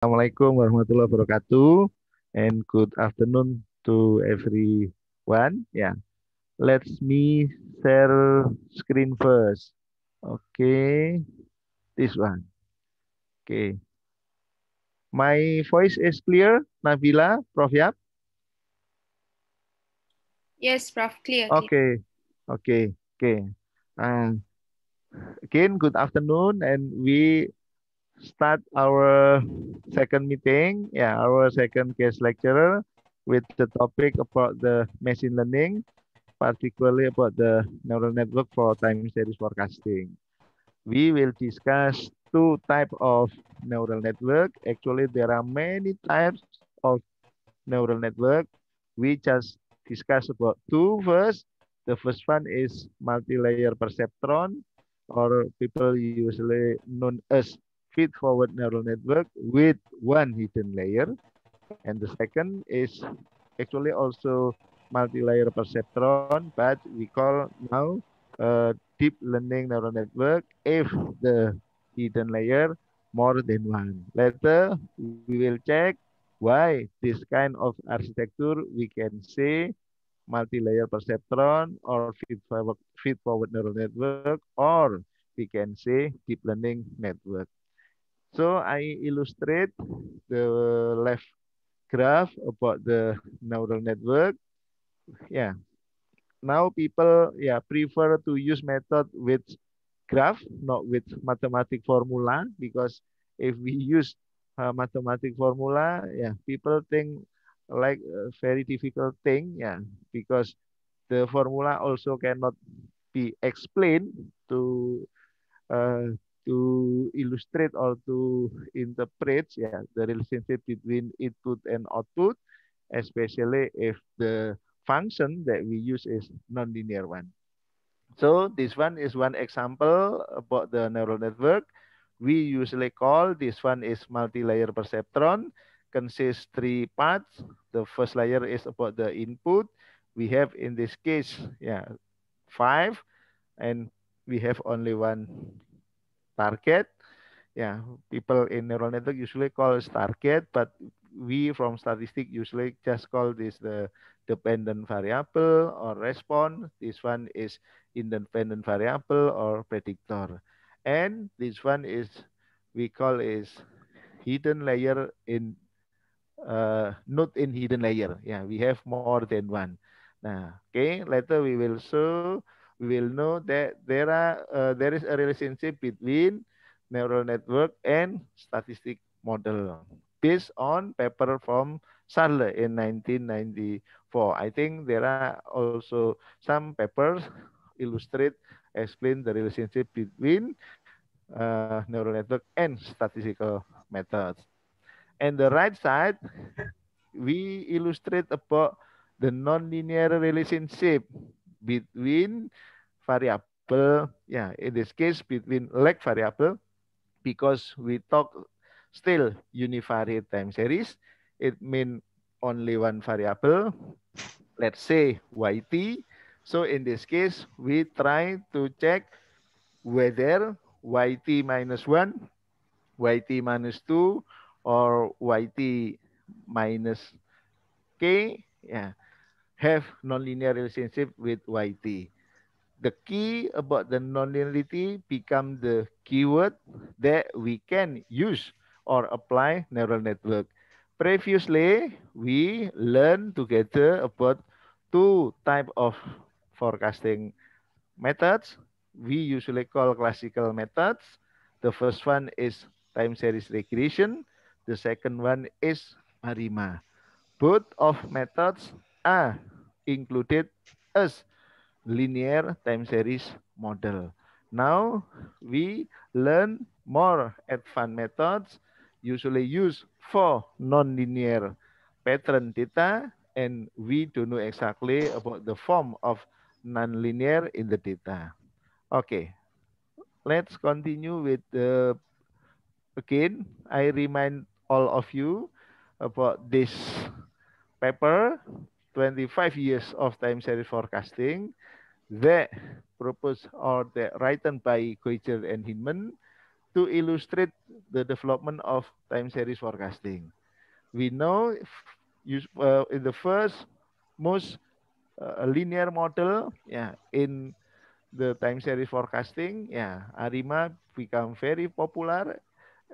Assalamualaikum warahmatullahi wabarakatuh and good afternoon to everyone. Yeah. Let me share screen first. Okay. This one. Okay. My voice is clear, Nabila, Prof Yap? Yes, Prof, clear. Okay. Okay. Okay. Uh, again, good afternoon and we start our second meeting, yeah, our second guest lecturer with the topic about the machine learning, particularly about the neural network for time series forecasting. We will discuss two types of neural network. Actually, there are many types of neural network. We just discuss about two first. The first one is multi-layer perceptron, or people usually known as feed-forward neural network with one hidden layer. And the second is actually also multi-layer perceptron, but we call now uh, deep learning neural network if the hidden layer more than one. Later, we will check why this kind of architecture we can say multi-layer perceptron or feed-forward feed -forward neural network, or we can say deep learning network. So I illustrate the left graph about the neural network. Yeah. Now people yeah prefer to use method with graph, not with mathematic formula, because if we use a uh, mathematic formula, yeah, people think like a uh, very difficult thing, yeah, because the formula also cannot be explained to uh, to illustrate or to interpret yeah, the relationship between input and output, especially if the function that we use is nonlinear one. So this one is one example about the neural network. We usually call this one is multi-layer perceptron, consists three parts. The first layer is about the input. We have in this case, yeah, five, and we have only one Target. Yeah, people in neural network usually call target, but we from statistic usually just call this the dependent variable or response. This one is independent variable or predictor. And this one is, we call is hidden layer in, uh, not in hidden layer. Yeah, we have more than one. Now, okay, later we will show we will know that there are uh, there is a relationship between neural network and statistic model based on paper from Sadler in 1994. I think there are also some papers illustrate explain the relationship between uh, neural network and statistical methods. And the right side, we illustrate about the nonlinear relationship between variable, yeah, in this case between lag variable, because we talk still univariate time series, it mean only one variable, let's say yt. So in this case, we try to check whether yt minus one, yt minus two, or yt minus k. Yeah. have nonlinear relationship with YT. The key about the nonlinearity become the keyword that we can use or apply neural network. Previously, we learned together about two type of forecasting methods. We usually call classical methods. The first one is time series regression. The second one is ARIMA. Both of methods A included as linear time series model. Now we learn more advanced methods usually used for nonlinear pattern data and we don't know exactly about the form of nonlinear in the data. Okay, let's continue with the again. I remind all of you about this paper 25 years of time series forecasting that proposed or that written by Goiger and Hinman to illustrate the development of time series forecasting. We know you, uh, in the first most uh, linear model yeah, in the time series forecasting, yeah, ARIMA become very popular,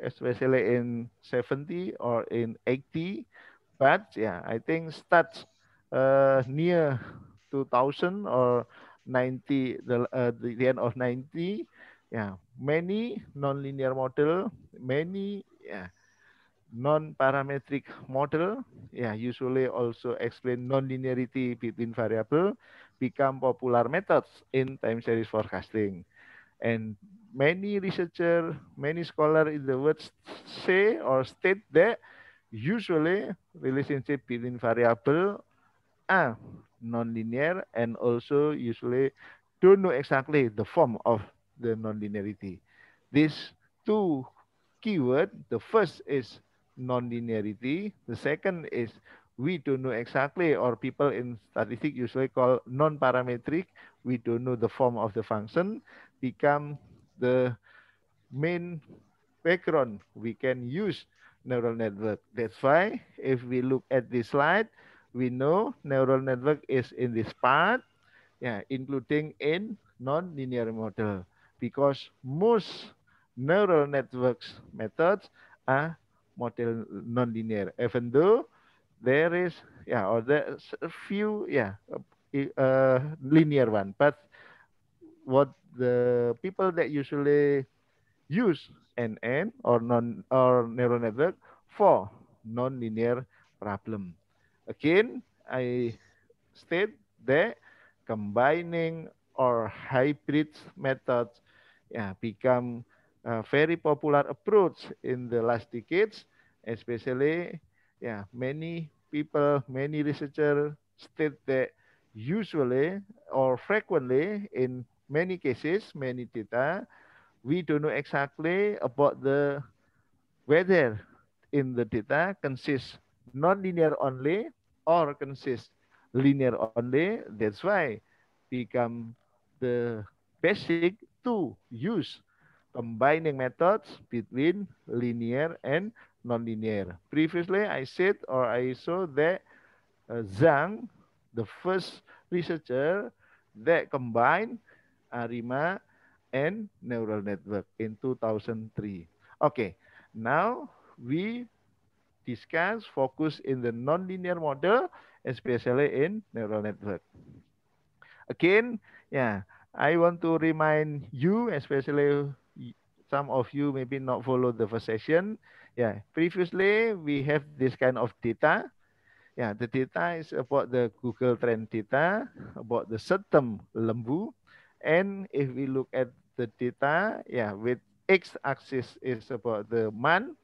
especially in 70 or in 80. But yeah, I think stats uh, near 2000 or 90 the, uh, the end of 90 yeah many nonlinear model many yeah non-parametric model yeah usually also explain nonlinearity between variable become popular methods in time series forecasting and many researcher many scholar in the world say or state that usually relationship between variable are nonlinear and also usually don't know exactly the form of the nonlinearity. These two keywords, the first is nonlinearity, the second is we don't know exactly or people in statistics usually call non-parametric, we don't know the form of the function, become the main background we can use neural network. That's why if we look at this slide, we know neural network is in this part, yeah, including in nonlinear model because most neural networks methods are model nonlinear, even though there is yeah or there's a few yeah uh, uh, linear one, but what the people that usually use NN or non or neural network for nonlinear problem. Again, I state that combining or hybrid methods yeah, become a very popular approach in the last decades, especially yeah, many people, many researchers state that usually or frequently in many cases, many data, we don't know exactly about the whether in the data consists nonlinear only or consist linear only. That's why become the basic to use combining methods between linear and nonlinear. Previously, I said or I saw that uh, Zhang, the first researcher that combined ARIMA and neural network in 2003. Okay, now we discuss focus in the nonlinear model, especially in neural network. Again, yeah, I want to remind you, especially some of you maybe not follow the first session. Yeah, previously we have this kind of data. Yeah, the data is about the Google Trend data, about the certain Lembu. And if we look at the data, yeah, with x-axis is about the month,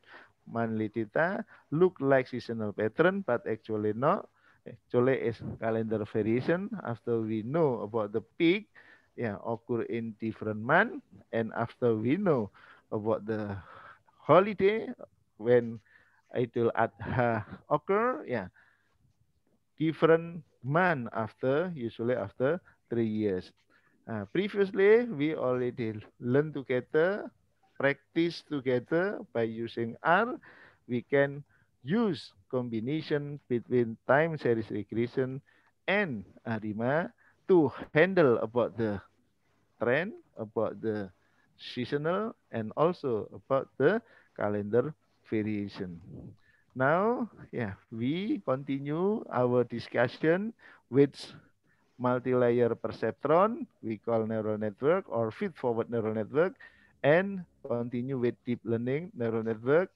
monthly data look like seasonal pattern, but actually not. Actually, it's calendar variation after we know about the peak yeah, occur in different month, and after we know about the holiday when it will uh, occur, yeah, different month after, usually after three years. Uh, previously, we already learned together practice together by using R, we can use combination between time series regression and ARIMA to handle about the trend, about the seasonal, and also about the calendar variation. Now, yeah, we continue our discussion with multi-layer perceptron, we call neural network or feed-forward neural network, and continue with deep learning neural network.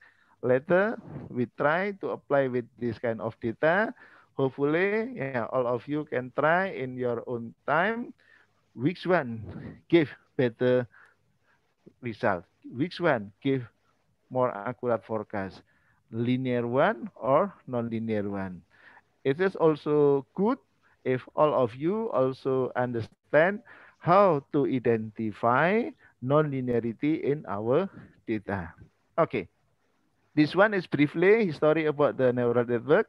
Later, we try to apply with this kind of data. Hopefully, yeah, all of you can try in your own time which one give better result, which one give more accurate forecast, linear one or nonlinear one. It is also good if all of you also understand how to identify nonlinearity in our data. Okay. This one is briefly history about the neural network.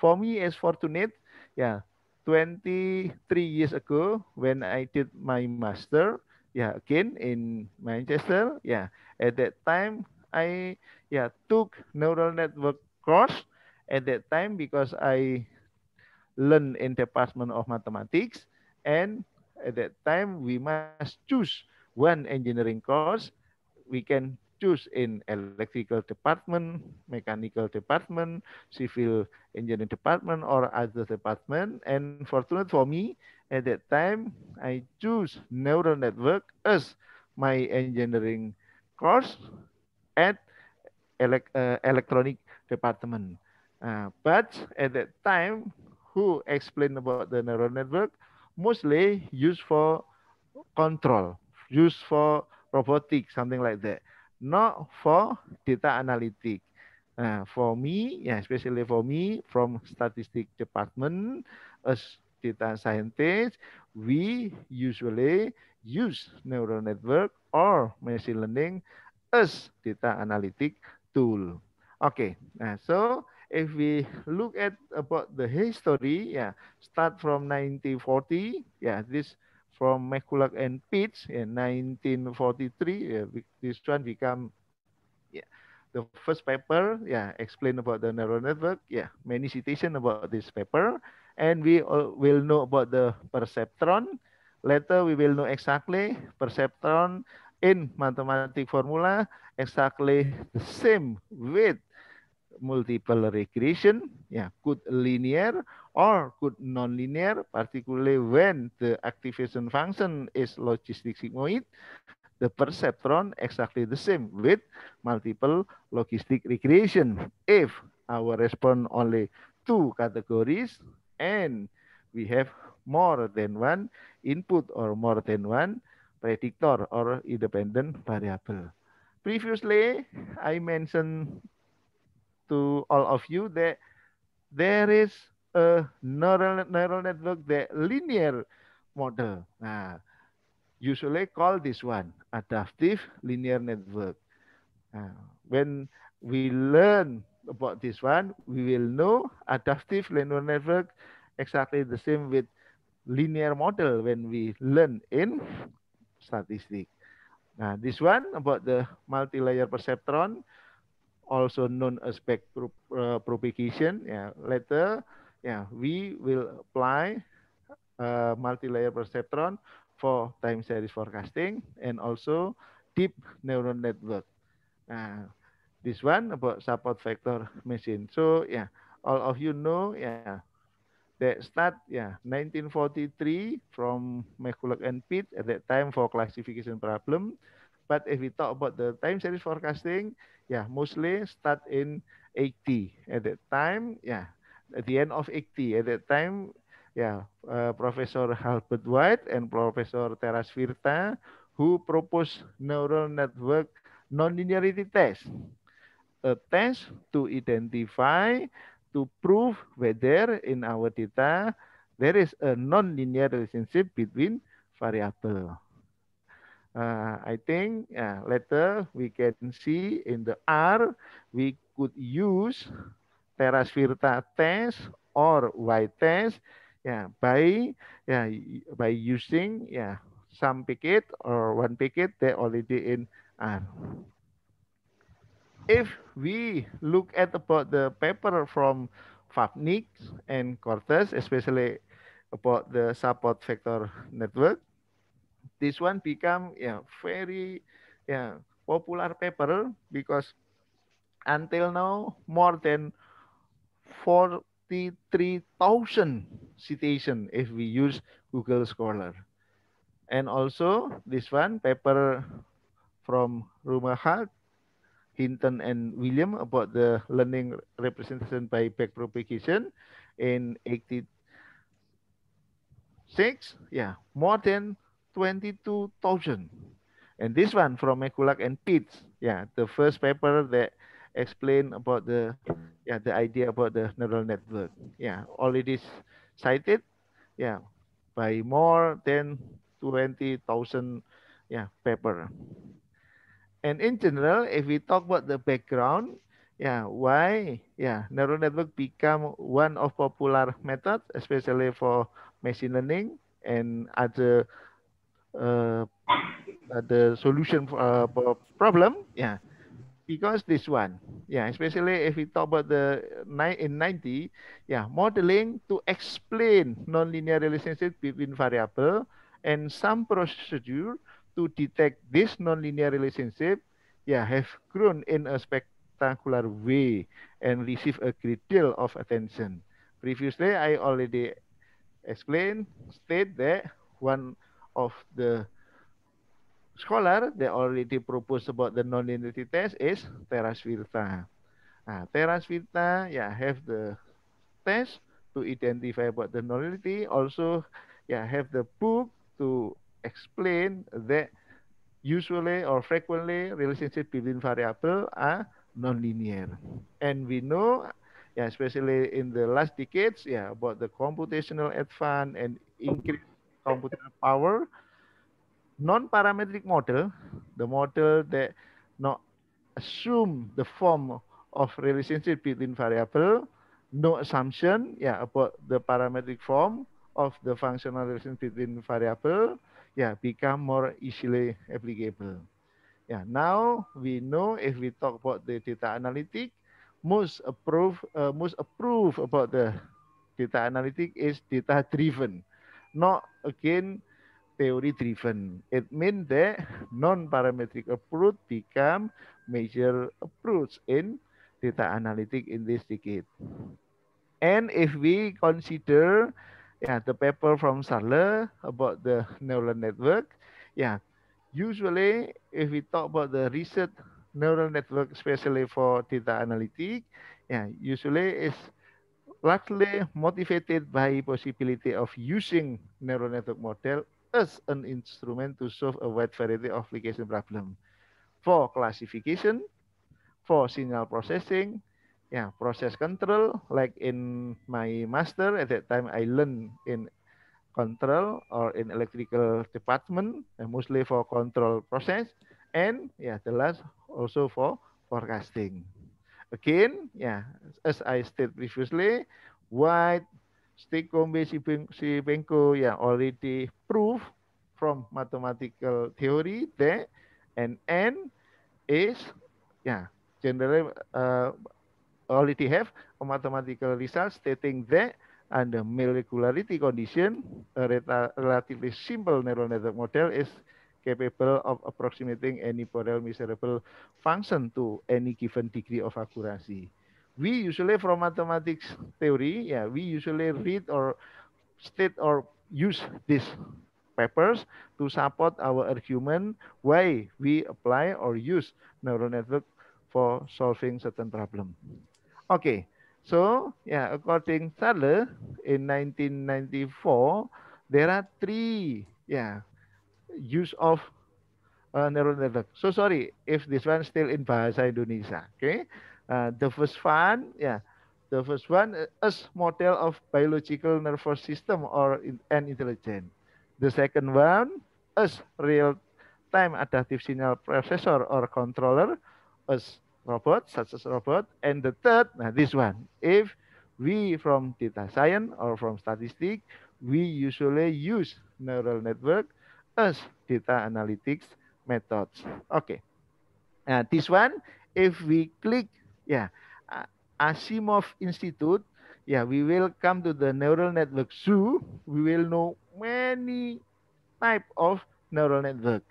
For me as Fortunate, yeah, 23 years ago when I did my master, yeah, again in Manchester, yeah, at that time I yeah took neural network course at that time because I learned in department of mathematics and at that time we must choose one engineering course, we can choose in electrical department, mechanical department, civil engineering department, or other department. And fortunate for me, at that time, I choose neural network as my engineering course at uh, electronic department. Uh, but at that time, who explained about the neural network? Mostly used for control used for robotics, something like that, not for data analytic. Uh, for me, yeah, especially for me from statistic department as data scientist, we usually use neural network or machine learning as data analytic tool. Okay, uh, so if we look at about the history, yeah, start from 1940, yeah, this from McCulloch and Pitts in 1943. this one become yeah, the first paper, yeah, explain about the neural network. Yeah, many citation about this paper. And we will know about the perceptron. Later, we will know exactly perceptron in mathematical formula, exactly the same with multiple regression, yeah, good linear or could nonlinear, particularly when the activation function is logistic sigmoid, the perceptron exactly the same with multiple logistic regression. If our response only two categories and we have more than one input or more than one predictor or independent variable. Previously, I mentioned to all of you that there is a neural, neural network the linear model. Nah, usually call this one adaptive linear network. Ah, when we learn about this one, we will know adaptive linear network exactly the same with linear model when we learn in statistics. Now, ah, this one about the multi-layer perceptron, also known as back uh, propagation. Yeah, later, yeah, we will apply uh, multi-layer perceptron for time series forecasting and also deep neural network. Uh, this one about support vector machine. So yeah, all of you know, yeah, that start yeah 1943 from McCulloch and Pitt at that time for classification problem. But if we talk about the time series forecasting, yeah, mostly start in 80 at that time. Yeah, at the end of 80 at that time. Yeah, uh, Professor Albert White and Professor Teras Virta who proposed neural network nonlinearity test, a test to identify to prove whether in our data there is a nonlinear relationship between variable. Uh, I think uh, later we can see in the R, we could use Terras Virta test or Y test yeah, by, yeah, by using yeah, some picket or one picket they already in R. If we look at about the paper from Fabnik and Cortes, especially about the support vector network, this one become yeah very yeah popular paper because until now more than 43,000 citation if we use Google Scholar. And also this one paper from Rumahal, Hinton and William about the learning representation by backpropagation in 86. Yeah, more than 22,000. And this one from Mekulak and Pitts. Yeah, the first paper that explained about the yeah the idea about the neural network. Yeah, already cited. Yeah, by more than 20,000 yeah paper. And in general, if we talk about the background, yeah, why yeah neural network become one of popular methods, especially for machine learning and other uh, uh, the solution uh, problem. Yeah, because this one, yeah, especially if we talk about the in 90, yeah, modeling to explain nonlinear relationship between variable and some procedure to detect this nonlinear relationship, yeah, have grown in a spectacular way and receive a great deal of attention. Previously, I already explained, state that one of the scholar they already proposed about the nonlinearity test is Terasvirta. Uh, ah, Terasvirta yeah, have the test to identify about the nonlinearity. Also, yeah, have the book to explain that usually or frequently relationship between variable are nonlinear. And we know, yeah, especially in the last decades, yeah, about the computational advance and increase computer power, non-parametric model, the model that no assume the form of relationship between variable, no assumption yeah about the parametric form of the functional relationship between variable yeah become more easily applicable. Yeah, now we know if we talk about the data analytic, most approve uh, most approve about the data analytic is data driven not again theory driven. It means that non-parametric approach become major approach in data analytic decade. And if we consider yeah, the paper from Sarle about the neural network, yeah, usually if we talk about the research neural network, especially for data analytic, yeah, usually it's largely motivated by possibility of using neural network model as an instrument to solve a wide variety of application problem for classification, for signal processing, yeah, process control. Like in my master at that time, I learned in control or in electrical department, mostly for control process, and yeah, the last also for forecasting. Again, yeah, as I stated previously, White, si Sibenko, yeah, already proved from mathematical theory that an n is, yeah, generally uh, already have a mathematical result stating that under molecularity condition, a relatively simple neural network model is capable of approximating any Borel miserable function to any given degree of accuracy. We usually from mathematics theory, yeah, we usually read or state or use these papers to support our argument why we apply or use neural network for solving certain problem. Okay, so yeah, according Sadler in 1994, there are three yeah use of uh, neural network. So sorry if this one still in bahasa Indonesia. Okay, uh, the first one, yeah, the first one uh, is model of biological nervous system or in, intelligent. The second one is real-time adaptive signal processor or controller, as robot such as robot, and the third, this one, if we from data science or from statistic, we usually use neural network us data analytics methods. Okay. nah this one, if we click, yeah, Asimov Institute, yeah, we will come to the neural network zoo. We will know many type of neural network.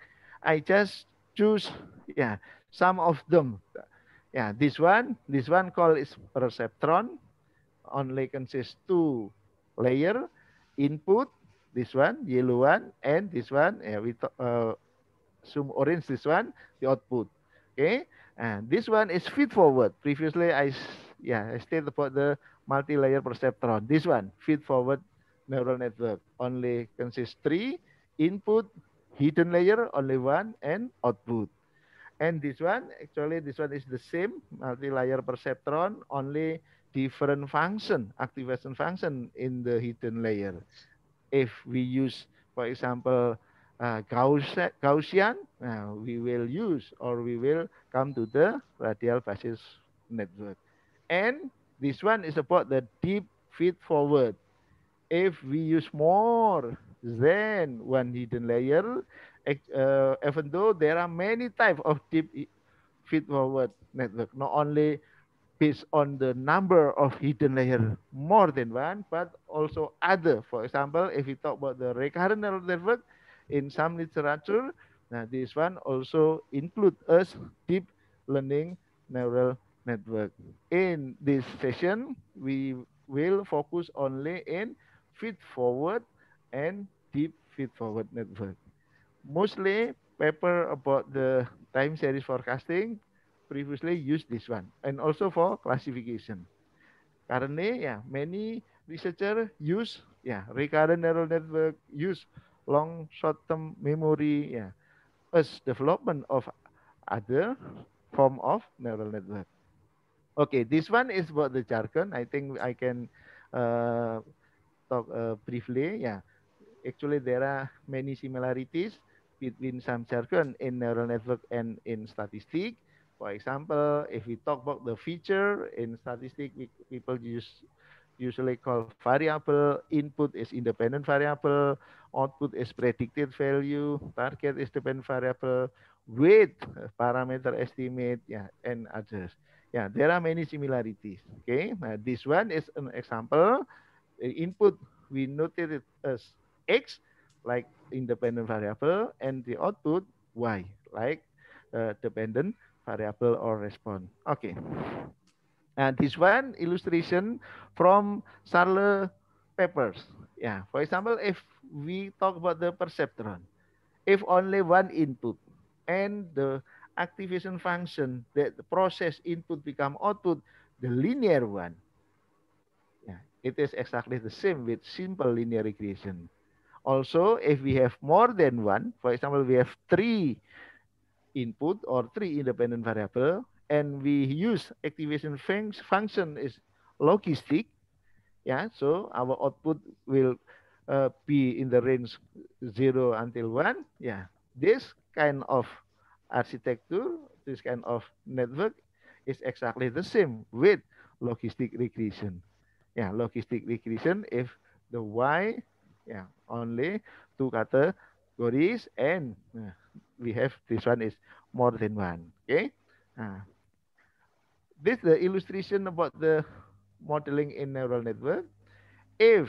I just choose, yeah, some of them. Yeah, this one, this one called is perceptron. Only consists two layer, input this one, yellow one, and this one. yeah we uh, zoom orange this one, the output. Okay, and this one is feed forward. Previously, I yeah I stated about the multi-layer perceptron. This one feed forward neural network only consists three input, hidden layer only one, and output. And this one actually this one is the same multi-layer perceptron only different function activation function in the hidden layer if we use, for example, uh, Gaussian, uh, we will use or we will come to the radial basis network. And this one is about the deep feed forward. If we use more than one hidden layer, uh, even though there are many types of deep feed forward network, not only based on the number of hidden layer, more than one, but also other. For example, if we talk about the recurrent neural network, in some literature, now this one also include us deep learning neural network. In this session, we will focus only in feed-forward and deep feed-forward network. Mostly paper about the time series forecasting previously used this one and also for classification. Currently, yeah, many researcher use yeah, recurrent neural network use long short-term memory yeah, as development of other form of neural network. Okay, this one is about the jargon. I think I can uh, talk uh, briefly. Yeah, actually there are many similarities between some jargon in neural network and in statistics. For example, if we talk about the feature in statistics, people use usually call variable. Input is independent variable. Output is predicted value. Target is dependent variable. Weight, parameter estimate, yeah, and others. Yeah, there are many similarities. Okay, now this one is an example. Input we noted it as x, like independent variable, and the output y, like uh, dependent variable or response. Okay. And this one illustration from Sarle papers. Yeah. For example, if we talk about the perceptron, if only one input and the activation function that the process input become output, the linear one, yeah, it is exactly the same with simple linear regression. Also, if we have more than one, for example, we have three input or three independent variable, and we use activation fun function is logistic. Yeah, so our output will uh, be in the range zero until one. Yeah, this kind of architecture, this kind of network is exactly the same with logistic regression. Yeah, logistic regression if the y yeah only two categories and uh, we have this one is more than one. Okay. Uh, this the illustration about the modeling in neural network. If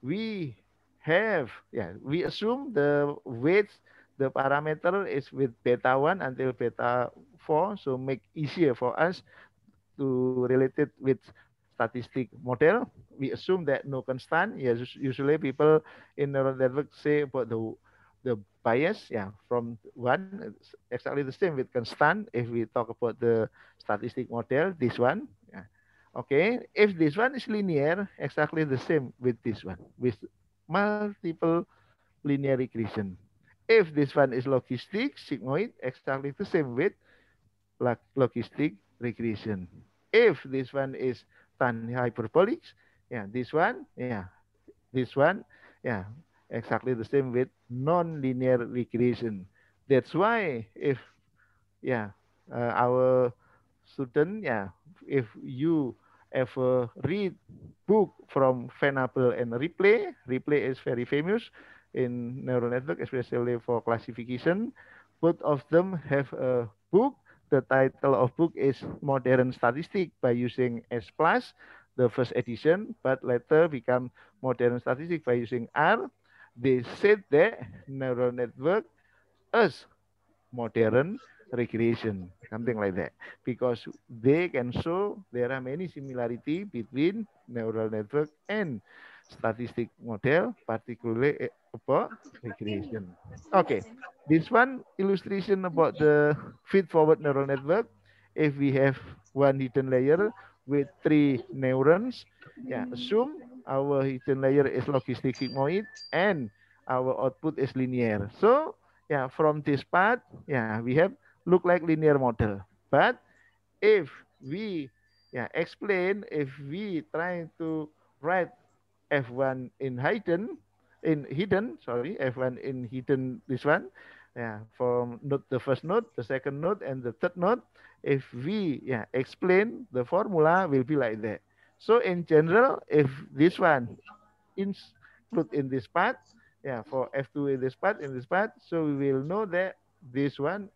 we have, yeah, we assume the weights, the parameter is with beta 1 until beta 4, so make easier for us to relate it with statistic model. We assume that no constant. Yes, usually people in neural network say about the the bias, yeah, from one, exactly the same with constant. If we talk about the statistic model, this one, yeah. okay. If this one is linear, exactly the same with this one, with multiple linear regression. If this one is logistic, sigmoid, exactly the same with logistic regression. If this one is tan hyperbolic, yeah, this one, yeah, this one, yeah, Exactly the same with non-linear regression. That's why if yeah uh, our student yeah if you ever read book from Venable and Replay, Replay is very famous in neural network, especially for classification. Both of them have a book. The title of book is Modern Statistics by using S+, plus, the first edition, but later become Modern Statistics by using R, they said that neural network as modern recreation, something like that. Because they can show there are many similarity between neural network and statistic model, particularly about eh, recreation. Okay, this one illustration about the feed-forward neural network. If we have one hidden layer with three neurons, yeah, assume our hidden layer is logistic sigmoid, and our output is linear. So, yeah, from this part, yeah, we have look like linear model. But if we yeah, explain, if we try to write F1 in hidden, in hidden, sorry, F1 in hidden, this one, yeah, from note, the first node, the second node, and the third node, if we yeah, explain, the formula will be like that. So in general, if this one include in this part, yeah, for F2 in this part, in this part, so we will know that this one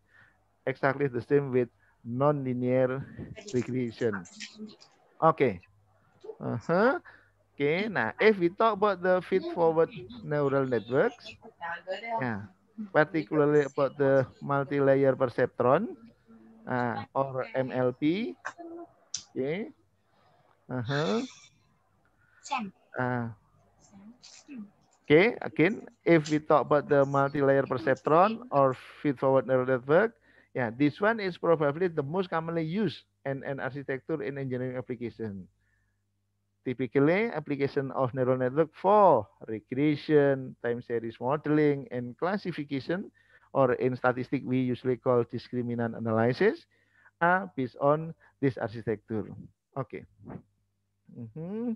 exactly the same with nonlinear regression. Okay. Uh -huh. Okay, now if we talk about the feed-forward neural networks, yeah, particularly about the multi-layer perceptron uh, or MLP, okay, Uh -huh. Ah. Uh. Okay, again, if we talk about the multi-layer perceptron or feed-forward neural network, yeah, this one is probably the most commonly used and an architecture in engineering application. Typically, application of neural network for regression, time series modeling, and classification, or in statistic we usually call discriminant analysis, are based on this architecture. Okay. Mm -hmm.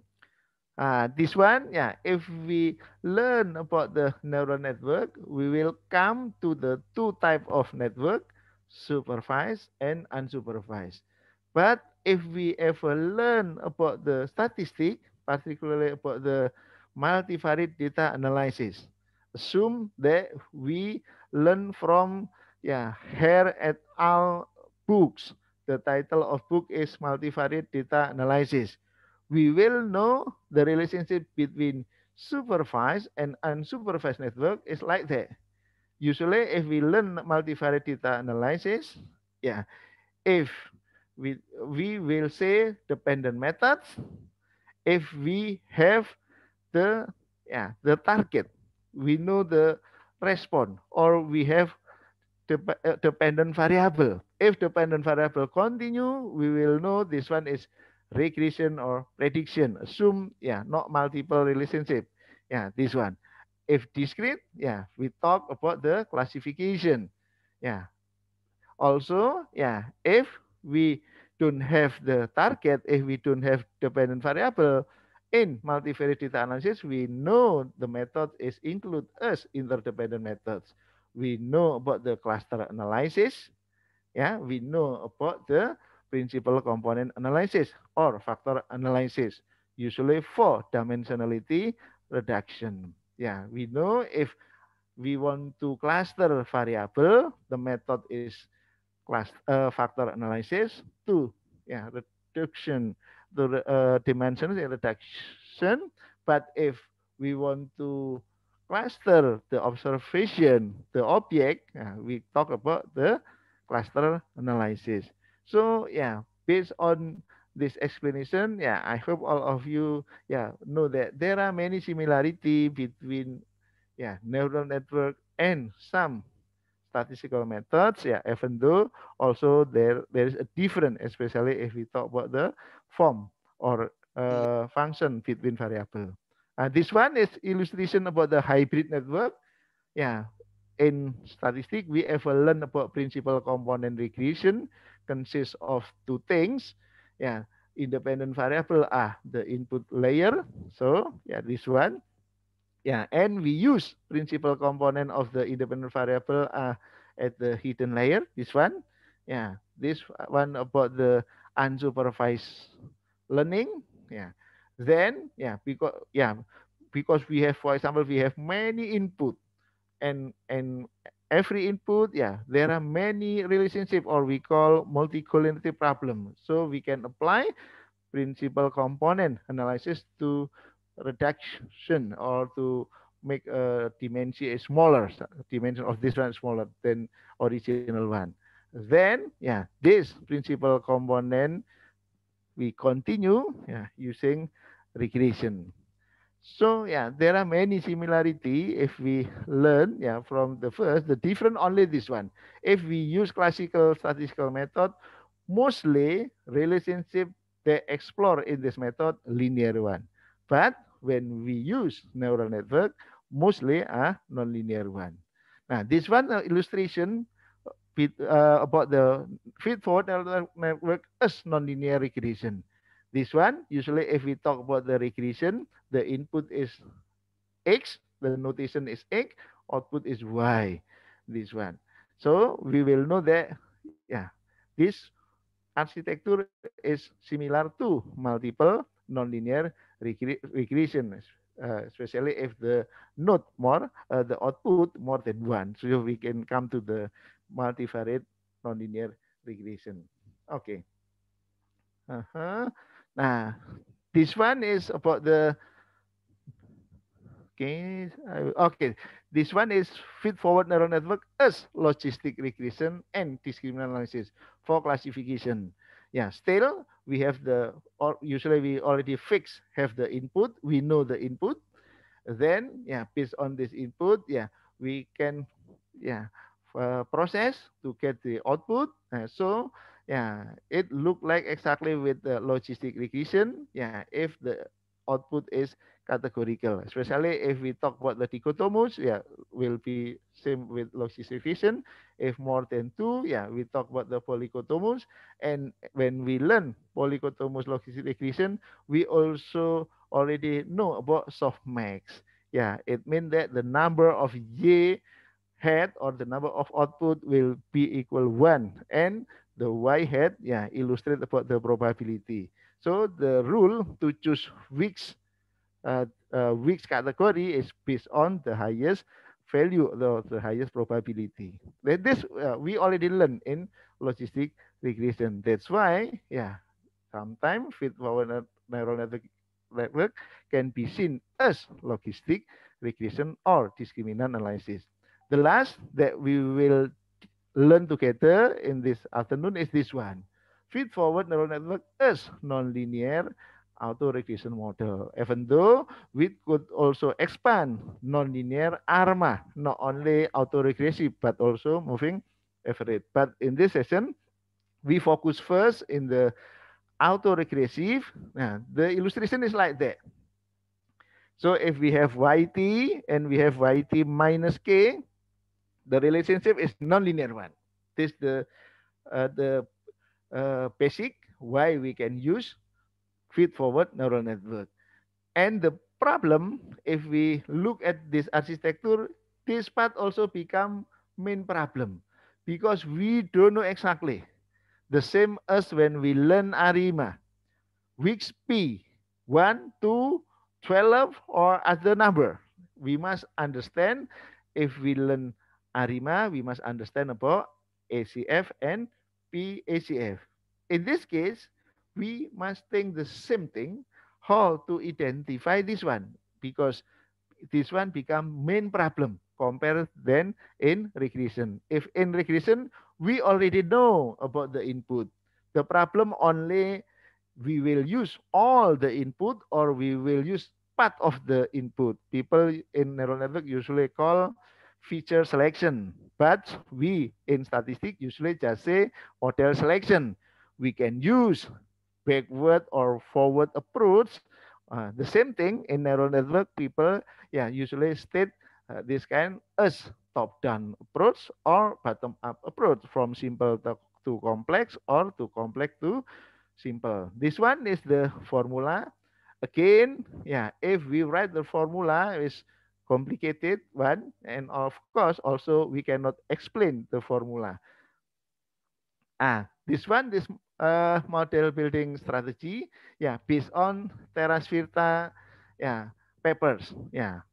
Uh, this one, yeah, if we learn about the neural network, we will come to the two type of network, supervised and unsupervised. But if we ever learn about the statistic, particularly about the multivariate data analysis, assume that we learn from yeah, Hare et al. books. The title of book is Multivariate Data Analysis we will know the relationship between supervised and unsupervised network is like that. Usually, if we learn multivariate data analysis, yeah, if we, we will say dependent methods, if we have the yeah the target, we know the response, or we have the uh, dependent variable. If dependent variable continue, we will know this one is regression or prediction. Assume, yeah, not multiple relationship. Yeah, this one. If discrete, yeah, we talk about the classification. Yeah. Also, yeah, if we don't have the target, if we don't have dependent variable, in multivariate data analysis, we know the method is include as interdependent methods. We know about the cluster analysis. Yeah, we know about the principal component analysis or factor analysis, usually for dimensionality reduction. Yeah, we know if we want to cluster variable, the method is class, uh, factor analysis to yeah, reduction, the uh, dimension ya, reduction. But if we want to cluster the observation, the object, yeah, we talk about the cluster analysis. So yeah, based on this explanation, yeah, I hope all of you yeah know that there are many similarity between yeah neural network and some statistical methods, yeah, even though also there there is a difference, especially if we talk about the form or uh, mm. function between variable. Uh, this one is illustration about the hybrid network. Yeah, in statistics, we ever learn about principal component regression consists of two things. Yeah, independent variable are the input layer. So yeah, this one. Yeah, and we use principal component of the independent variable are at the hidden layer. This one. Yeah, this one about the unsupervised learning. Yeah, then yeah because yeah because we have for example we have many input and and every input yeah there are many relationship or we call multicollinearity problem so we can apply principal component analysis to reduction or to make a dimension smaller dimension of this one smaller than original one then yeah this principal component we continue yeah, using regression so yeah, there are many similarity if we learn yeah from the first. The different only this one. If we use classical statistical method, mostly relationship they explore in this method linear one. But when we use neural network, mostly a nonlinear one. Now this one uh, illustration uh, with, uh, about the feed forward network as nonlinear regression. This one, usually if we talk about the regression, the input is X, the notation is X, output is Y, this one. So we will know that, yeah, this architecture is similar to multiple nonlinear regression, uh, especially if the node more, uh, the output more than one. So we can come to the multivariate nonlinear regression. Okay. Uh -huh. Now, this one is about the okay. Okay, this one is feed forward neural network as logistic regression and discriminant analysis for classification. Yeah, still we have the or usually we already fix have the input. We know the input. Then yeah, based on this input, yeah, we can yeah uh, process to get the output. Uh, so yeah it looked like exactly with the logistic regression yeah if the output is categorical especially if we talk about the dichotomous yeah will be same with logistic regression if more than two yeah we talk about the polychotomous and when we learn polychotomous logistic regression we also already know about softmax yeah it means that the number of y head or the number of output will be equal one and the y hat yeah illustrate about the probability so the rule to choose which uh, uh, which category is based on the highest value the, the highest probability That this uh, we already learned in logistic regression that's why yeah sometimes with our neural network network can be seen as logistic regression or discriminant analysis the last that we will learn together in this afternoon is this one. Feed-forward neural network is nonlinear auto-regression model. Even though we could also expand nonlinear ARMA, not only auto-regressive, but also moving average. But in this session, we focus first in the auto-regressive. the illustration is like that. So if we have yt and we have yt minus k, the relationship is non-linear one. This the uh, the uh, basic why we can use feed-forward neural network. And the problem, if we look at this architecture, this part also become main problem because we don't know exactly. The same as when we learn ARIMA, which P, 1, 2, 12, or other number. We must understand if we learn ARIMA, we must understand about ACF and PACF. In this case, we must think the same thing, how to identify this one, because this one become main problem compared then in regression. If in regression, we already know about the input. The problem only we will use all the input or we will use part of the input. People in neural network usually call feature selection. But we in statistics usually just say order selection. We can use backward or forward approach. Uh, the same thing in neural network, people yeah usually state uh, this kind as top-down approach or bottom-up approach from simple to, to complex or to complex to simple. This one is the formula. Again, yeah, if we write the formula is complicated one and of course also we cannot explain the formula. Ah, this one, this uh, model building strategy, yeah, based on Terras Firta, yeah, papers, yeah.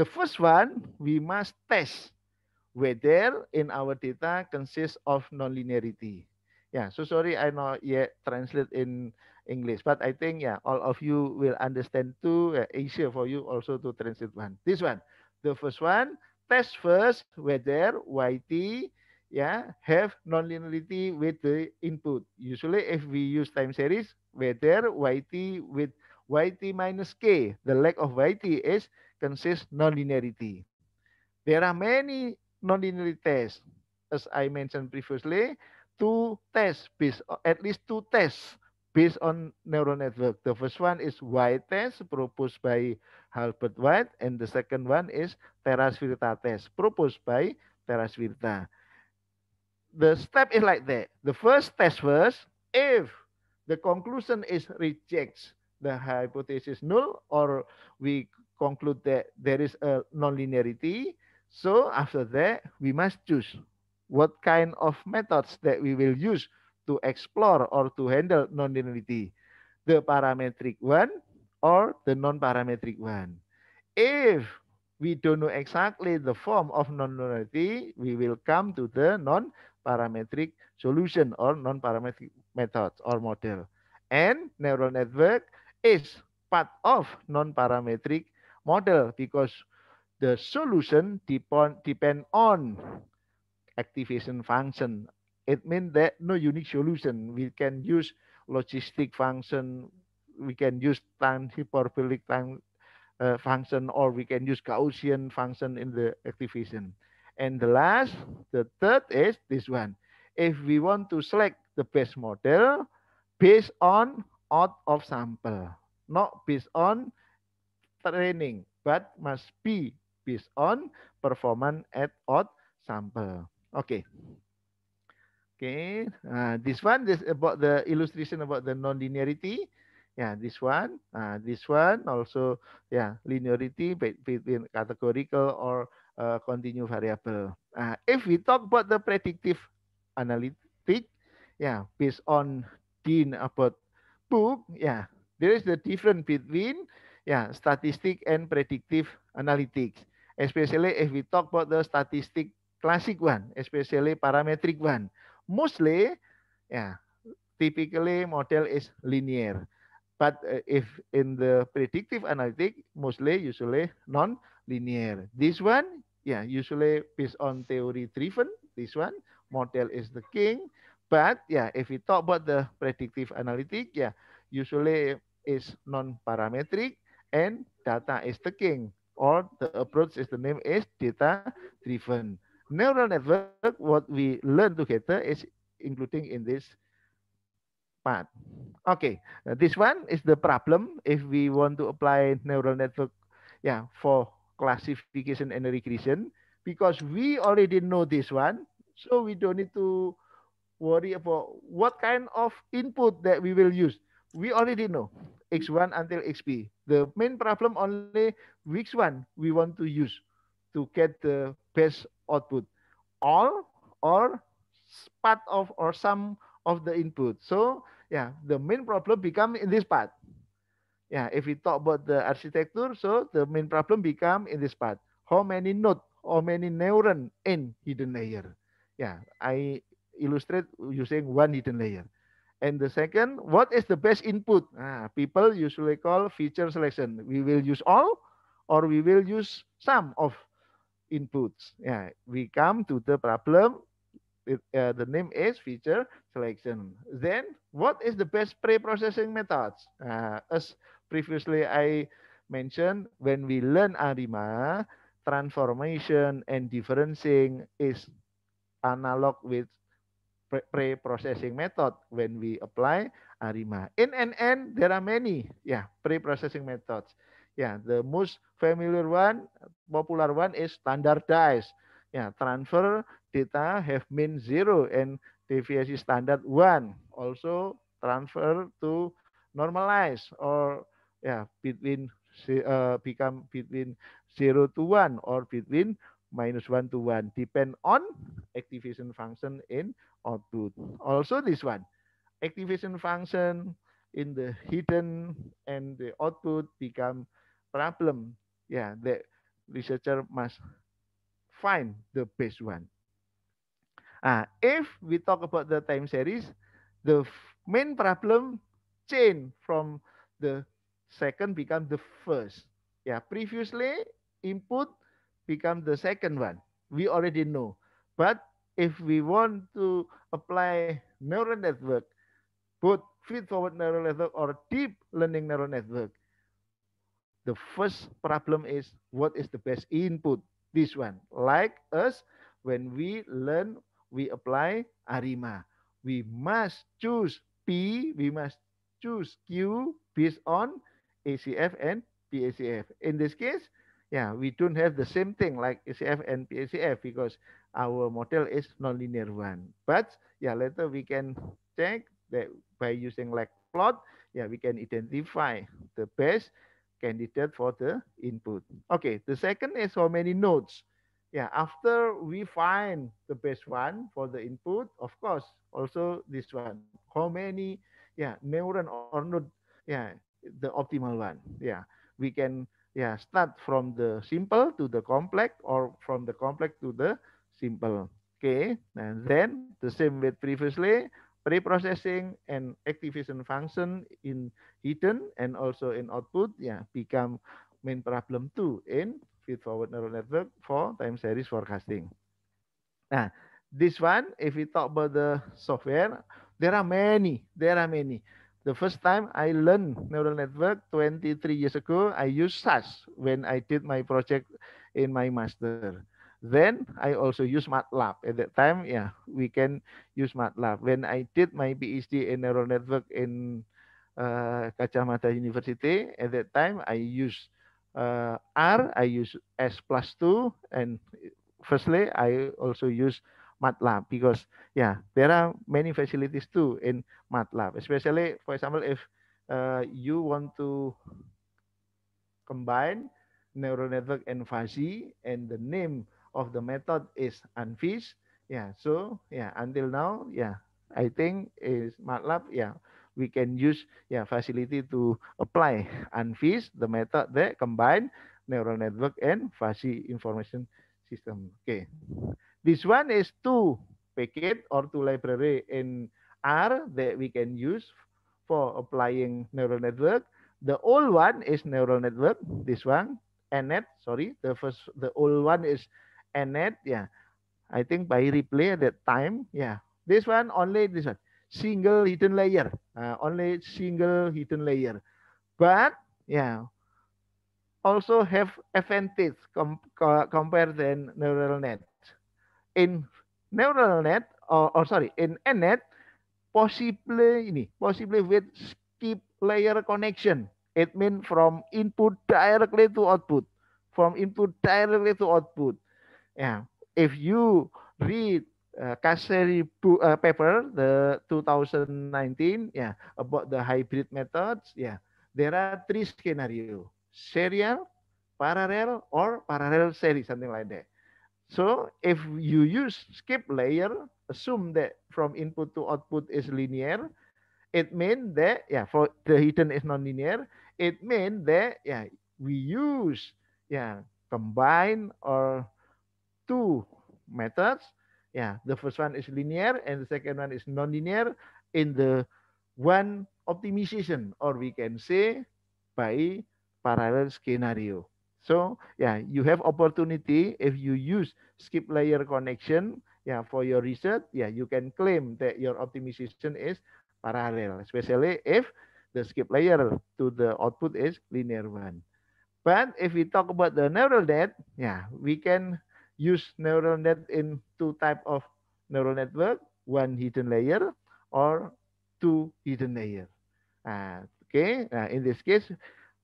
The first one, we must test whether in our data consists of nonlinearity. Yeah, so sorry, I not yet translate in English. But I think yeah, all of you will understand too. Uh, easier for you also to translate one. This one, the first one, test first whether YT yeah have nonlinearity with the input. Usually, if we use time series, whether YT with YT minus K, the lack of YT is consists nonlinearity. There are many nonlinearity tests, as I mentioned previously. Two tests, at least two tests based on neural network. The first one is White test proposed by Albert White, and the second one is Terasvirta test proposed by Terasvirta. The step is like that. The first test was if the conclusion is rejects the hypothesis null, or we conclude that there is a nonlinearity. So after that, we must choose what kind of methods that we will use to explore or to handle nonlinearity, the parametric one or the non-parametric one. If we don't know exactly the form of nonlinearity, we will come to the non-parametric solution or non-parametric method or model. And neural network is part of non-parametric model because the solution depend, depend on activation function It means that no unique solution. We can use logistic function, we can use time hyperbolic time uh, function, or we can use Gaussian function in the activation. And the last, the third is this one. If we want to select the best model based on out of sample, not based on training, but must be based on performance at out sample. Okay. Okay, uh, this one this about the illustration about the non-linearity. Yeah, this one, uh, this one also yeah linearity between categorical or uh, continuous variable. Uh, if we talk about the predictive analytic, yeah, based on Dean about book, yeah, there is the difference between yeah statistic and predictive analytics. Especially if we talk about the statistic classic one, especially parametric one mostly yeah typically model is linear but eh, if in the predictive analytic mostly usually non linear this one yeah usually based on theory driven this one model is the king but yeah if we talk about the predictive analytic yeah usually is non parametric and data is the king or the approach is the name is data driven neural network, what we learn together is including in this part. Okay, uh, this one is the problem if we want to apply neural network yeah, for classification and regression because we already know this one. So we don't need to worry about what kind of input that we will use. We already know X1 until XP. The main problem only which one we want to use to get the best output all or part of or some of the input so yeah the main problem become in this part yeah if we talk about the architecture so the main problem become in this part how many node how many neuron in hidden layer yeah i illustrate using one hidden layer and the second, what is the best input? Ah, people usually call feature selection. We will use all or we will use some of inputs. Yeah, we come to the problem. It, uh, the name is feature selection. Then, what is the best pre-processing methods? Uh, as previously I mentioned, when we learn ARIMA, transformation and differencing is analog with pre-processing method when we apply ARIMA. In NN, there are many yeah, pre-processing methods. Yeah, the most familiar one, popular one is standardized. Yeah, transfer data have mean zero and deviation standard one. Also transfer to normalize or yeah between uh, become between zero to one or between minus one to one depend on activation function in output. Also this one activation function in the hidden and the output become problem, yeah, the researcher must find the best one. Ah, if we talk about the time series, the main problem change from the second become the first. Yeah, previously input become the second one. We already know. But if we want to apply neural network, both feed-forward neural network or deep learning neural network, the first problem is what is the best input? This one. Like us, when we learn, we apply ARIMA. We must choose P, we must choose Q based on ACF and PACF. In this case, yeah, we don't have the same thing like ACF and PACF because our model is nonlinear one. But yeah, later we can check that by using like plot, yeah, we can identify the best candidate for the input. Okay, the second is how many nodes. Yeah, after we find the best one for the input, of course, also this one. How many, yeah, neuron or node, yeah, the optimal one. Yeah, we can, yeah, start from the simple to the complex or from the complex to the simple. Okay, and then the same with previously, Preprocessing and activation function in hidden and also in output yeah, become main problem too in feed-forward neural network for time series forecasting. Nah, this one, if we talk about the software, there are many, there are many. The first time I learned neural network 23 years ago, I used SAS when I did my project in my master. Then I also use MATLAB. At that time, yeah, we can use MATLAB. When I did my PhD in neural network in uh, Kacamata University, at that time I used uh, R, I use S plus 2, and firstly, I also use MATLAB because, yeah, there are many facilities too in MATLAB, especially, for example, if uh, you want to combine neural network and fuzzy and the name of the method is unfish. Yeah, so yeah, until now, yeah, I think is MATLAB, yeah, we can use yeah facility to apply unfish the method that combine neural network and fuzzy information system. Okay, this one is two packet or two library in R that we can use for applying neural network. The old one is neural network. This one, and net. Sorry, the first, the old one is ya. yeah. I think by replay at that time, yeah. This one, only this one. Single hidden layer. Uh, only single hidden layer. But, yeah, also have advantage com compared than neural net. In neural net, or, or sorry, in Enet possibly ini, possibly with skip layer connection. It mean from input directly to output. From input directly to output. Yeah, if you read uh, uh, paper, the 2019, yeah, about the hybrid methods, yeah, there are three scenarios: serial, parallel, or parallel series, something like that. So if you use skip layer, assume that from input to output is linear, it means that yeah, for the hidden is nonlinear. It means that yeah, we use yeah combine or two methods. Yeah, the first one is linear and the second one is nonlinear in the one optimization or we can say by parallel scenario. So yeah, you have opportunity if you use skip layer connection yeah, for your research. Yeah, you can claim that your optimization is parallel, especially if the skip layer to the output is linear one. But if we talk about the neural net, yeah, we can use neural net in two type of neural network, one hidden layer or two hidden layer. Uh, okay, uh, in this case,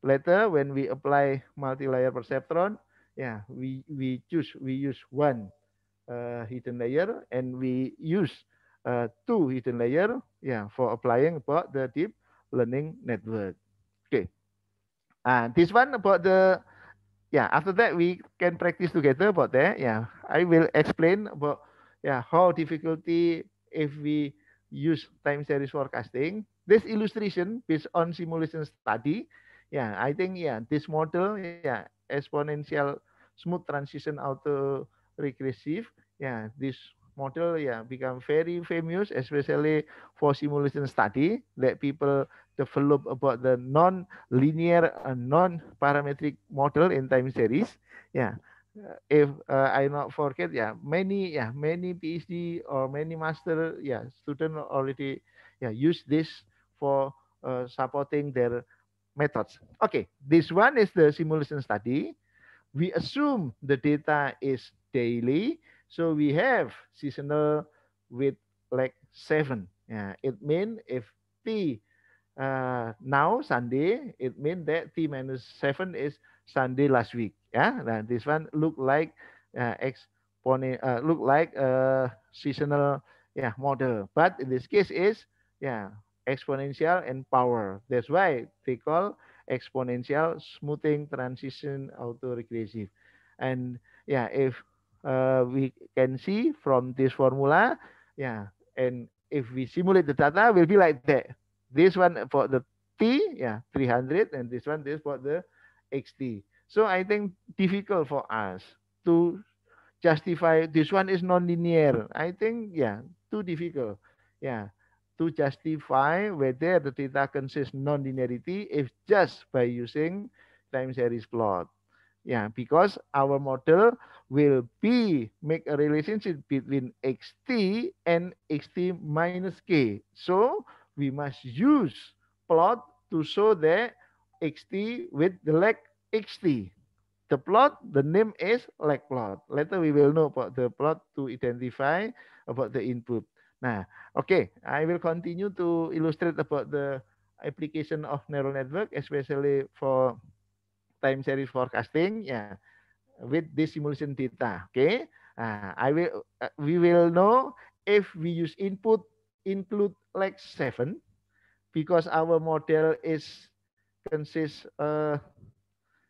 later when we apply multi-layer perceptron, yeah, we we choose we use one uh, hidden layer and we use uh, two hidden layer, yeah, for applying about the deep learning network. Okay, and ah, this one about the yeah, after that we can practice together about that. Yeah, I will explain about yeah how difficulty if we use time series forecasting. This illustration based on simulation study. Yeah, I think yeah this model yeah exponential smooth transition auto regressive. Yeah, this model yeah become very famous especially for simulation study that people develop about the non-linear and non-parametric model in time series yeah if uh, I not forget, yeah, many, yeah, many PhD or many master, yeah, student already, yeah, use this for uh, supporting their methods. Okay, this one is the simulation study. We assume the data is daily so we have seasonal with leg seven. Yeah, it means if T uh, now Sunday, it means that T minus seven is Sunday last week. Yeah, and this one look like uh, exponent, uh, look like a seasonal yeah model. But in this case is yeah exponential and power. That's why they call exponential smoothing transition autoregressive. And yeah, if uh, we can see from this formula. Yeah, and if we simulate the data, will be like that. This one for the t, yeah, 300, and this one this for the xt. So I think difficult for us to justify this one is nonlinear. I think yeah, too difficult. Yeah, to justify whether the data consists nonlinearity if just by using time series plot yeah because our model will be make a relationship between xt and xt minus k so we must use plot to show the xt with the leg xt the plot the name is leg plot later we will know about the plot to identify about the input now okay i will continue to illustrate about the application of neural network especially for time series forecasting yeah with this simulation data. okay uh, i will uh, we will know if we use input include like 7 because our model is consists uh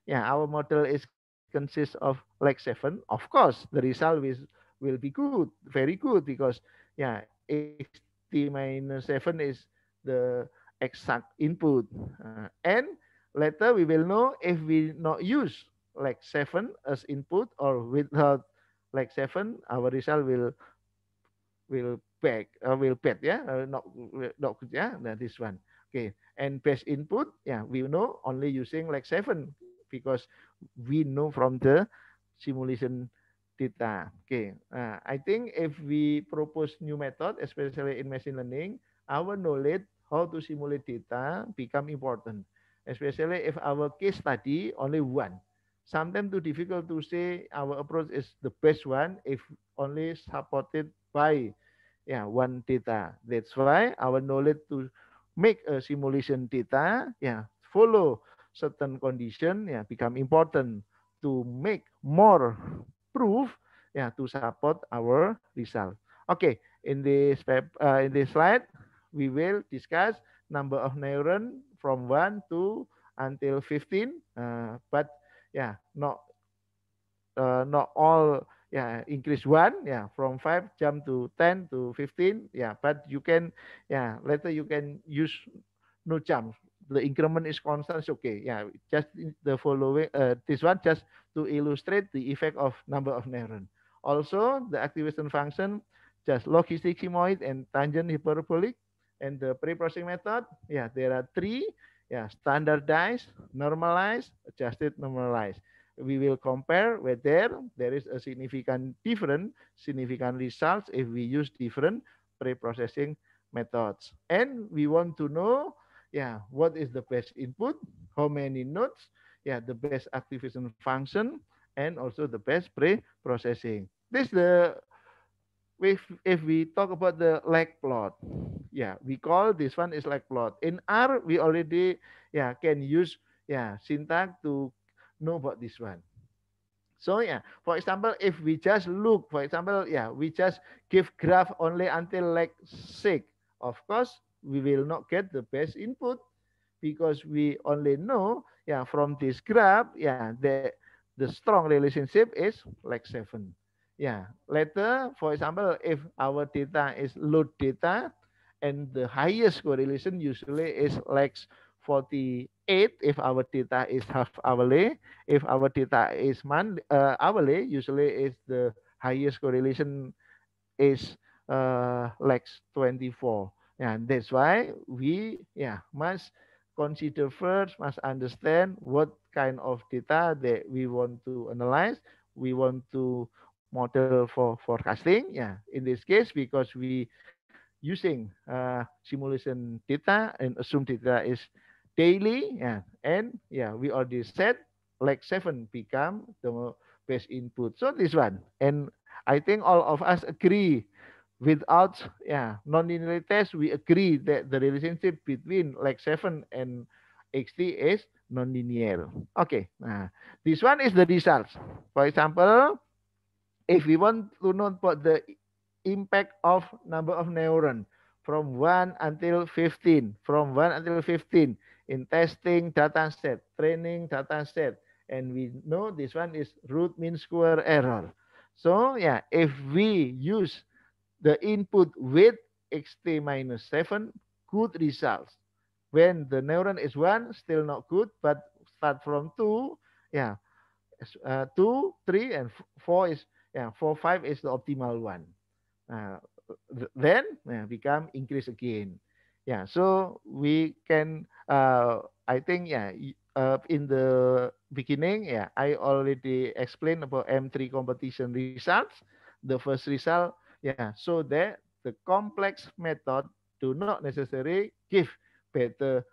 yeah our model is consists of like 7 of course the result is will be good very good because yeah xt minus 7 is the exact input uh, and Later, we will know if we not use like 7 as input or without like 7, our result will will back uh, will bad yeah uh, not not good yeah this one okay and base input yeah we know only using like seven because we know from the simulation data okay uh, i think if we propose new method especially in machine learning our knowledge how to simulate data become important especially if our case study only one. Sometimes too difficult to say our approach is the best one if only supported by yeah, one data. That's why our knowledge to make a simulation data, yeah, follow certain condition, yeah, become important to make more proof, yeah, to support our result. Okay, in this uh, in this slide, we will discuss number of neuron from 1 to until 15 uh, but yeah not uh, not all yeah increase 1 yeah from 5 jump to 10 to 15 yeah but you can yeah later you can use no jump the increment is constant okay yeah just the following uh, this one just to illustrate the effect of number of neuron also the activation function just logistic sigmoid and tangent hyperbolic and the pre-processing method, yeah, there are three. Yeah, standardized, normalized, adjusted, normalized. We will compare whether there is a significant different, significant results if we use different pre-processing methods. And we want to know, yeah, what is the best input, how many nodes, yeah, the best activation function, and also the best pre-processing. This is the if if we talk about the lag plot yeah we call this one is lag plot in r we already yeah can use yeah syntax to know about this one so yeah for example if we just look for example yeah we just give graph only until lag six of course we will not get the best input because we only know yeah from this graph yeah the the strong relationship is lag seven yeah, later, for example, if our data is load data and the highest correlation usually is lex 48 if our data is half hourly. If our data is month, uh, hourly, usually is the highest correlation is uh, 24. And that's why we yeah must consider first, must understand what kind of data that we want to analyze. We want to model for forecasting. Yeah, in this case, because we using uh, simulation data and assume data is daily. Yeah, and yeah, we already set like seven become the best input. So this one, and I think all of us agree without yeah nonlinear test, we agree that the relationship between like seven and XT is nonlinear. Okay, nah, this one is the results. For example, if we want to know what the impact of number of neuron from 1 until 15, from 1 until 15 in testing data set, training data set. And we know this one is root mean square error. So yeah, if we use the input with xt minus 7, good results. When the neuron is 1, still not good, but start from 2, yeah, uh, 2, 3, and 4 is yeah, 4, 5 is the optimal one. Uh, then yeah, become increase again. Yeah, so we can, uh, I think, yeah, uh, in the beginning, yeah, I already explained about M3 competition results, the first result. Yeah, so that the complex method do not necessarily give better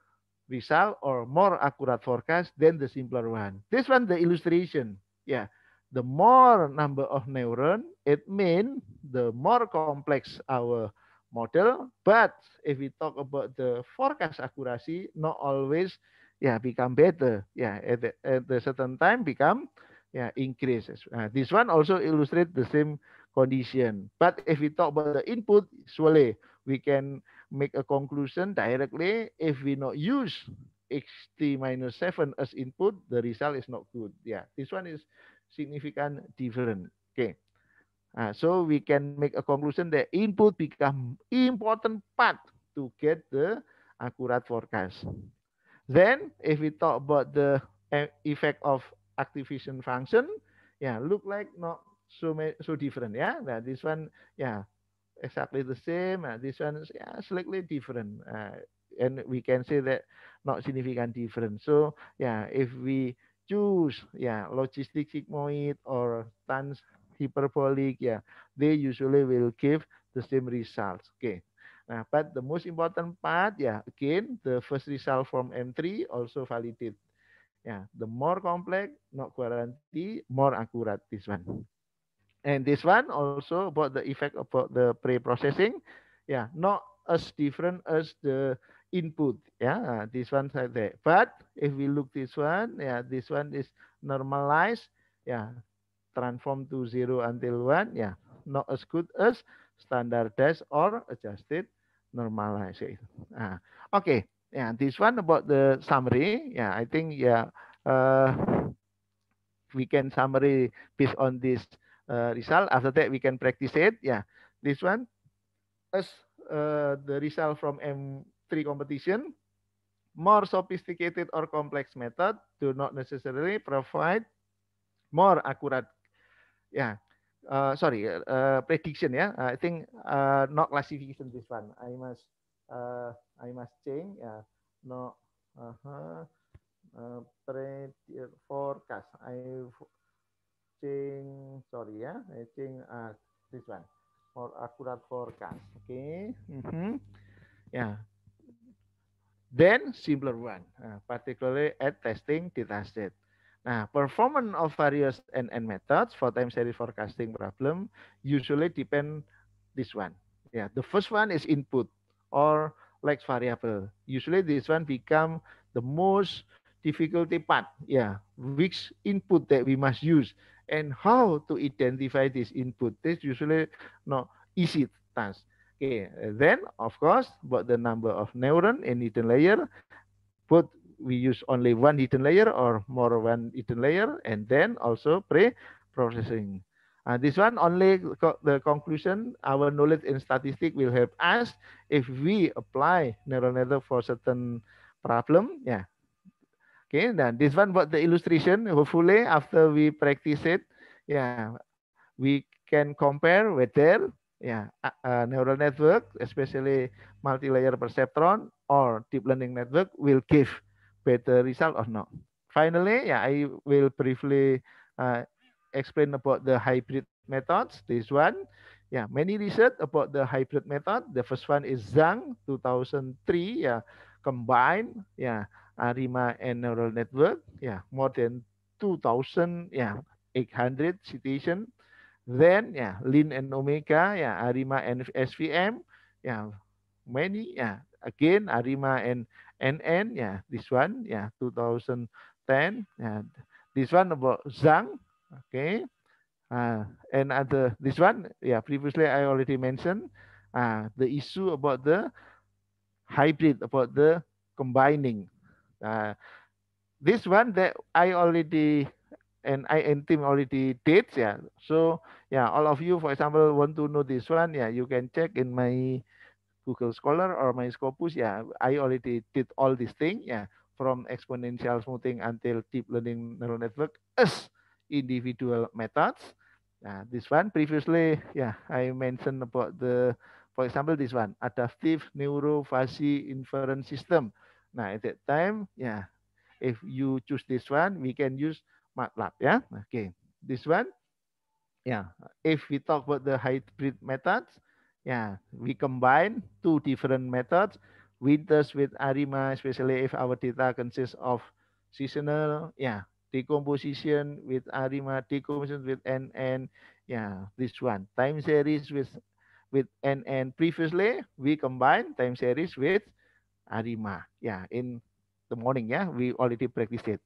result or more accurate forecast than the simpler one. This one, the illustration. Yeah, the more number of neuron, it means the more complex our model. But if we talk about the forecast accuracy, not always yeah become better. Yeah, at, the, at a certain time become yeah increases. Uh, this one also illustrates the same condition. But if we talk about the input, surely we can make a conclusion directly if we not use xt minus 7 as input, the result is not good. Yeah, this one is significant difference. Okay. Uh, so we can make a conclusion that input become important part to get the accurate forecast. Then if we talk about the e, effect of activation function, yeah, look like not so so different. Yeah, ya. this one, yeah, exactly the same. Uh, this one is yeah, slightly different. Uh, and we can say that not significant difference. So yeah, if we choose yeah logistic sigmoid or trans hyperbolic yeah they usually will give the same results okay now but the most important part yeah again the first result from m3 also validated yeah the more complex not guarantee more accurate this one and this one also about the effect about the pre-processing yeah not as different as the input. Yeah, ya. this one like that. But if we look this one, yeah, this one is normalized. Yeah, transform to zero until one. Yeah, not as good as standardized or adjusted normalized. Yeah. Ya, okay. Yeah, this one about the summary. Yeah, I think yeah, ya, uh, we can summary based on this uh, result. After that, we can practice it. Yeah, this one as uh, the result from M three competition, more sophisticated or complex method do not necessarily provide more accurate ya yeah. uh, sorry uh, prediction ya yeah. I think uh, not classification this one I must uh, I must change yeah. no uh -huh. uh, pred forecast I change sorry ya yeah. I change uh, this one more accurate forecast oke okay. mm -hmm. ya yeah Then simpler one, uh, particularly at testing dataset. Nah, performance of various NN methods for time series forecasting problem usually depend this one. Yeah, the first one is input or like variable. Usually this one become the most difficulty part. Yeah, which input that we must use and how to identify this input. This usually not easy task. Okay, then of course, but the number of neuron in hidden layer, put we use only one hidden layer or more one hidden layer, and then also pre-processing. And uh, this one only co the conclusion, our knowledge in statistic will help us if we apply neural network for certain problem. Yeah. Okay, then this one but the illustration, hopefully after we practice it, yeah, we can compare whether ya uh, neural network, especially multi-layer perceptron or deep learning network will give better result or not. Finally, yeah, I will briefly uh, explain about the hybrid methods. This one, yeah, many research about the hybrid method. The first one is Zhang 2003, yeah, combined, yeah, ARIMA and neural network, yeah, more than 2,000, yeah, 800 citation Then, yeah, Lin and Omega, yeah, Arima and SVM, yeah, many, yeah. Again, Arima and NN, yeah, this one, yeah, 2010. Yeah. This one about Zhang, okay. Uh, and other, this one, yeah, previously I already mentioned uh, the issue about the hybrid, about the combining. Uh, this one that I already and I and team already did. Yeah. So yeah, all of you, for example, want to know this one. Yeah, you can check in my Google Scholar or my Scopus. Yeah, I already did all this thing. Yeah, from exponential smoothing until deep learning neural network as individual methods. Uh, this one previously, yeah, I mentioned about the, for example, this one, adaptive neurofacy inference system. Now at that time, yeah, if you choose this one, we can use MATLAB. Yeah. Okay. This one. Yeah. If we talk about the hybrid methods, yeah, we combine two different methods. Winters with ARIMA, especially if our data consists of seasonal, yeah, decomposition with ARIMA, decomposition with NN, yeah, this one. Time series with with NN. Previously, we combine time series with ARIMA. Yeah, in the morning, yeah, we already practiced it.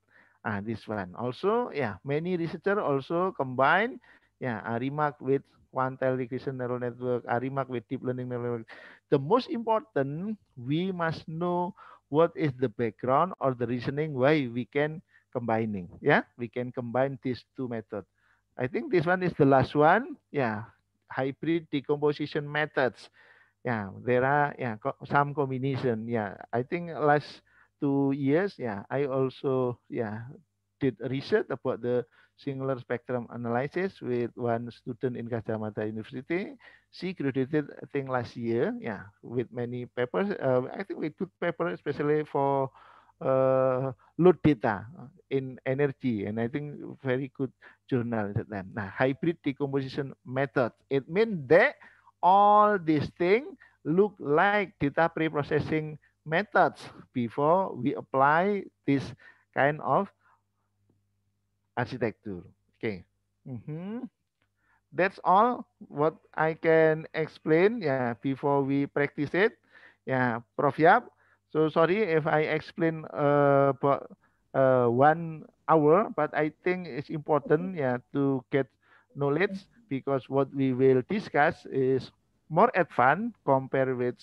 Ah, this one. Also, yeah, many researcher also combine yeah, remark with quantile regression neural network, remark with deep learning neural network. The most important, we must know what is the background or the reasoning why we can combining. Yeah, we can combine these two methods. I think this one is the last one. Yeah, hybrid decomposition methods. Yeah, there are yeah some combination. Yeah, I think last two years, yeah, I also yeah did research about the singular spectrum analysis with one student in Kacamata University. She graduated, I think, last year, yeah, with many papers. Uh, I think with good paper, especially for uh, load data uh, in energy, and I think very good journal that that Nah, hybrid decomposition method. It means that all these things look like data preprocessing methods before we apply this kind of architecture. Okay. Mm -hmm. That's all what I can explain yeah, before we practice it. Yeah, Prof. Yap. So sorry if I explain uh, uh, one hour, but I think it's important mm-hmm. yeah, to get knowledge mm-hmm. because what we will discuss is more advanced compared with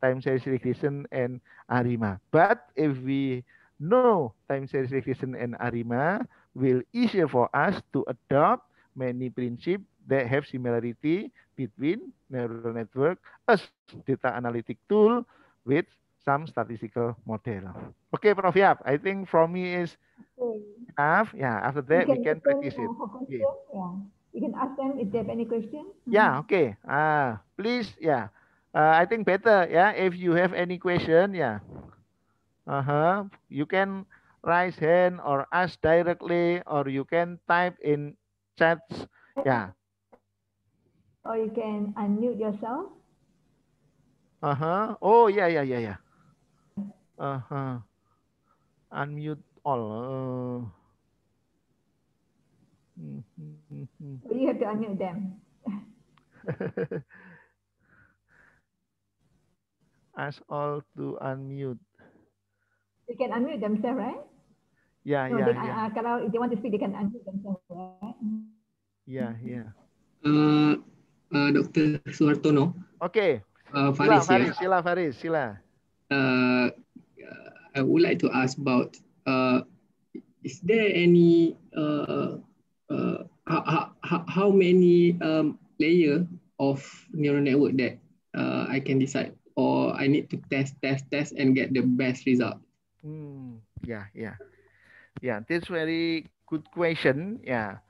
time series regression and ARIMA. But if we know time series regression and ARIMA, will easier for us to adopt many principles that have similarity between neural network as data analytic tool with some statistical model. Okay, Prof. Yap, I think for me is okay. enough. Yeah, after that we can, we can practice it. Okay. Yeah. You can ask them if they have any questions. Yeah, okay. Uh, please, yeah. uh, I think better. Yeah, if you have any question, yeah, uh huh, you can raise hand or ask directly, or you can type in chats. Yeah. Or you can unmute yourself. Uh huh. Oh yeah yeah yeah yeah. Uh huh. Unmute all. Uh... you have to unmute them. us all to unmute. They can unmute themselves, right? Yeah, yeah, they, yeah. Uh, kalau if they want to speak, they can unmute themselves, right? Yeah, yeah. Uh, uh, Dr. Suhartono. Okay. Uh, Faris, sila, Faris, yeah. sila, Faris, sila. Uh, I would like to ask about uh, is there any uh, uh, how, how, how many um, layer of neural network that uh, I can decide or I need to test, test, test and get the best result? Mm, yeah, yeah. Yeah, that's very good question. Yeah.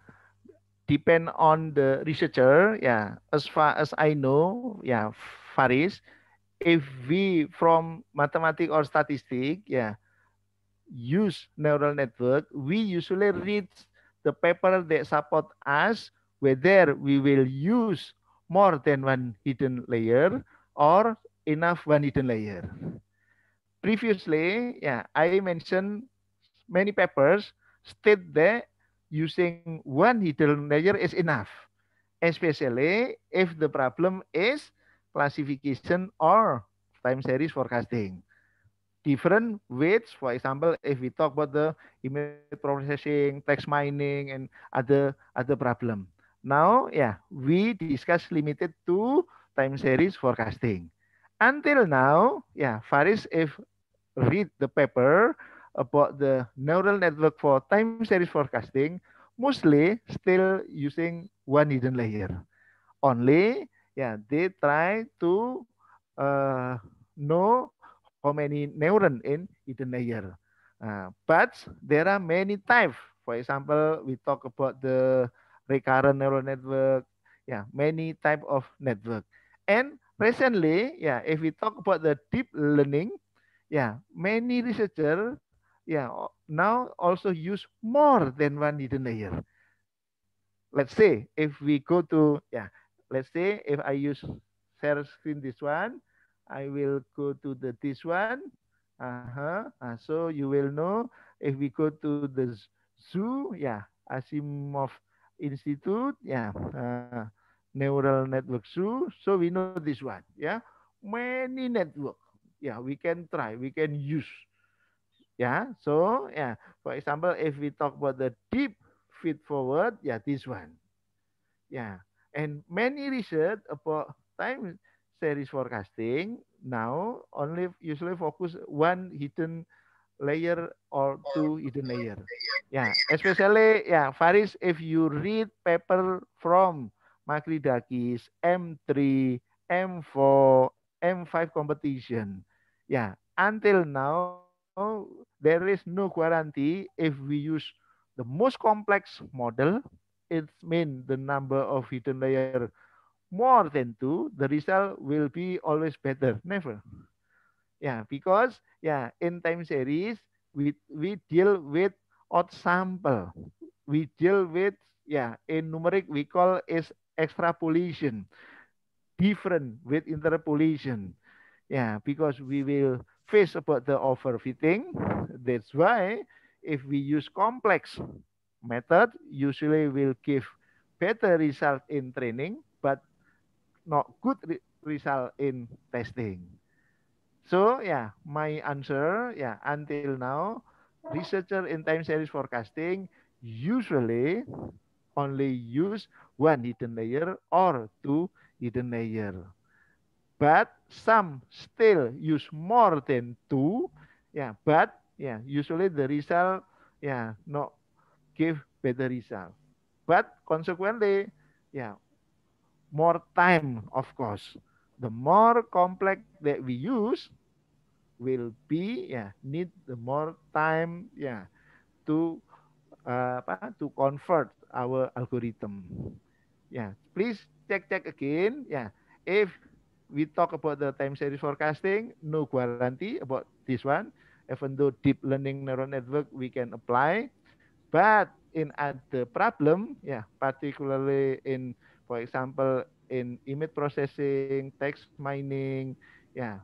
Depend on the researcher. Yeah. As far as I know, yeah, Faris, if we from mathematics or statistics, yeah, use neural network, we usually read the paper that support us whether we will use more than one hidden layer or enough one hidden layer. Previously, yeah, I mentioned many papers state that using one hidden layer is enough, especially if the problem is classification or time series forecasting. Different weights, for example, if we talk about the image processing, text mining, and other other problem. Now, yeah, we discuss limited to time series forecasting. until now, yeah, Faris, if read the paper about the neural network for time series forecasting, mostly still using one hidden layer. Only, yeah, they try to uh, know how many neuron in hidden layer. Uh, but there are many types. For example, we talk about the recurrent neural network. Yeah, many type of network. And Recently, yeah, if we talk about the deep learning, yeah, many researchers, yeah, now also use more than one hidden layer. Let's say if we go to, yeah, let's say if I use share screen this one, I will go to the this one. Uh -huh. Uh, so you will know if we go to the zoo, yeah, Asimov Institute, yeah, uh, neural network zoo. So we know this one. Yeah, many network. Yeah, we can try. We can use. Yeah. So yeah, for example, if we talk about the deep feed forward, yeah, this one. Yeah, and many research about time series forecasting now only usually focus one hidden layer or two hidden layer. Yeah, especially yeah, Faris, if you read paper from Makridakis, M3, M4, M5 competition. Yeah, until now, there is no guarantee if we use the most complex model, it means the number of hidden layer more than two, the result will be always better. Never. Yeah, because yeah, in time series, we, we deal with odd sample. We deal with, yeah, in numeric, we call is extrapolation, different with interpolation. Yeah, because we will face about the overfitting. That's why if we use complex method, usually will give better result in training, but not good re result in testing. So yeah, my answer, yeah, until now, researcher in time series forecasting usually only use one hidden layer or two hidden layer. But some still use more than two. Yeah, but yeah, usually the result yeah no give better result. But consequently, yeah, more time of course. The more complex that we use will be yeah need the more time yeah to uh, to convert our algorithm. Yeah, please check check again. Yeah, if we talk about the time series forecasting, no guarantee about this one. Even though deep learning neural network we can apply, but in other problem, yeah, particularly in, for example, in image processing, text mining, yeah,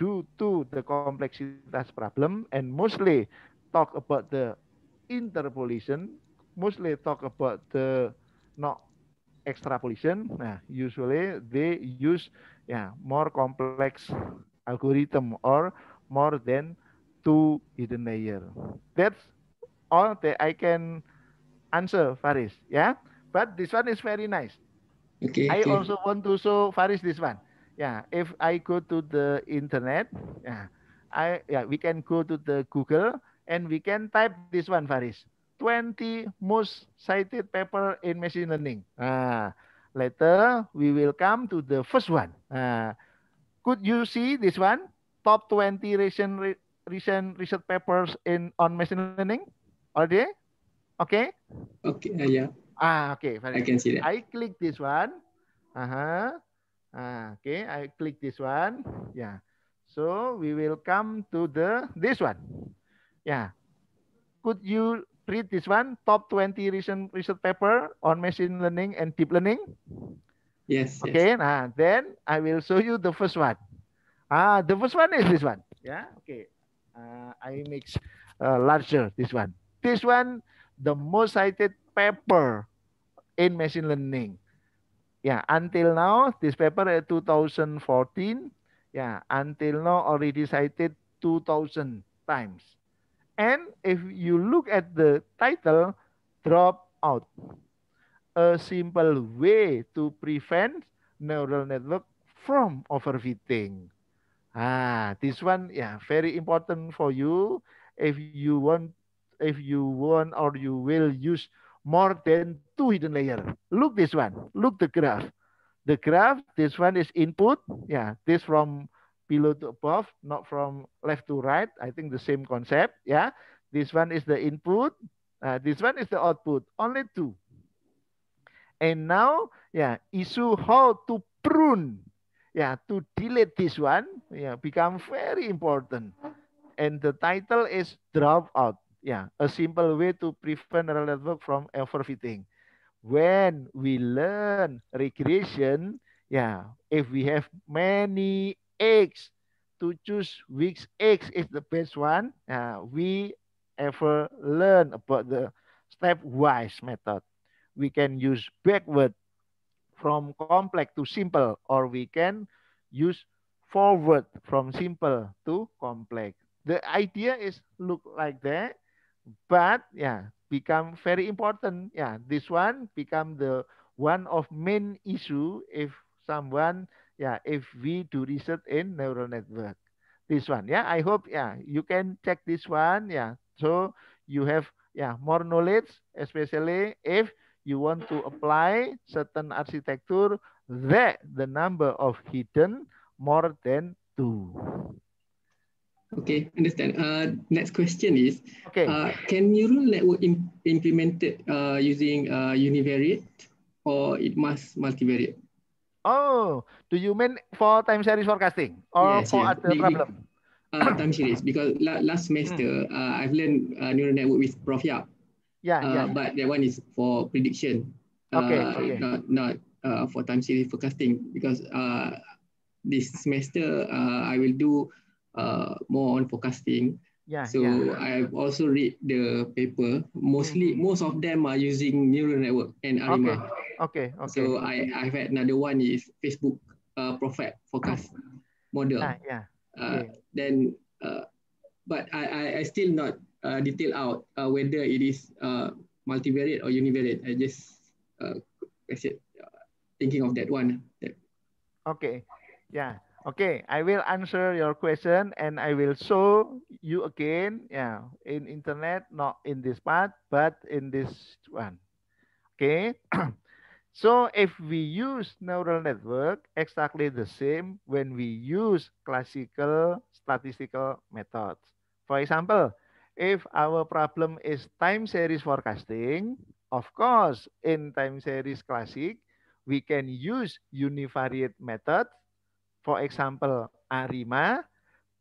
due to the complexitas problem and mostly talk about the interpolation, mostly talk about the not extrapolation, nah, usually they use yeah, more complex algorithm or more than two hidden layer. That's all that I can answer, Faris. Yeah, but this one is very nice. Okay. I okay. also want to show Faris this one. Yeah, if I go to the internet, yeah, I yeah we can go to the Google and we can type this one, Faris. 20 most cited paper in machine learning. Uh, later, we will come to the first one. Uh, could you see this one? Top 20 recent, recent research papers in on machine learning? Already? Okay? Okay, uh, yeah. Ah, okay. Very I can see that. I click this one. Uh-huh. Ah, okay, I click this one. Yeah. So we will come to the this one. Yeah. Could you read this one, top 20 recent research paper on machine learning and deep learning. Yes. Okay. Yes. Nah, then I will show you the first one. Ah, the first one is this one. Yeah. Okay. Uh, I make uh, larger this one. This one, the most cited paper in machine learning. Yeah. Until now, this paper at 2014. Yeah. Until now, already cited 2,000 times. And if you look at the title, drop out. A simple way to prevent neural network from overfitting. Ah, this one yeah, very important for you if you want if you want or you will use more than two hidden layer. Look this one. Look the graph. The graph, this one is input. Yeah, this from below to above, not from left to right. I think the same concept. Yeah. This one is the input. Uh, this one is the output. Only two. And now, yeah, issue how to prune. Yeah, to delete this one. Yeah, become very important. And the title is drop out. Yeah, a simple way to prevent neural network from overfitting. When we learn regression, yeah, if we have many X to choose which X is the best one, uh, we ever learn about the stepwise method. We can use backward from complex to simple, or we can use forward from simple to complex. The idea is look like that, but yeah, become very important. Yeah, this one become the one of main issue if someone yeah if we do research in neural network this one yeah i hope yeah you can check this one yeah so you have yeah more knowledge especially if you want to apply certain architecture that the number of hidden more than two okay understand uh next question is okay uh, can neural network imp implemented uh, using uh, univariate or it must multivariate Oh, do you mean for time series forecasting or yes, for yes. other problem? Uh, time series because last hmm. semester uh, I've learned uh, neural network with Prof Yap. Yeah, uh, yeah. But that one is for prediction. Uh, okay, uh, okay. Not not uh, for time series forecasting because uh, this semester uh, I will do uh, more on forecasting. Yeah, so yeah. I've also read the paper. Mostly, mm. most of them are using neural network and Arima. Okay. Okay. Okay. So I I've another one is Facebook uh, profit forecast model. Ah, yeah. Uh, Then, uh, but I, I I still not uh, detail out uh, whether it is uh, multivariate or univariate. I just uh, I said, uh, thinking of that one. Okay. Yeah. Okay, I will answer your question and I will show you again, yeah, in internet, not in this part, but in this one. Okay. So if we use neural network, exactly the same when we use classical statistical methods. For example, if our problem is time series forecasting, of course, in time series classic, we can use univariate method, for example, ARIMA,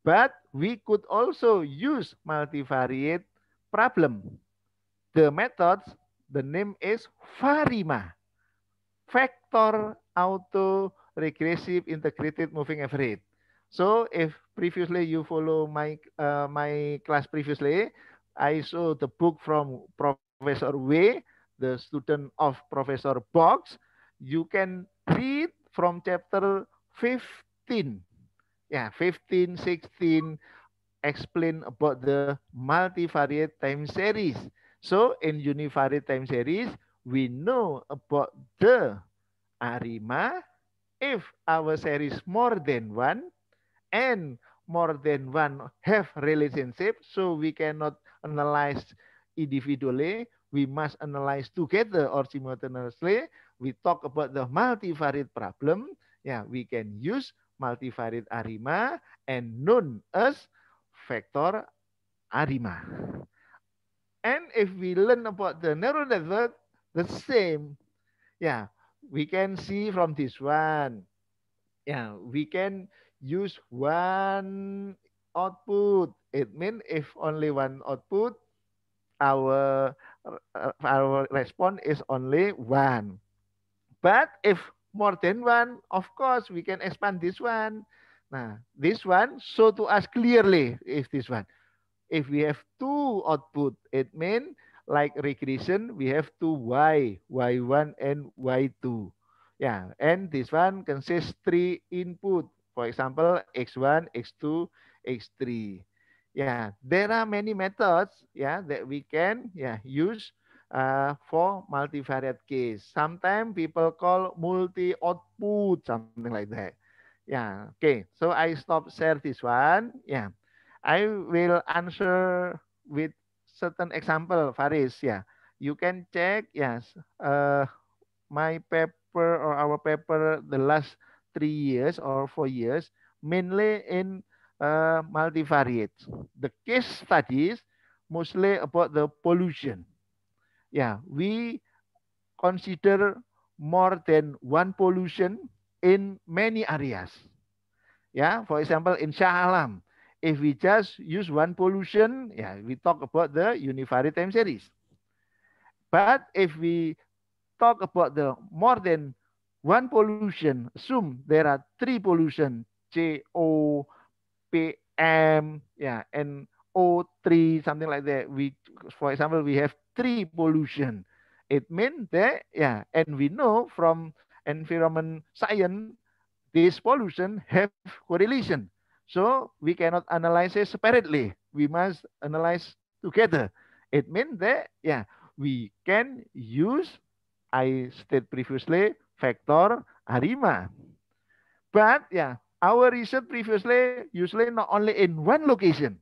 but we could also use multivariate problem. The methods, the name is VARIMA. factor auto regressive integrated moving average. So if previously you follow my uh, my class previously, I saw the book from Professor Wei, the student of Professor Box. You can read from chapter 15. Yeah, 15, 16, explain about the multivariate time series. So in univariate time series, we know about the arima if our series more than one and more than one have relationship so we cannot analyze individually we must analyze together or simultaneously we talk about the multivariate problem yeah we can use multivariate arima and known as vector arima and if we learn about the neural network the same. Yeah, we can see from this one. Yeah, we can use one output. It means if only one output, our uh, our response is only one. But if more than one, of course, we can expand this one. Now this one show to us clearly if this one. If we have two output, it means like regression, we have two y, y1 and y2. Yeah, and this one consists three input. For example, x1, x2, x3. Yeah, there are many methods. Yeah, that we can yeah use uh, for multivariate case. Sometimes people call multi-output something like that. Yeah. Okay. So I stop share this one. Yeah, I will answer with certain example, Faris. Yeah, you can check. Yes, uh, my paper or our paper the last three years or four years, mainly in uh, multivariate. The case studies mostly about the pollution. Yeah, we consider more than one pollution in many areas. Yeah, for example, in Shah Alam, if we just use one pollution, yeah, we talk about the univariate time series. But if we talk about the more than one pollution, assume there are three pollution, CO, PM, yeah, and 3 something like that. We, for example, we have three pollution. It means that, yeah, and we know from environment science, this pollution have correlation so we cannot analyze it separately. We must analyze together. It means that, yeah, we can use, I stated previously, factor Arima. But yeah, our research previously usually not only in one location.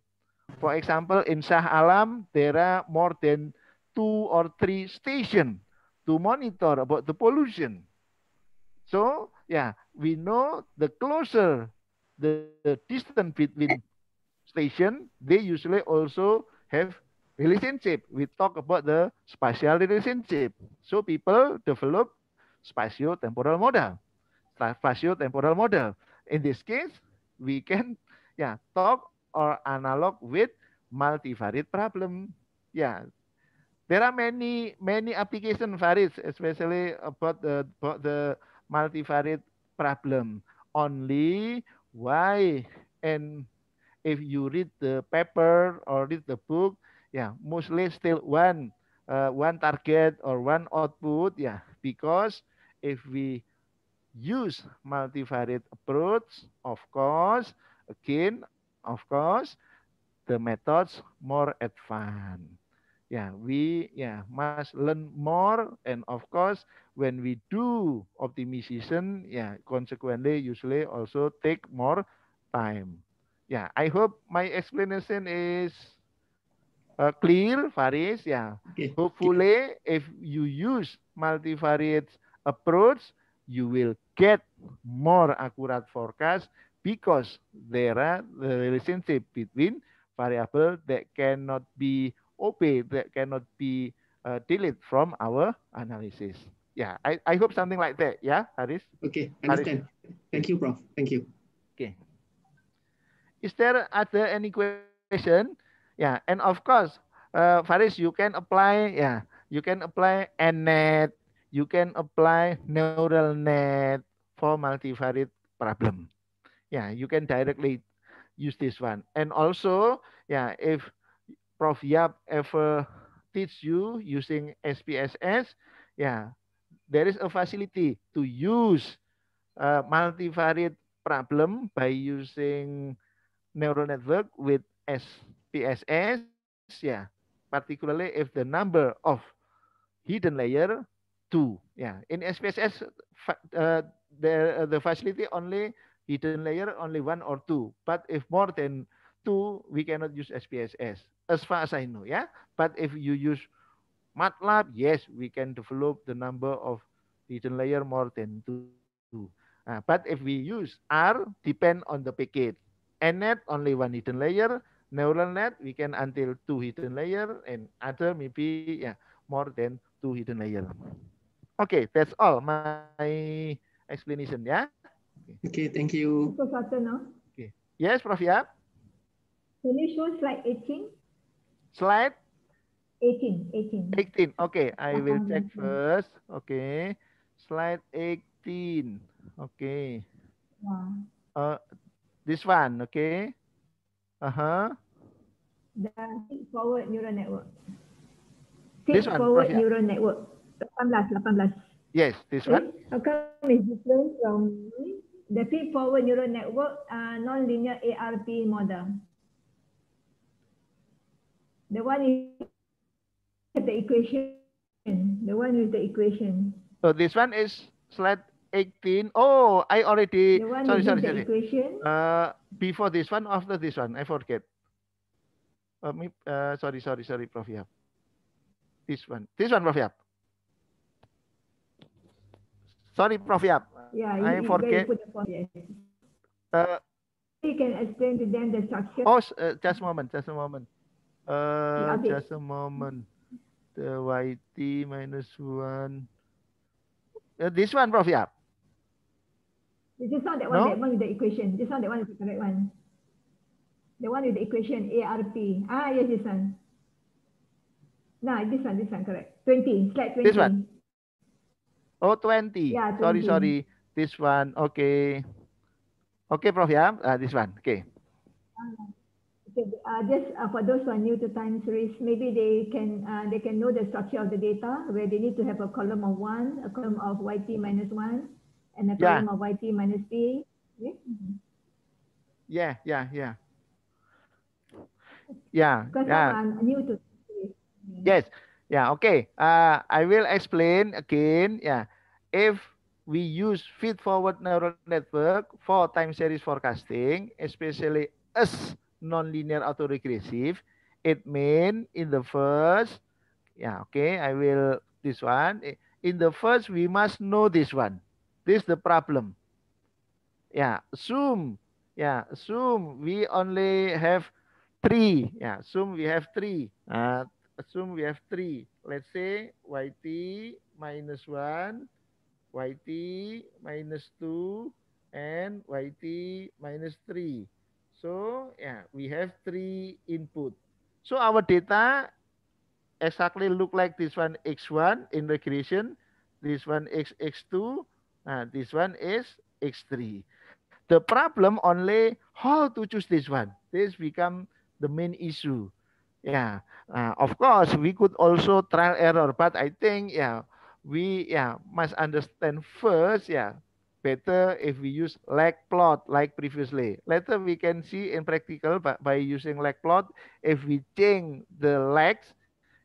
For example, in Shah Alam, there are more than two or three stations to monitor about the pollution. So yeah, we know the closer the, the distance between station, they usually also have relationship. We talk about the spatial relationship. So people develop spatiotemporal model. Spatiotemporal model. In this case, we can yeah talk or analog with multivariate problem. Yeah. There are many many application varies, especially about the about the multivariate problem. Only why and if you read the paper or read the book yeah mostly still one uh, one target or one output yeah because if we use multivariate approach of course again of course the methods more advanced yeah, we yeah must learn more, and of course, when we do optimization, yeah, consequently, usually also take more time. Yeah, I hope my explanation is uh, clear, Faris. Yeah, okay. hopefully, if you use multivariate approach, you will get more accurate forecast because there are the relationship between variable that cannot be obey that cannot be uh, deleted from our analysis. Yeah, I, I hope something like that. Yeah, Haris? Okay, understand. Haris. Thank you, Prof. Thank you. Okay. Is there other any question? Yeah, and of course, uh, Faris, you can apply, yeah, you can apply NNet, you can apply neural net for multivariate problem. Yeah, you can directly use this one. And also, yeah, if Prof. Yap ever teach you using SPSS, yeah, there is a facility to use uh, multivariate problem by using neural network with SPSS, yeah, particularly if the number of hidden layer two, yeah, in SPSS uh, the the facility only hidden layer only one or two, but if more than two, we cannot use SPSS, as far as I know, yeah? But if you use MATLAB, yes, we can develop the number of hidden layer more than two. Uh, but if we use R, depend on the packet. NNet, only one hidden layer. Neural net, we can until two hidden layer, and other maybe yeah, more than two hidden layer. Okay, that's all my explanation, yeah? Okay, okay thank you. Okay. Yes, Prof. Yap? Can you show slide 18? Slide? 18. 18. 18. Okay, I uh-huh, will check first. Okay. Slide 18. Okay. Uh, this one, okay? Uh-huh. The forward neural network. Take this one, forward Prasya. neural network. 18, 18. Yes, this one. how come is different from the feed forward neural network uh, non linear ARP model. The one is the equation. The one with the equation. So this one is slide 18. Oh, I already. The one sorry, sorry, the sorry. Equation. Uh, before this one, after this one, I forget. Uh, uh, sorry, sorry, sorry, Prof. Yap. This one. This one, Prof. Yap. Sorry, Prof. Yap. Yeah, you, I you forget. Yes. Uh, you can explain to them the structure. Oh, uh, just a moment, just a moment. Uh, okay. Just a moment. The yt minus 1. Uh, this one, Prof. Yeah. This is not that one, no? that one with the equation. This one, that one is the correct one. The one with the equation, ARP. Ah, yes, this one. No, nah, this one, this one, correct. 20, slide 20. This one. Oh, 20. Yeah, 20. Sorry, sorry. This one, okay. Okay, Prof. Yeah, uh, this one, okay. Uh, uh, just uh, for those who are new to time series, maybe they can uh, they can know the structure of the data where they need to have a column of one, a column of yt minus one, and a column of yt minus b. Yeah. yeah, yeah, yeah, yeah. Because yeah. I'm new to. Yes. Yeah. Okay. Uh, I will explain again. Yeah. If we use feed-forward neural network for time series forecasting, especially as nonlinear autoregressive, it means in the first, yeah, okay, I will, this one. Eh, in the first, we must know this one. This is the problem. Yeah, assume, yeah, assume we only have three. Yeah, assume we have three. Uh, assume we have three. Let's say yt minus 1, yt minus 2, and yt minus 3. So yeah, we have three input. So our data exactly look like this one x1 in regression, this one x x2, and this one is x3. The problem only how to choose this one. This become the main issue. Yeah, uh, of course we could also trial error, but I think yeah we yeah must understand first yeah better if we use lag plot like previously. Later we can see in practical by using lag plot, if we change the lags,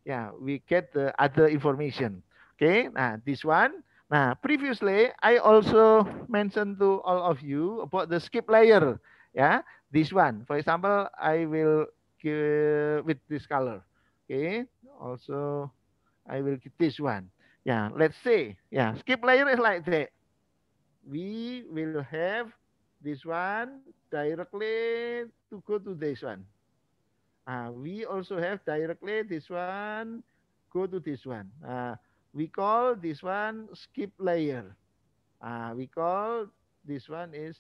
yeah, we get the other information. Okay, nah, this one. Nah, previously I also mentioned to all of you about the skip layer. Yeah, this one. For example, I will give with this color. Okay, also I will get this one. Yeah, let's say, Yeah, skip layer is like that. we will have this one directly to go to this one. Uh, we also have directly this one, go to this one. Uh, we call this one skip layer. Uh, we call this one is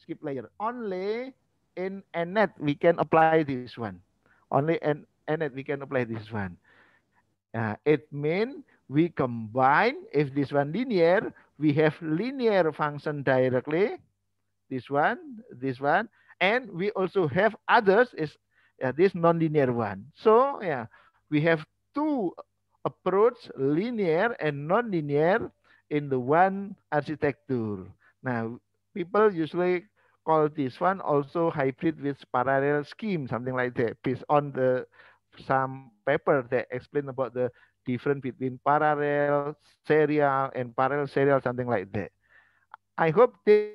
skip layer. Only in NNet we can apply this one. Only in NNet we can apply this one. Uh, it means we combine, if this one linear, we have linear function directly, this one, this one, and we also have others is uh, this nonlinear one. So yeah, we have two approach, linear and nonlinear, in the one architecture. Now, people usually call this one also hybrid with parallel scheme, something like that, based on the some paper that explain about the difference between parallel, serial, and parallel serial, something like that. I hope this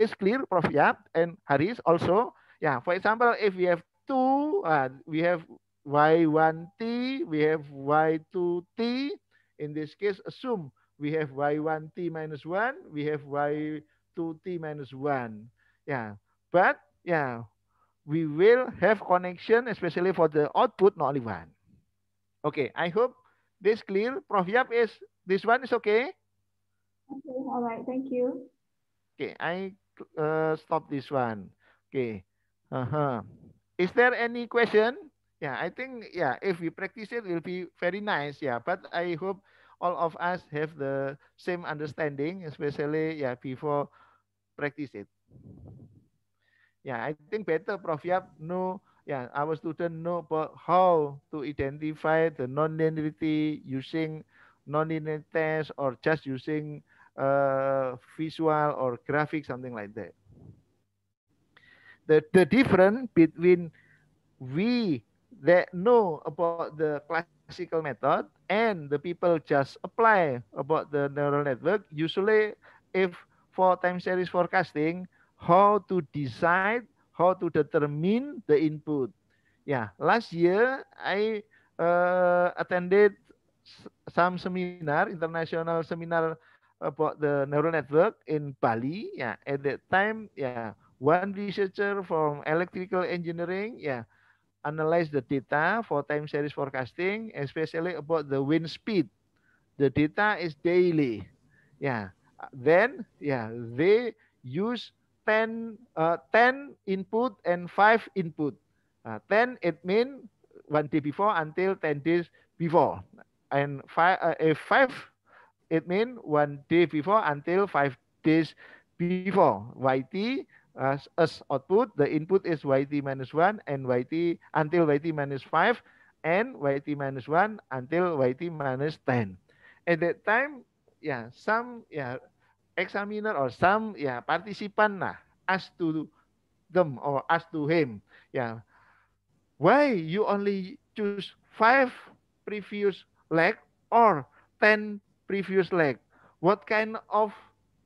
is clear, Prof. Yap and Haris also. Yeah, for example, if we have two, uh, we have y1t, we have y2t. In this case, assume we have y1t minus 1, we have y2t minus 1. Yeah, but yeah, we will have connection, especially for the output, not only one. Okay, I hope This clear? Prof Yap is this one is okay? Okay, all right. Thank you. Okay, I uh, stop this one. Okay. Uh -huh. Is there any question? Yeah, I think yeah, if we practice it, it will be very nice. Yeah, but I hope all of us have the same understanding, especially yeah before practice it. Yeah, I think better Prof Yap no. yeah, our students know about how to identify the non-linearity using non-linear tests or just using uh, visual or graphic, something like that. The, the difference between we that know about the classical method and the people just apply about the neural network, usually if for time series forecasting, how to decide how to determine the input. Yeah, last year I uh, attended some seminar, international seminar about the neural network in Bali. Yeah, at that time, yeah, one researcher from electrical engineering, yeah, analyze the data for time series forecasting, especially about the wind speed. The data is daily. Yeah. Then, yeah, they use 10, uh, 10 input and 5 input. Uh, 10, it means one day before until 10 days before. And five, uh, if 5, it means one day before until 5 days before. YT as, uh, as uh, output, the input is YT minus 1 and YT until YT minus 5 and YT minus 1 until YT minus 10. At that time, yeah, some, yeah, examiner or some ya partisipan nah as to them or as to him ya yeah. why you only choose five previous leg or ten previous leg what kind of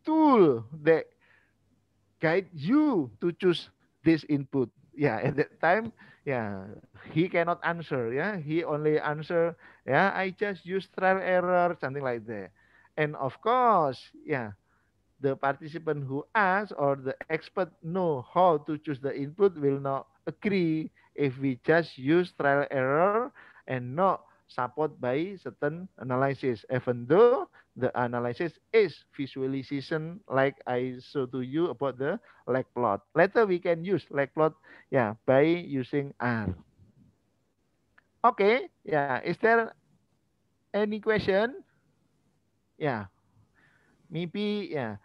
tool that guide you to choose this input ya yeah, at that time ya yeah, he cannot answer ya yeah. he only answer ya yeah, I just use trial error something like that and of course ya yeah, the participant who asks or the expert know how to choose the input will not agree if we just use trial error and not support by certain analysis, even though the analysis is visualization like I show to you about the lag plot. Later we can use lag plot yeah, by using R. Okay, yeah, is there any question? Yeah, maybe yeah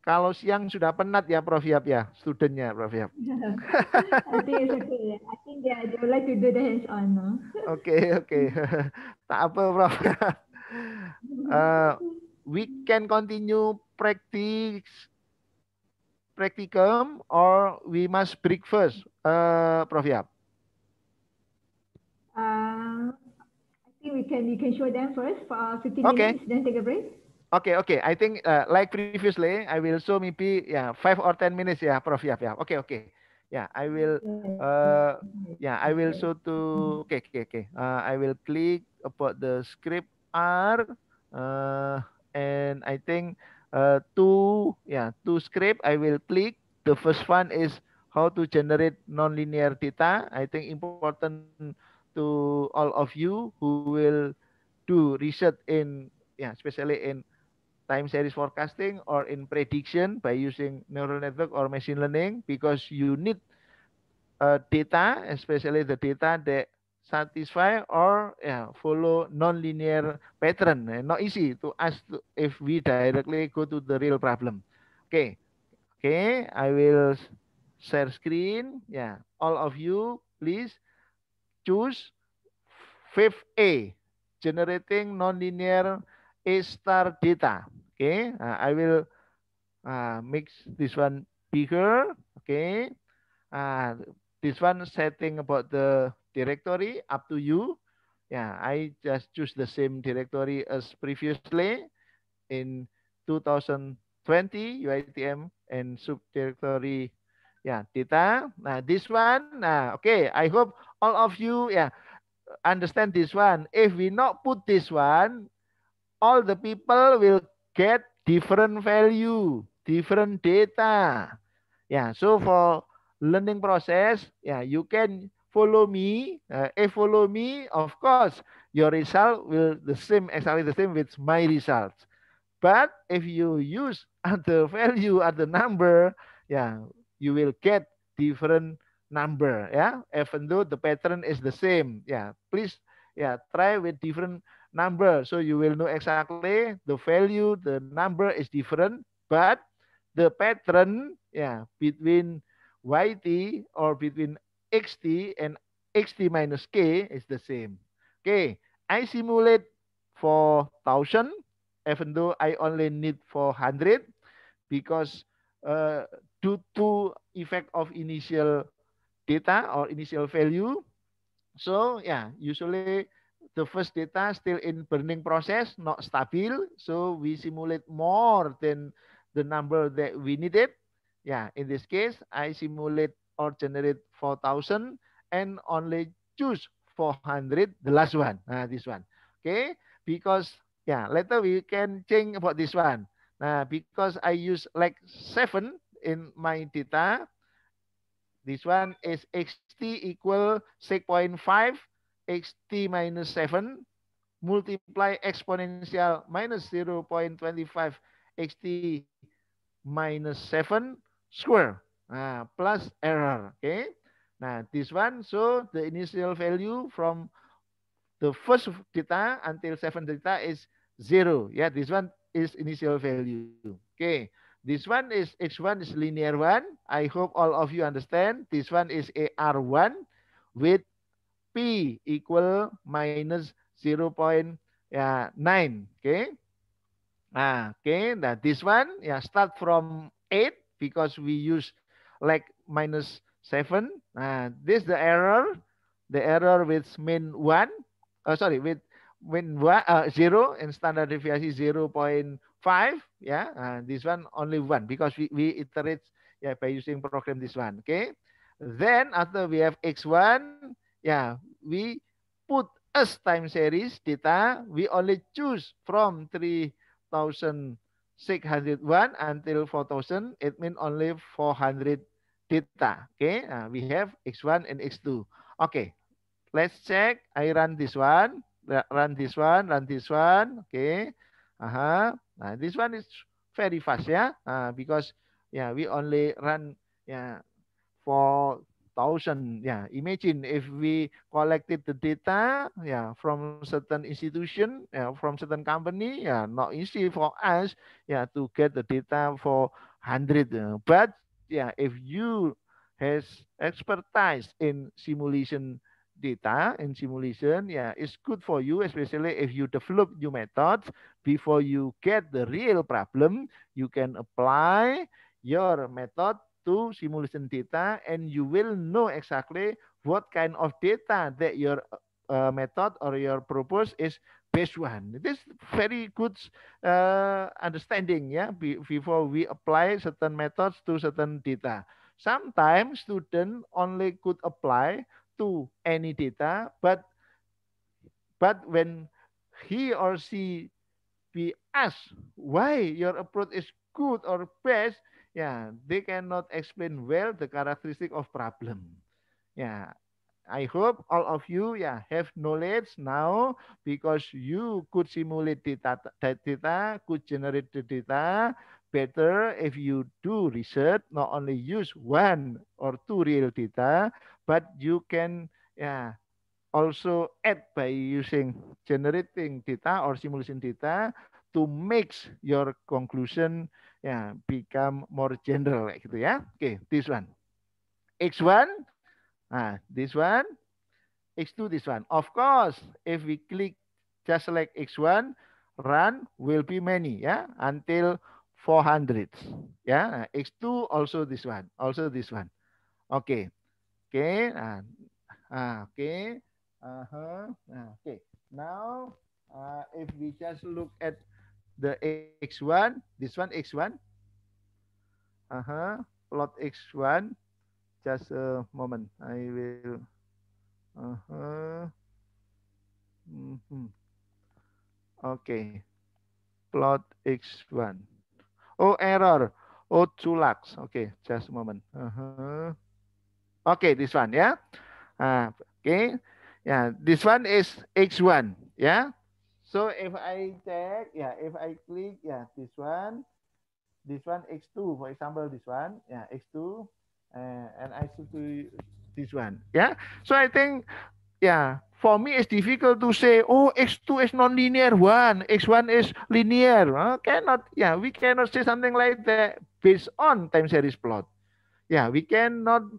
kalau siang sudah penat ya Prof Yap ya, studentnya Prof Yap. I think on. Oke oke, tak apa Prof. uh, we can continue practice practicum or we must break first, uh, Prof Yap. Uh, I think we can we can show them first for 15 okay. minutes, then take a break. Oke okay, oke, okay. I think uh, like previously, I will show maybe ya yeah, five or ten minutes ya, yeah, Prof ya ya. Oke oke, ya I will uh, ya yeah, I will show to oke okay, oke okay, oke. Okay. Uh, I will click about the script R uh, and I think uh, two ya yeah, two script I will click. The first one is how to generate nonlinear data. I think important to all of you who will do research in yeah especially in time series forecasting or in prediction by using neural network or machine learning because you need uh, data, especially the data that satisfy or yeah, follow linear pattern. And eh, not easy to ask to, if we directly go to the real problem. Okay, okay, I will share screen. Yeah, all of you, please choose fifth a generating nonlinear A star data. Okay, uh, I will uh, this one bigger. Okay. Uh, this one setting about the directory up to you. Yeah, I just choose the same directory as previously in 2020 UITM and subdirectory yeah data. Now this one, uh, okay, I hope all of you yeah understand this one. If we not put this one, all the people will get different value, different data. Yeah, so for learning process, yeah, you can follow me. Uh, eh, if eh, follow me, of course, your result will the same exactly the same with my results. But if you use other value, other number, yeah, you will get different number. Yeah, even though the pattern is the same. Yeah, please, yeah, try with different number. So you will know exactly the value, the number is different, but the pattern yeah, between yt or between xt and xt minus k is the same. Okay, I simulate for 1000 even though I only need 400 because uh, due to effect of initial data or initial value. So yeah, usually the first data still in burning process, not stable. So we simulate more than the number that we needed. Yeah, in this case, I simulate or generate 4,000 and only choose 400, the last one, Nah, this one. Okay, because yeah, later we can change about this one. Nah, because I use like seven in my data, this one is xt equal 6.5 xt minus 7 multiply exponential minus 0.25 xt minus 7 square nah, plus error. Okay. Now nah, this one, so the initial value from the first data until 7 data is 0. Yeah, this one is initial value. Okay. This one is x1 is linear one. I hope all of you understand. This one is AR1 with P equal minus 0.9. Ya, Okay. Nah, okay. Nah, this one, yeah, start from 8 because we use like minus 7. Nah, this the error. The error with mean 1. Oh, sorry, with mean 0 uh, and standard deviation 0 Ya, Yeah, uh, this one only 1 because we, we iterate yeah, by using program this one. Okay. Then after we have X1, Yeah, we put as time series data, we only choose from 3,601 until 4,000. It mean only 400 data. Okay, uh, we have X1 and X2. Okay, let's check. I run this one, run this one, run this one. Okay, uh nah, -huh. this one is very fast, yeah, uh, because yeah, we only run yeah for thousand. Yeah, imagine if we collected the data, yeah, from certain institution, yeah, from certain company, yeah, not easy for us, yeah, to get the data for hundred. But yeah, if you has expertise in simulation data in simulation, yeah, it's good for you, especially if you develop new methods before you get the real problem, you can apply your method to simulation data and you will know exactly what kind of data that your uh, uh method or your purpose is based on. It is very good uh, understanding yeah before we apply certain methods to certain data. Sometimes student only could apply to any data, but but when he or she be asked why your approach is good or best, Ya, yeah, they cannot explain well the characteristic of problem. Ya, yeah. I hope all of you ya yeah, have knowledge now because you could simulate data, data, could generate the data better if you do research, not only use one or two real data, but you can yeah, also add by using generating data or simulation data to make your conclusion yeah, become more general like gitu ya. Oke, okay, this one. X1, ah, this one, X2, this one. Of course, if we click just like X1, run will be many ya, yeah, until 400. Ya, yeah. X2 also this one, also this one. Oke. Okay. Oke, okay. ah, ah, oke. Okay. Uh -huh. oke. Okay. Now, uh, if we just look at the x1, this one x1. Uh -huh. Plot x1. Just a moment. I will. Uh -huh. mm -hmm. Okay. Plot x1. Oh, error. Oh, two lakhs. Okay, just a moment. Uh -huh. Okay, this one, yeah. Uh, okay. Yeah, this one is x1, yeah. So if I check, yeah, if I click, yeah, this one, this one X2, for example, this one, yeah, X2, uh, and I should do this one, yeah. So I think, yeah, for me it's difficult to say, oh, X2 is nonlinear one, X1 is linear. Huh? Cannot, yeah, we cannot say something like that based on time series plot. Yeah, we cannot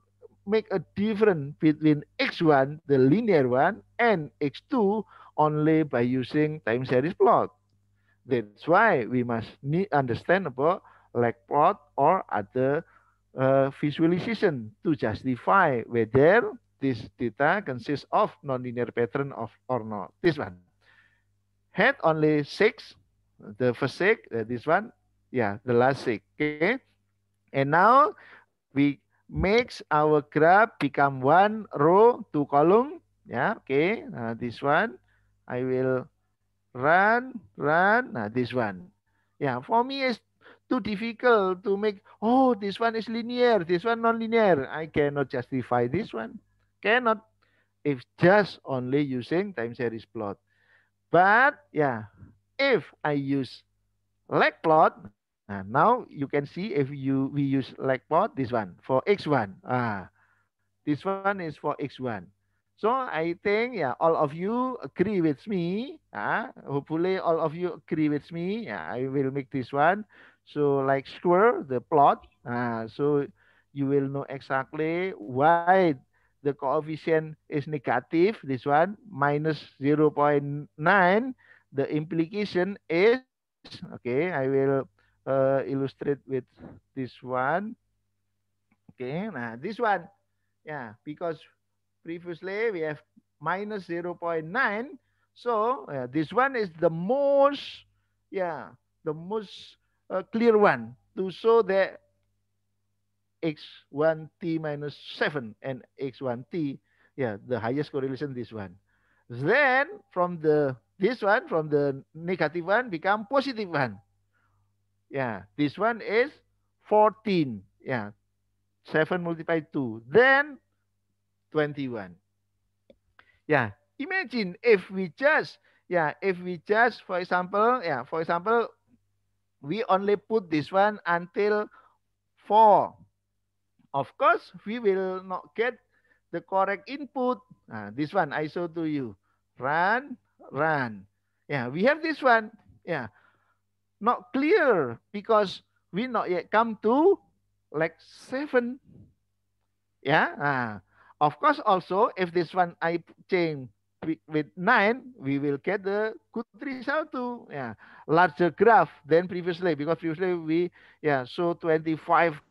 make a difference between X1, the linear one, and X2, only by using time series plot. That's why we must need understand about lag plot or other uh, visualization to justify whether this data consists of nonlinear pattern of or not. This one had only six, the first six, uh, this one, yeah, the last six. Okay, and now we makes our graph become one row, two column. Yeah, okay, uh, this one. I will run, run. Now this one. Yeah, for me it's too difficult to make, oh, this one is linear, this one non-linear. I cannot justify this one. Cannot if just only using time series plot. But yeah, if I use leg plot, and now you can see if you we use leg plot, this one for x1. Ah, this one is for x1. So I think yeah, all of you agree with me. Uh, hopefully all of you agree with me. Yeah, I will make this one. So like square the plot. Uh, so you will know exactly why the coefficient is negative. This one minus 0 0.9. The implication is okay. I will uh, illustrate with this one. Okay, now this one. Yeah, because previously we have minus 0 0.9. So uh, this one is the most, yeah, the most uh, clear one to show that x1t minus 7 and x1t, yeah, the highest correlation this one. Then from the this one, from the negative one become positive one. Yeah, this one is 14. Yeah, 7 multiplied 2. Then 21. Yeah, imagine if we just, yeah, if we just, for example, yeah, for example, we only put this one until 4. Of course, we will not get the correct input. Uh, this one I show to you. Run, run. Yeah, we have this one. Yeah, not clear because we not yet come to like 7. Yeah, uh, of course, also, if this one I change with 9, we will get the good result too. Yeah, larger graph than previously because previously we yeah show 25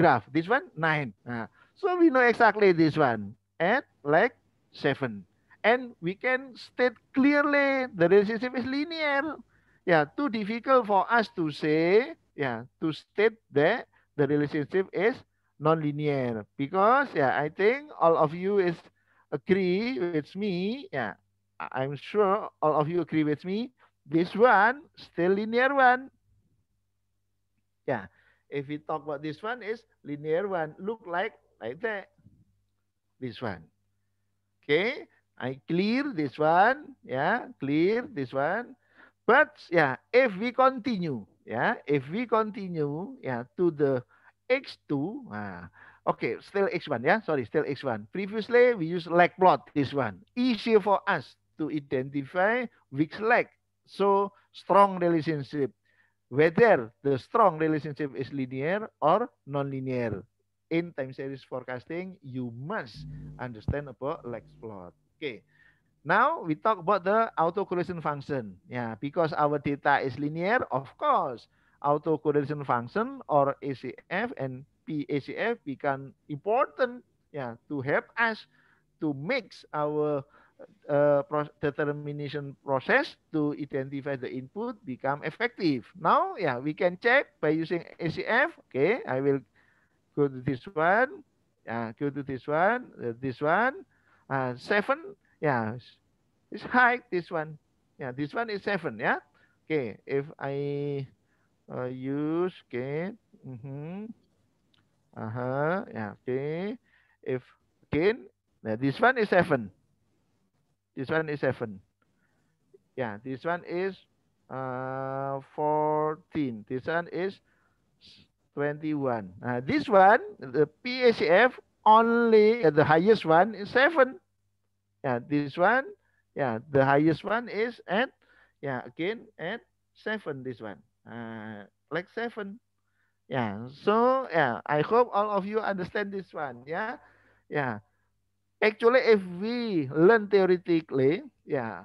graph. This one 9. Uh, so we know exactly this one at like 7. And we can state clearly the relationship is linear. Yeah, too difficult for us to say, yeah, to state that the relationship is nonlinear because yeah i think all of you is agree with me yeah i'm sure all of you agree with me this one still linear one yeah if we talk about this one is linear one look like like that this one okay i clear this one yeah clear this one but yeah if we continue yeah if we continue yeah to the X2. Nah, okay, still X1 ya. Sorry, still X1. Previously, we use leg plot, this one. easier for us to identify which leg so strong relationship. Whether the strong relationship is linear or non-linear, In time series forecasting, you must understand about leg plot. Okay. Now we talk about the autocorrelation function. Yeah, because our data is linear, of course, autocorrelation function or ACF and PACF become important yeah, to help us to mix our uh, determination process to identify the input become effective. Now, yeah, we can check by using ACF. Okay, I will go to this one. Yeah, go to this one. Uh, this one, uh, seven. Yeah, it's high. This one. Yeah, this one is seven. Yeah. Okay, if I uh, use can mm -hmm. uh -huh. yeah okay if can now this one is seven this one is seven yeah this one is uh 14 this one is 21 uh, this one the PACF only uh, the highest one is seven yeah this one yeah the highest one is at yeah again at seven this one Eh, like seven. Yeah. So yeah, I hope all of you understand this one. Yeah. Yeah. Actually, if we learn theoretically, yeah,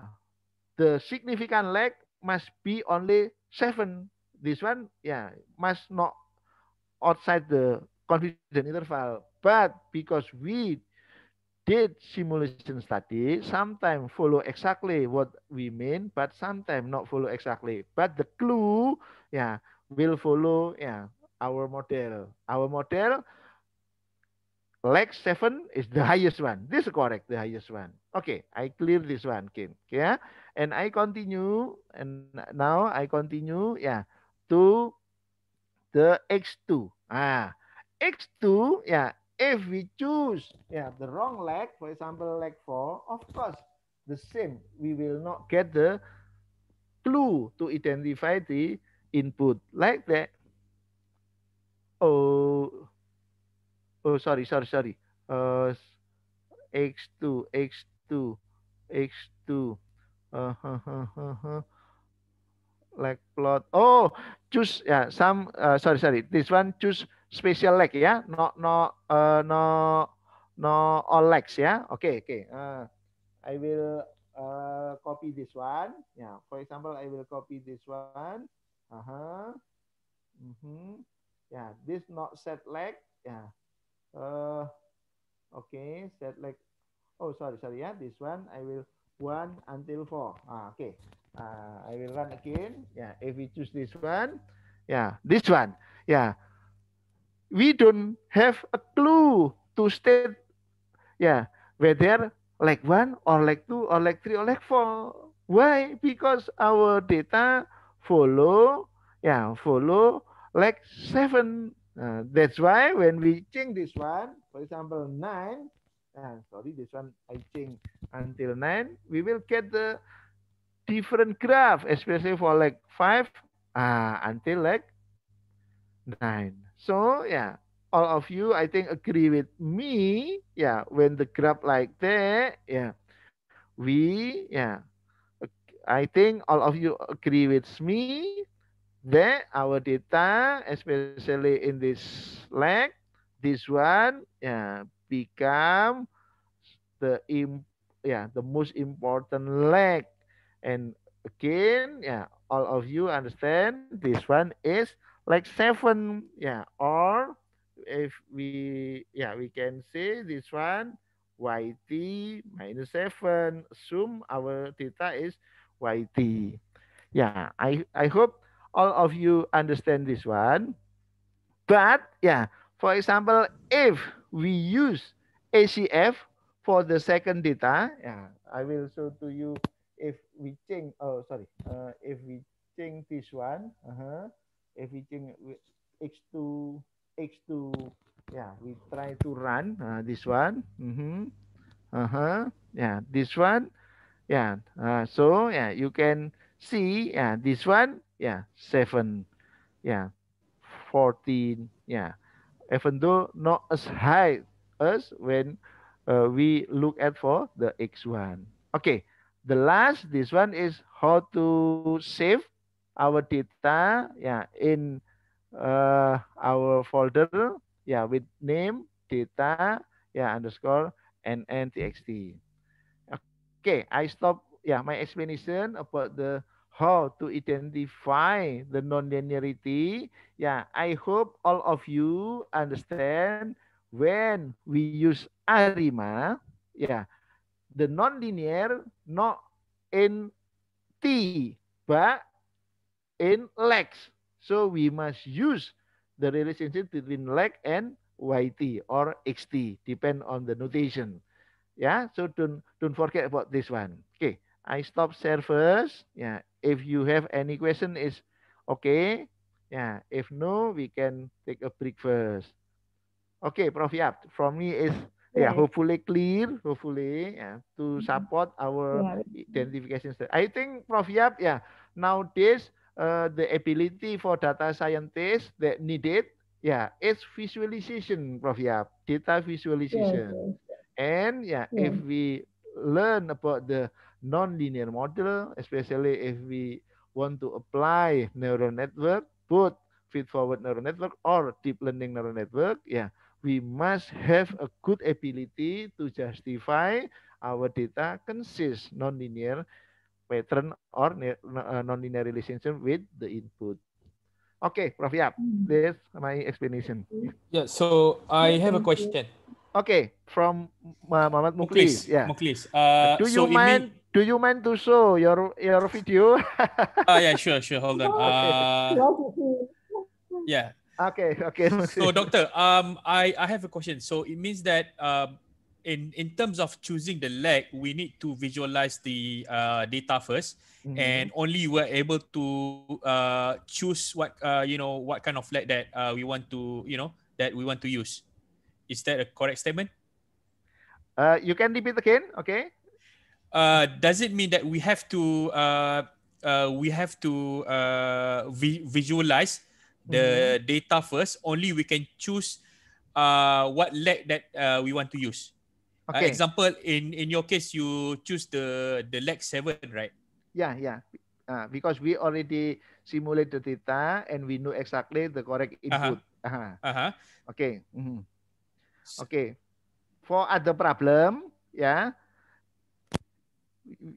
the significant leg must be only seven. This one, yeah, must not outside the confidence interval. But because we did simulation study sometimes follow exactly what we mean, but sometimes not follow exactly. But the clue, yeah, will follow yeah our model. Our model leg seven is the highest one. This is correct, the highest one. Okay, I clear this one, Kim. Yeah, and I continue, and now I continue, yeah, to the x2. Ah, x2, yeah, If we choose yeah, the wrong leg, for example, leg four, of course, the same. We will not get the clue to identify the input. Like that. Oh, oh sorry, sorry, sorry. Uh, X2, X2, X2. Uh, huh, huh, huh, huh. Leg plot. Oh, choose. Yeah, some. Uh, sorry, sorry. This one choose special leg ya, no no uh, no no all legs ya. Oke okay, oke. Okay. Uh, eh, I will uh, copy this one. Yeah, for example, I will copy this one. Uh -huh. mm -hmm. Yeah, this not set leg. Yeah. Ya. Uh, okay, set leg. Oh, sorry, sorry. Yeah, this one I will one until four. Ah, okay. Uh, I will run again. Yeah, if we choose this one. Yeah, this one. Yeah we don't have a clue to state yeah whether leg one or leg two or leg three or leg four. Why? Because our data follow yeah follow leg seven. Uh, that's why when we change this one, for example nine. Uh, sorry, this one I change until nine. We will get the different graph, especially for leg five uh, until leg nine. So yeah, all of you I think agree with me. Yeah, when the graph like that, yeah, we yeah, I think all of you agree with me that our data, especially in this leg, this one yeah become the imp yeah the most important leg and again yeah all of you understand this one is like seven yeah or if we yeah we can say this one yt minus 7 assume our theta is yt yeah i i hope all of you understand this one but yeah for example if we use acf for the second data yeah i will show to you if we change oh sorry uh, if we change this one uh -huh, everything with X2, X2, yeah, we try to run uh, this one. Mm -hmm. Uh-huh. Yeah, this one. Yeah. Uh, so yeah, you can see yeah, this one, yeah, seven, yeah, 14, yeah. Even though not as high as when uh, we look at for the X1. Okay, the last, this one is how to save our data yeah, in uh, our folder yeah, with name data yeah, underscore nntxt. Okay, I stop yeah, my explanation about the how to identify the nonlinearity. Yeah, I hope all of you understand when we use ARIMA, yeah, the non-linear not in T, but in legs, So we must use the relationship between leg and YT or XT, depend on the notation. Yeah, so don't don't forget about this one. Okay, I stop share first. Yeah, if you have any question is okay. Yeah, if no, we can take a break first. Okay, Prof. Yap, from me is yeah, yeah hopefully clear, hopefully yeah, to mm-hmm. support our yeah. identification. I think Prof. Yap, yeah, nowadays uh, the ability for data scientists that needed yeah it's visualization prof yeah data visualization yeah. and yeah, hmm. yeah if we learn about the nonlinear model especially if we want to apply neural network both feed forward neural network or deep learning neural network yeah we must have a good ability to justify our data consists nonlinear Pattern or uh, non-linear relationship with the input. Okay, Prof. Yap, hmm. this my explanation. Yeah, so I have a question. Okay, from uh, Muhammad Muklis. Muklis. Yeah. Muklis. Uh, do you so mind? Do you mind to show your your video? oh ah, yeah, sure, sure. Hold on. Uh, yeah. Okay. Okay. So doctor, um, I I have a question. So it means that um, in in terms of choosing the leg, we need to visualize the uh, data 1st mm-hmm. and only we're able to uh, choose what uh, you know what kind of leg that uh, we want to you know that we want to use. Is that a correct statement? Uh, you can repeat again, okay? Uh, does it mean that we have to uh, uh, we have to uh, vi- visualize the mm-hmm. data first? Only we can choose uh, what leg that uh, we want to use. Uh, okay. Uh, example, in in your case, you choose the the leg seven, right? Yeah, yeah. Uh, because we already simulated data and we know exactly the correct uh-huh. input. Uh-huh. Uh-huh. uh-huh. Okay. Mm-hmm. Okay. For other problem, yeah,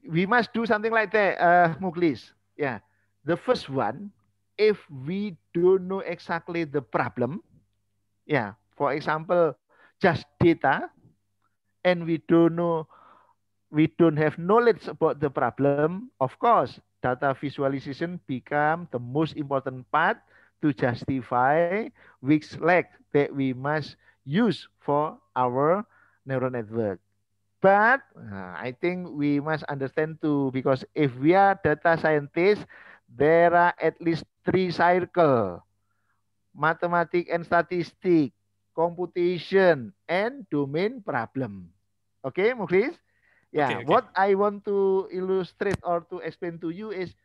we must do something like that, uh, Muklis. Yeah. The first one, if we don't know exactly the problem, yeah, for example, just data, and we don't know we don't have knowledge about the problem, of course, data visualization become the most important part to justify which leg that we must use for our neural network. But uh, I think we must understand too, because if we are data scientists, there are at least three circle, mathematics and statistics, computation and domain problem. Okay, Mukhlis? Yeah, okay, okay. what I want to illustrate or to explain to you is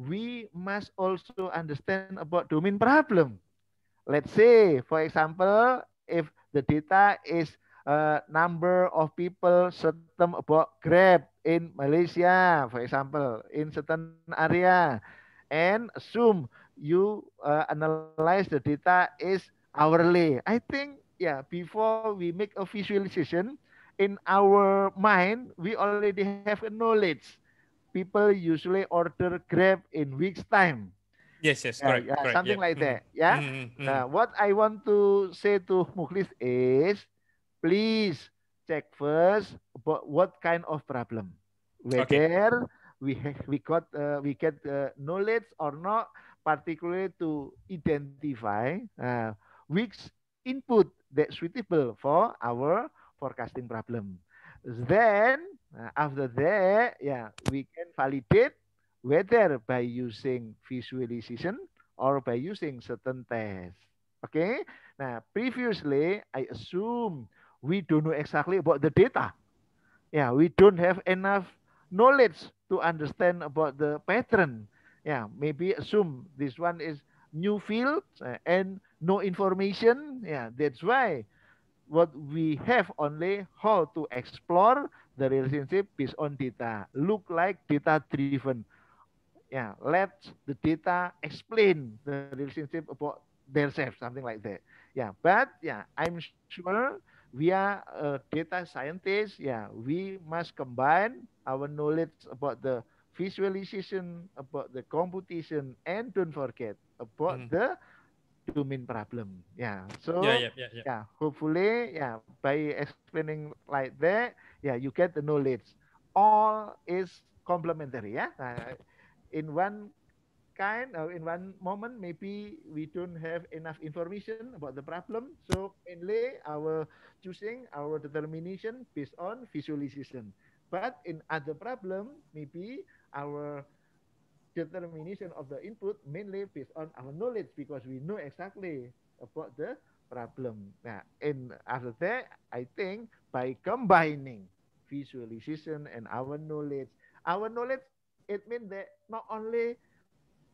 we must also understand about domain problem. Let's say, for example, if the data is a uh, number of people certain about Grab in Malaysia, for example, in certain area, and assume you uh, analyze the data is hourly. I think yeah, before we make a visualization in our mind, we already have a knowledge. People usually order Grab in weeks time. Yes, yes, yeah, correct, yeah, correct. Something yeah. like that. Yeah. Mm -hmm. Now, what I want to say to Mukhlis is, please check first about what kind of problem, whether okay. we we got uh, we get uh, knowledge or not, particularly to identify uh, which input that's suitable for our forecasting problem. Then uh, after that, yeah, we can validate whether by using visualization or by using certain tests. Okay. Now, previously, I assume we don't know exactly about the data. Yeah, we don't have enough knowledge to understand about the pattern. Yeah, maybe assume this one is new field uh, and no information. Yeah, that's why what we have only how to explore the relationship based on data. Look like data driven. Yeah, let the data explain the relationship about themselves, something like that. Yeah, but yeah, I'm sure we are a uh, data scientists. Yeah, we must combine our knowledge about the visualization, about the computation, and don't forget about mm. the domain problem. Yeah. So yeah, yeah, yeah, yeah. yeah hopefully, yeah, by explaining like that, yeah, you get the knowledge. All is complementary, yeah. Ya. Uh, in one kind or uh, in one moment, maybe we don't have enough information about the problem. So mainly our choosing our determination based on visualization. But in other problem, maybe our determination of the input mainly based on our knowledge because we know exactly about the problem. Now, and after that, I think by combining visualization and our knowledge, our knowledge, it means that not only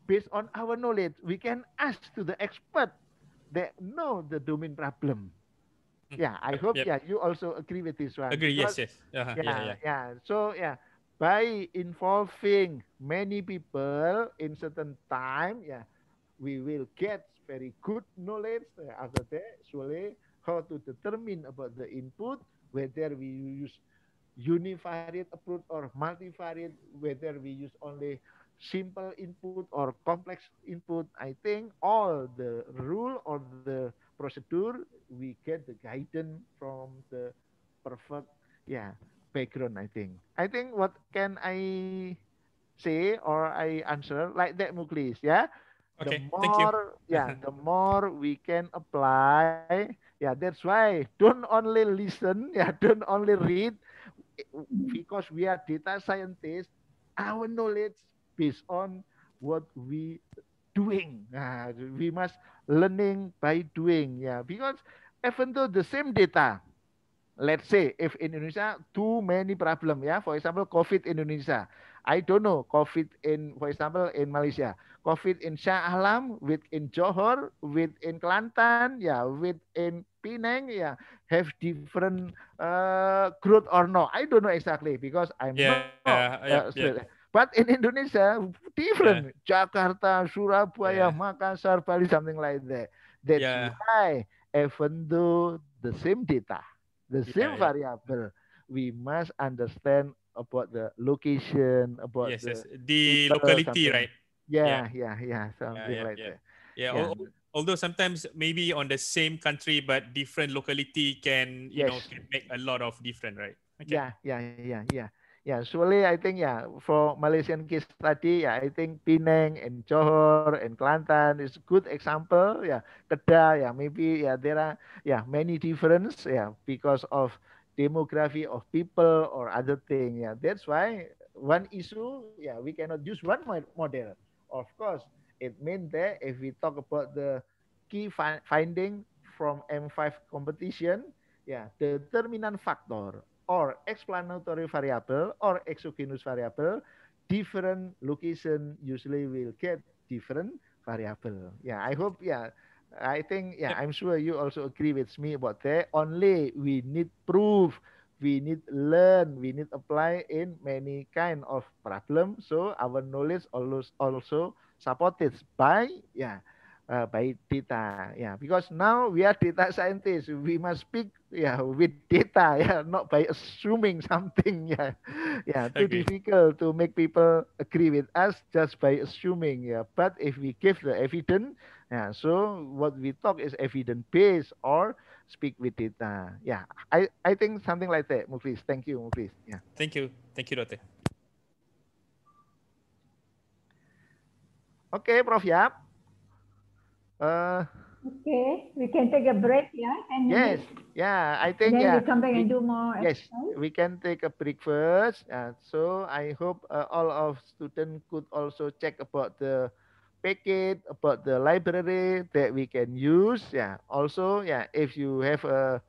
based on our knowledge, we can ask to the expert that know the domain problem. Hmm. Yeah, I hope yep. yeah you also agree with this one. Agree, because, yes, yes. Uh -huh. yeah, yeah, yeah, yeah. So yeah, by involving many people in certain time, yeah, we will get very good knowledge uh, after that, surely how to determine about the input, whether we use univariate approach or multivariate, whether we use only simple input or complex input. I think all the rule or the procedure, we get the guidance from the perfect, yeah, background I think. I think what can I say or I answer like that Muklis ya. Yeah? Okay, the more, thank yeah, the more we can apply. Yeah, that's why don't only listen, yeah, don't only read because we are data scientists, our knowledge based on what we doing. Uh, we must learning by doing. Yeah, because even though the same data, let's say if in Indonesia too many problem ya, for example COVID Indonesia. I don't know COVID in for example in Malaysia, COVID in Shah Alam, with in Johor, with in Kelantan, ya, yeah, with in Penang, ya, yeah, have different uh, growth or no. I don't know exactly because I'm yeah, not. Yeah, uh, yeah. But in Indonesia, different. Yeah. Jakarta, Surabaya, yeah. Makassar, Bali, something like that. That's yeah. why, even though the same data, the same yeah, variable. Yeah. We must understand about the location, about yes, the, yes. the locality, something. right? Yeah, yeah, yeah, yeah something yeah, yeah, like yeah. that. Yeah. yeah. yeah. Although sometimes maybe on the same country but different locality can you yes. know can make a lot of different right okay. yeah yeah yeah yeah Yeah, surely I think yeah for Malaysian case study yeah I think Penang and Johor and Kelantan is good example yeah Kedah yeah maybe yeah there are yeah many difference yeah because of demography of people or other thing yeah that's why one issue yeah we cannot use one model of course it mean that if we talk about the key fi finding from M5 competition yeah the determinant factor or explanatory variable or exogenous variable, different location usually will get different variable. Yeah, I hope, yeah, I think, yeah, I'm sure you also agree with me about that. Only we need proof, we need learn, we need apply in many kind of problem. So our knowledge also also supported by, yeah, uh, by data. Yeah, because now we are data scientists. We must speak yeah with data. Yeah, not by assuming something. Yeah, yeah, too okay. difficult to make people agree with us just by assuming. Yeah, but if we give the evidence, yeah. So what we talk is evidence based or speak with data. Yeah, I I think something like that. Muflis, thank you, Muflis. Yeah. Thank you, thank you, Dote. Oke, okay, Prof Yap. Uh, okay, we can take a break, yeah? And yes, yeah, I think. Then yeah, we come back we, and do more. Yes, exercise. we can take a break first. Uh, so I hope uh, all of students could also check about the packet, about the library that we can use. Yeah, also, yeah, if you have a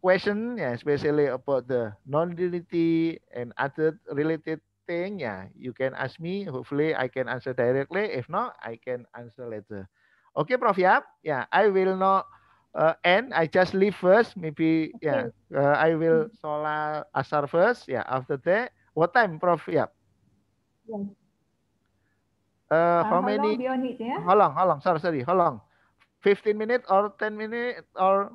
question, yeah, especially about the non unity and other related thing, yeah, you can ask me. Hopefully, I can answer directly. If not, I can answer later. Okay, Prof. Ya, Yeah, I will not uh, end. I just leave first. Maybe ya, okay. yeah, uh, I will hmm. sholat asar first. Yeah, after that, what time, Prof. Yap? Yeah. Uh, ah, how, how many? Long need, yeah? How long? How long? Sorry, sorry. How long? 15 minutes or 10 minutes or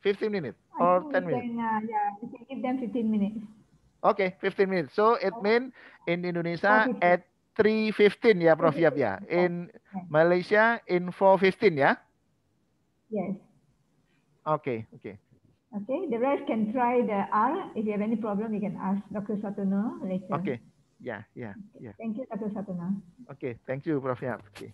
15 minutes or 10 minutes? Can, uh, yeah, we can give them 15 minutes. Okay, 15 minutes. So it oh. means in Indonesia oh, at 3.15 ya Prof Yap ya. Iya. In Malaysia in 4.15 ya. Yes. Okay, okay. Okay, the rest can try the R. If you have any problem, you can ask Dr. Satono later. Okay. Yeah, yeah, ya. yeah. Ya. Thank you, Dr. Satono. Okay, thank you, Prof. Yap. Okay.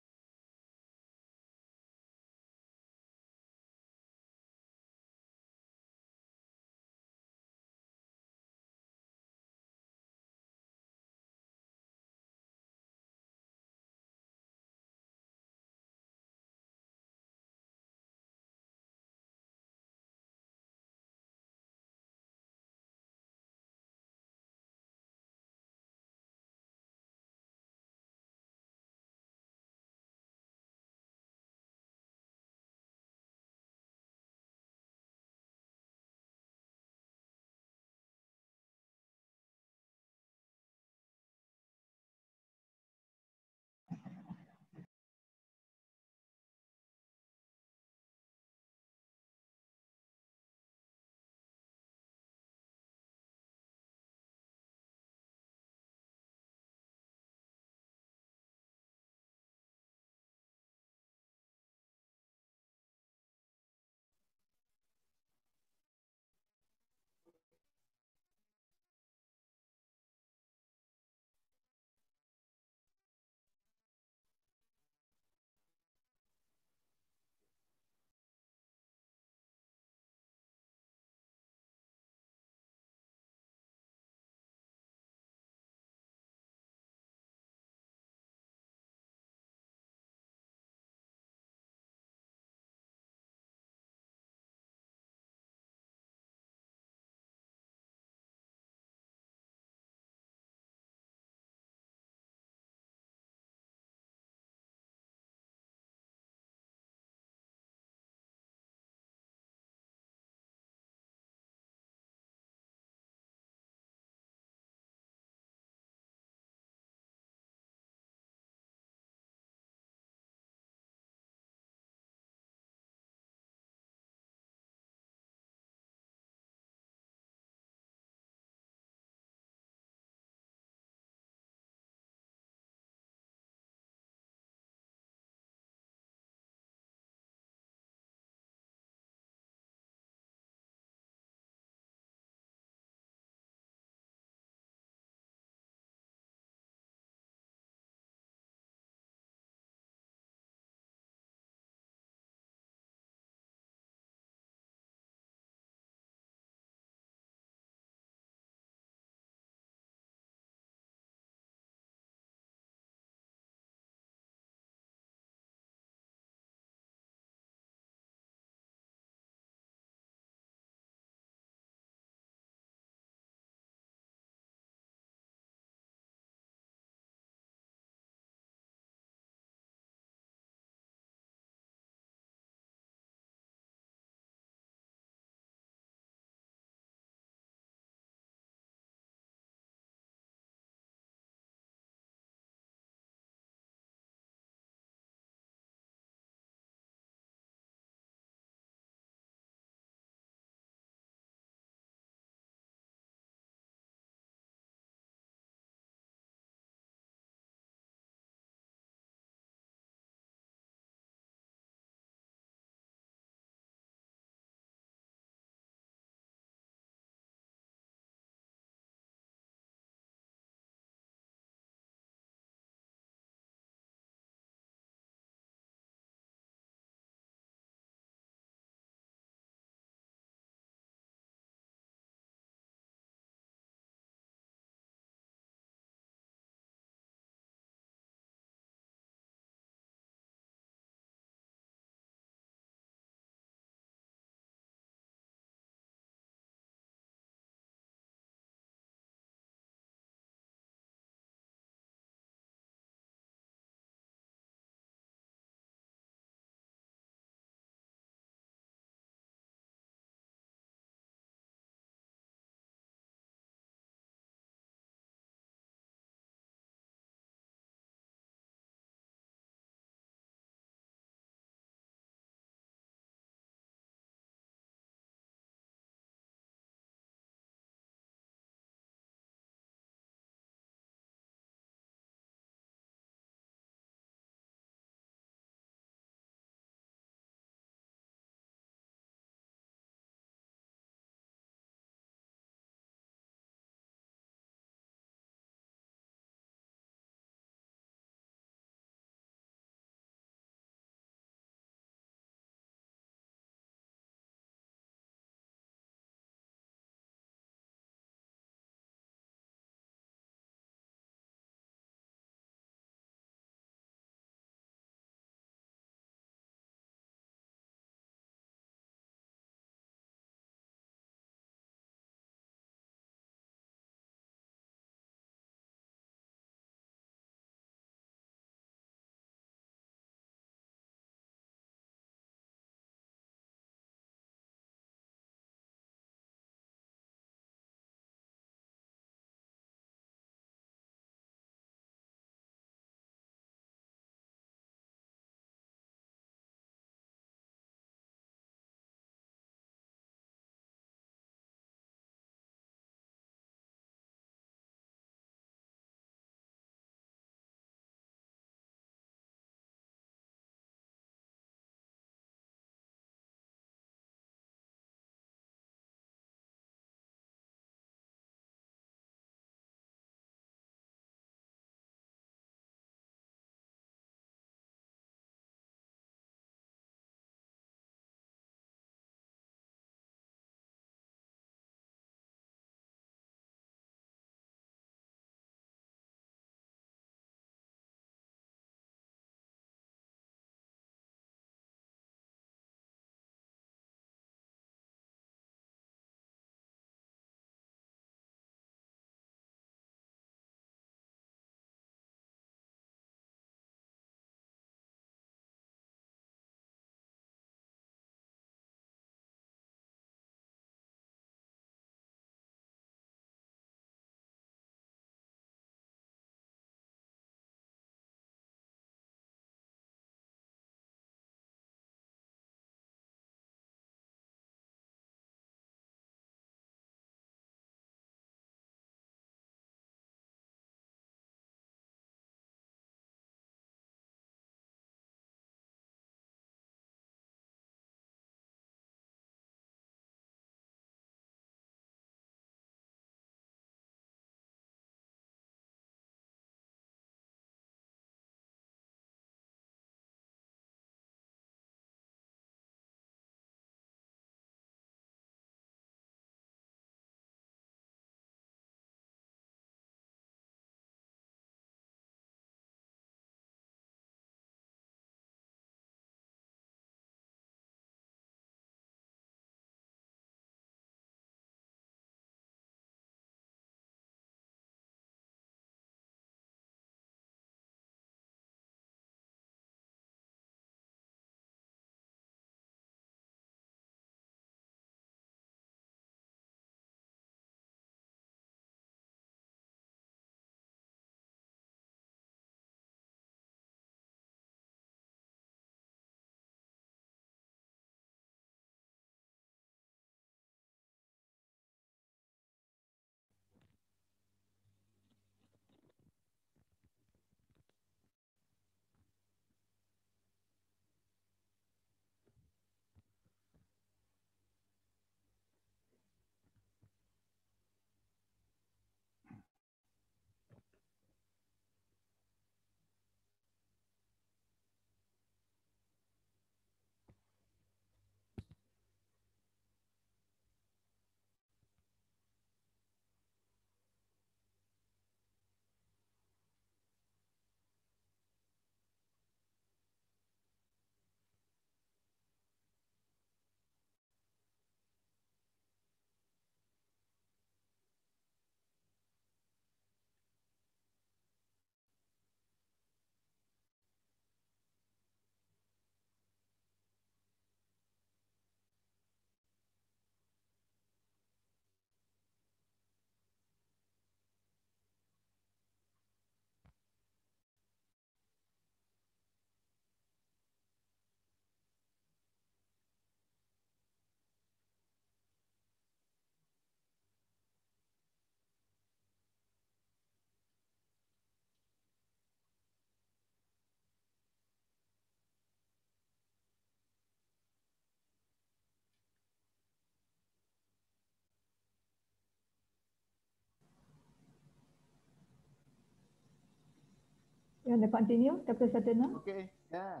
You want to continue, Dr. Satana? Okay, yeah.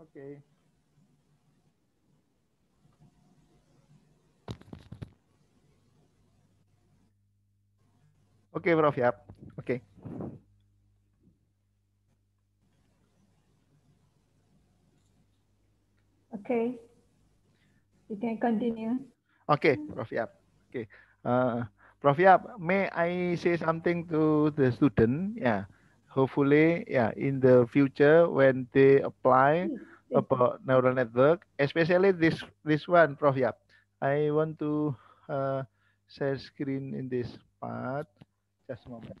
Okay. Okay, Prof. Yeah. Okay. Okay. You can continue. Okay, Prof. Yeah. Okay. Uh, Prof Yap, may I say something to the student? Yeah, hopefully, yeah, in the future when they apply about hmm, neural network, especially this this one, Prof Yap. I want to uh, share screen in this part. Just a moment.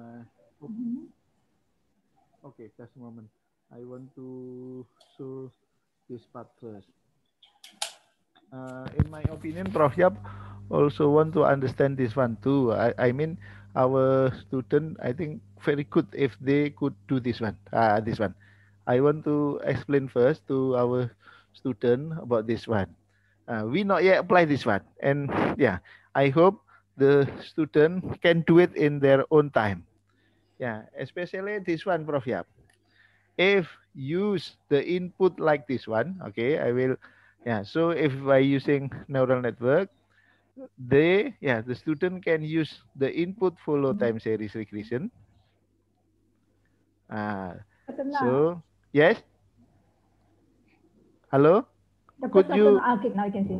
Uh, okay, just a moment. I want to show this part first. Uh, in my opinion, Prof. Yap also want to understand this one too. I, I mean, our student, I think very good if they could do this one. Uh, this one. I want to explain first to our student about this one. Uh, we not yet apply this one, and yeah, I hope the student can do it in their own time. Yeah, especially this one, Prof. Yap. If use the input like this one, okay, I will yeah so if by using neural network they yeah the student can use the input follow mm-hmm. time series regression uh, so yes hello the could you ah, okay now i can see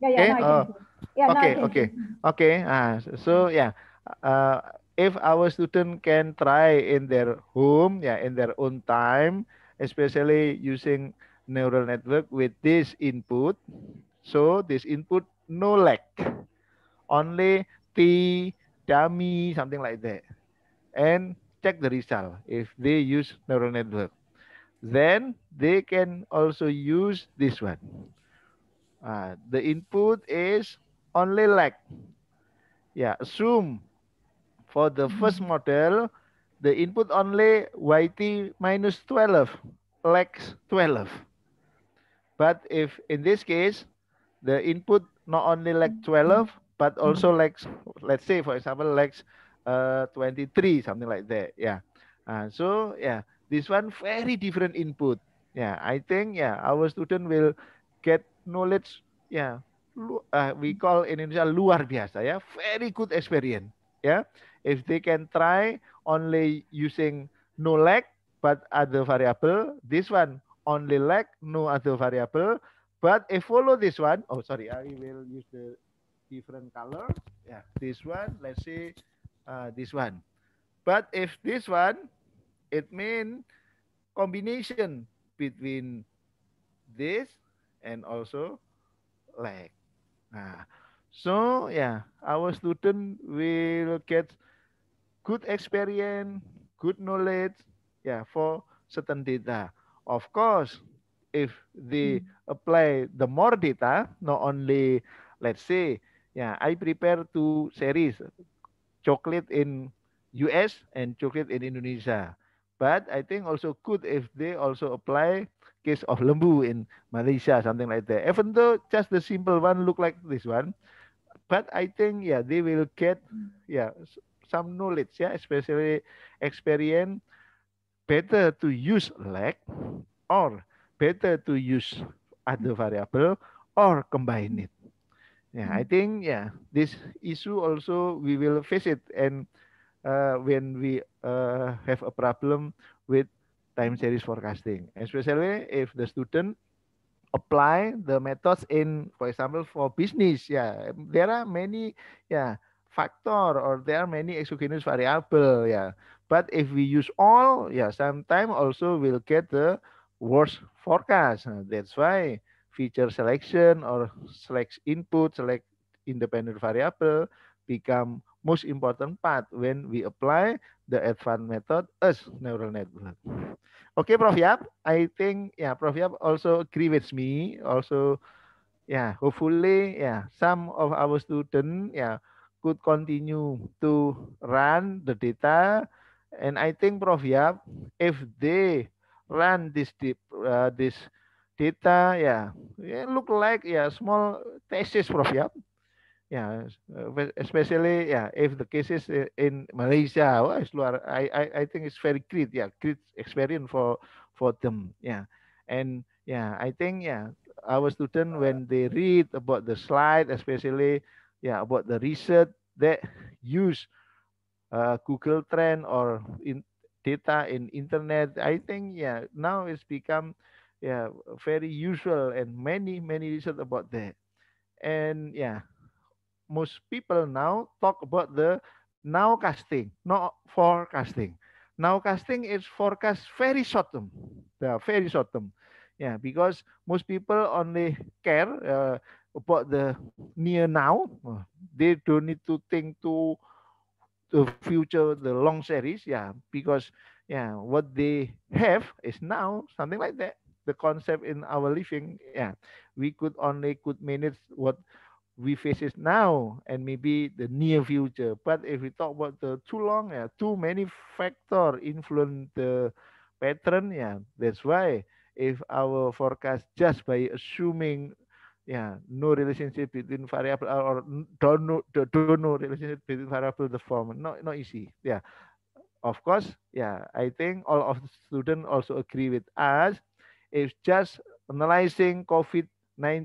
yeah yeah, eh? oh. okay, yeah okay okay okay uh, so yeah uh, if our student can try in their home yeah in their own time especially using neural network with this input. So this input, no lag. Only T, dummy, something like that. And check the result if they use neural network. Then they can also use this one. Uh, the input is only lag. Yeah, assume for the first model, the input only YT minus 12, lag 12. But if in this case, the input not only like 12, but also like, let's say, for example, like uh, 23, something like that. Yeah. Uh, so, yeah, this one very different input. Yeah, I think, yeah, our student will get knowledge, yeah, uh, we call in Indonesia luar biasa, yeah, very good experience. Yeah, if they can try only using no lag but other variable, this one only lag, no other variable. But if follow this one, oh sorry, I will use the different color. Yeah, this one, let's see, uh, this one. But if this one, it mean combination between this and also lag. Nah, so yeah, our student will get good experience, good knowledge, yeah, for certain data. Of course, if they hmm. apply the more data, not only, let's say, yeah, I prepare two series, chocolate in US and chocolate in Indonesia. But I think also good if they also apply case of lembu in Malaysia, something like that. Even though just the simple one look like this one, but I think yeah they will get hmm. yeah some knowledge yeah especially experience better to use lag or better to use other variable or combine it. Yeah, I hmm. think yeah, this issue also we will face it and uh, when we uh, have a problem with time series forecasting, especially if the student apply the methods in, for example, for business. Yeah, there are many yeah factor or there are many exogenous variable. Yeah, But if we use all, yeah, sometimes also we'll get the worst forecast. That's why feature selection or select input, select independent variable become most important part when we apply the advanced method as neural network. Okay, Prof. Yap, I think yeah, Prof. Yap also agree with me. Also, yeah, hopefully, yeah, some of our students yeah could continue to run the data and I think, Prof. Yap, if they run this deep, uh, this data, yeah, it look like yeah small thesis, Prof. Yap. Yeah, especially yeah if the cases in Malaysia, oh, I, I I think it's very great, yeah, great experience for for them, yeah, and yeah, I think yeah our student when they read about the slide, especially yeah about the research, that use uh, Google Trend or in data in internet. I think yeah, now it's become yeah very usual and many many research about that. And yeah, most people now talk about the nowcasting, not forecasting. Nowcasting is forecast very short term, yeah, very short term. Yeah, because most people only care uh, about the near now. Uh, they don't need to think too the future, the long series, yeah, because yeah, what they have is now something like that. The concept in our living, yeah, we could only could manage what we faces now and maybe the near future. But if we talk about the too long, yeah, too many factor influence the pattern, yeah, that's why if our forecast just by assuming yeah, no relationship between variable or don't know, don't know relationship between variable the form. Not not easy. Yeah, of course. Yeah, I think all of the students also agree with us. It's just analyzing COVID-19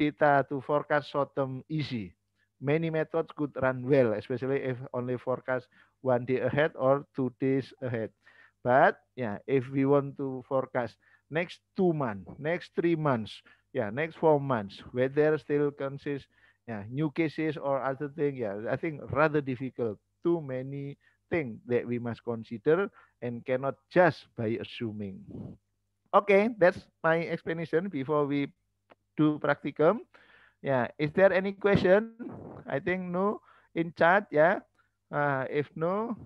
data to forecast short-term easy. Many methods could run well, especially if only forecast one day ahead or two days ahead. But yeah, if we want to forecast next two months, next three months, yeah, next four months, whether still consists yeah, new cases or other thing, yeah, I think rather difficult. Too many things that we must consider and cannot just by assuming. Okay, that's my explanation before we do practicum. Yeah, is there any question? I think no in chat. Yeah, uh, if no,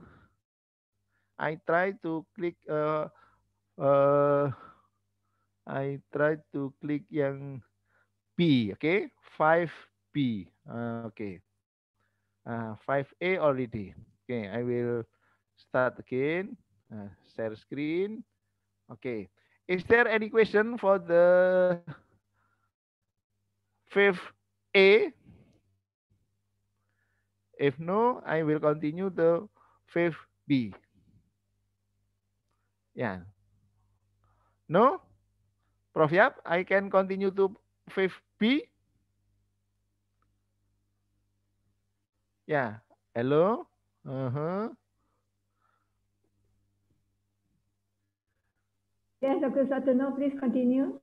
I try to click. Uh, uh, I try to click yang B, oke? Okay? 5B. Uh, oke. Okay. Uh, 5A already. Okay, I will start again. Uh, share screen. Okay. Is there any question for the 5 A? If no, I will continue the 5 B. Yeah. No? Prof Yap, I can continue to 5B. Ya, yeah. hello. Uh -huh. Yes, Dr. Satono, please continue.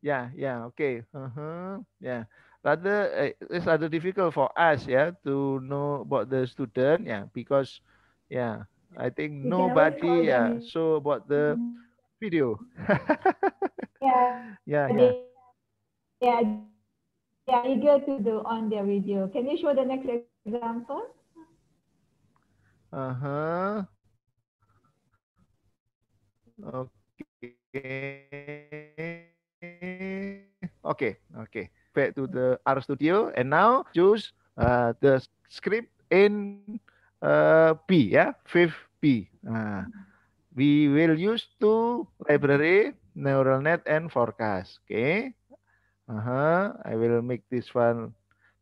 Yeah, yeah, okay. Uh -huh. Yeah, rather eh, it's rather difficult for us, yeah, to know about the student, yeah, because, yeah, I think nobody, yeah, ya, so about the mm -hmm. video. yeah. Yeah. Yeah. yeah. Yeah, you go to do on the video. Can you show the next example? Uh-huh. Okay. Okay, okay. Back to the R Studio and now choose uh, the script in uh, P, yeah, fifth P. Uh, we will use two library neural net and forecast. Okay. Uh-huh. I will make this one,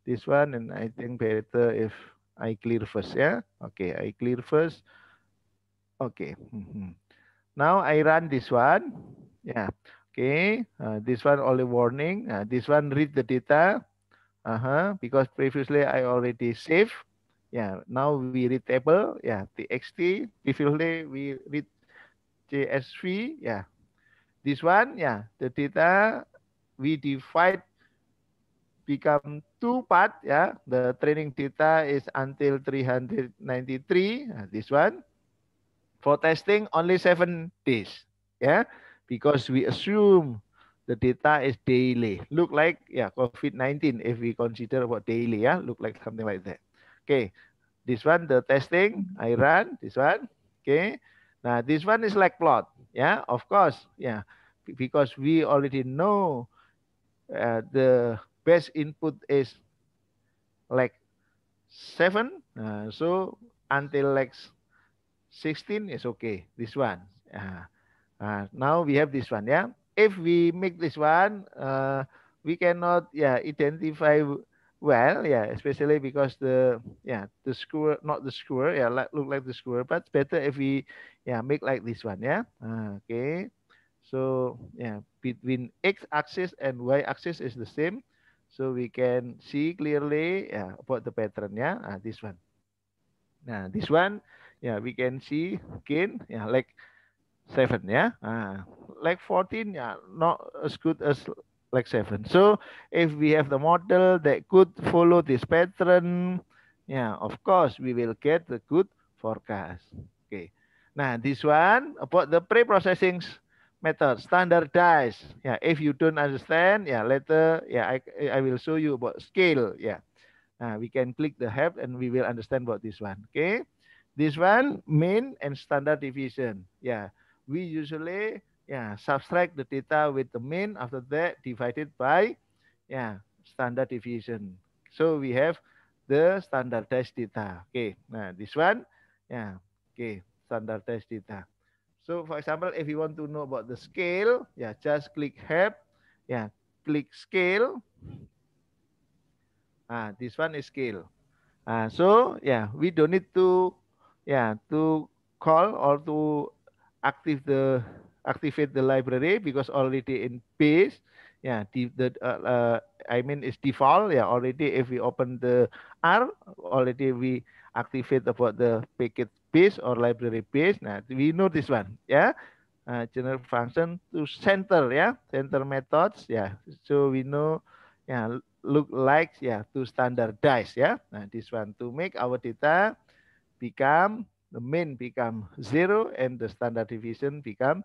this one, and I think better if I clear first. Yeah. Okay. I clear first. Okay. Mm -hmm. Now I run this one. Yeah. Okay. Uh, this one only warning. Uh, this one read the data. Uh huh. Because previously I already save. Yeah. Now we read table. Yeah. TXT. Previously we read JSV. Yeah. This one, yeah, the data we divide become two part, yeah. The training data is until 393, nah, this one. For testing, only seven days, yeah, because we assume the data is daily. Look like, yeah, COVID-19, if we consider about daily, yeah, look like something like that. Okay, this one, the testing, I run, this one, okay. Now, this one is like plot. Yeah, of course. Yeah, because we already know uh, the best input is like 7. Uh, so until like 16 is okay. This one. Uh, uh now we have this one. Yeah. If we make this one, uh, we cannot yeah identify well, yeah, especially because the yeah the square not the square yeah like, look like the square but better if we yeah make like this one yeah ah, okay. So yeah, between x-axis and y-axis is the same, so we can see clearly yeah, about the pattern yeah uh, this one. Now ah, this one yeah we can see again yeah like seven yeah uh, like fourteen yeah not as good as like seven. So if we have the model that could follow this pattern, yeah, of course, we will get the good forecast. Okay. Now, nah, this one about the pre-processing method, standardized. Yeah, if you don't understand, yeah, later, yeah, I, I will show you about scale. Yeah. Nah, we can click the help and we will understand about this one. Okay. This one, mean and standard deviation. Yeah. We usually yeah, subtract the data with the mean. After that, divided by yeah, standard deviation. So we have the standardized data. Okay, now this one, yeah, okay, standardized data. So for example, if you want to know about the scale, yeah, just click help, yeah, click scale. Ah, this one is scale. Ah, so yeah, we don't need to yeah to call or to active the activate the library because already in base yeah the, the uh, uh, i mean it's default yeah already if we open the r already we activate about the packet base or library base Nah, we know this one yeah uh, general function to center yeah center methods yeah so we know yeah look like yeah to standardize yeah Nah, this one to make our data become the main become zero and the standard deviation become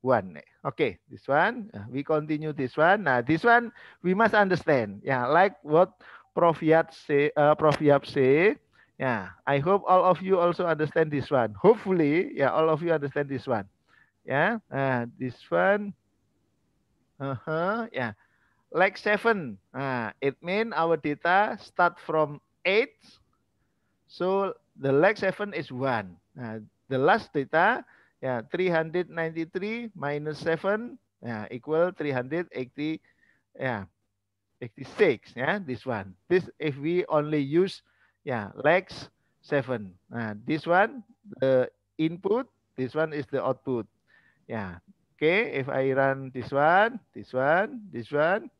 one. Eh. Okay, this one, uh, we continue this one. Now, this one we must understand. Yeah, like what Prof. Yap say, uh, Prof. Yap say, yeah, I hope all of you also understand this one. Hopefully, yeah, all of you understand this one. Yeah, uh, this one. Uh-huh, yeah. Like seven, uh, it means our data start from eight. So the leg seven is one. Uh, the last data yeah, 393 minus 7 yeah, equal 380 yeah, 86. Yeah, this one. This if we only use yeah, legs 7. Uh, this one, the input, this one is the output. Yeah. Okay, if I run this one, this one, this one,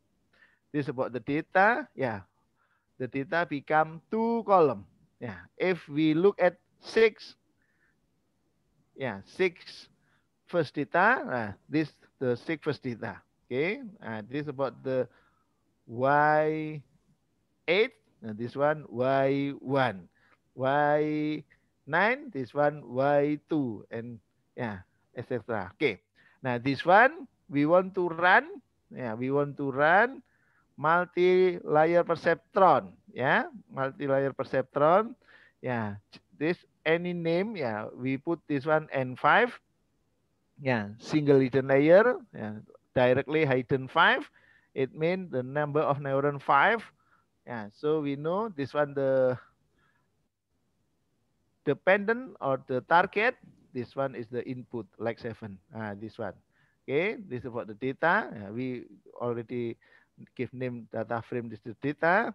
this about the data, yeah, the data become two column. Yeah, if we look at six yeah, six first data. Uh, this the six first data. Okay, uh, this about the y eight. Uh, this one y one, y nine. This one y two, and yeah, etc. Okay. Now this one we want to run. Yeah, we want to run multi layer perceptron. Yeah, multi layer perceptron. Yeah, this any name yeah we put this one n5 yeah single hidden layer yeah directly hidden 5 it means the number of neuron 5 yeah so we know this one the dependent or the target this one is the input like 7 ah, this one okay this is about the data yeah, we already give name data frame this is data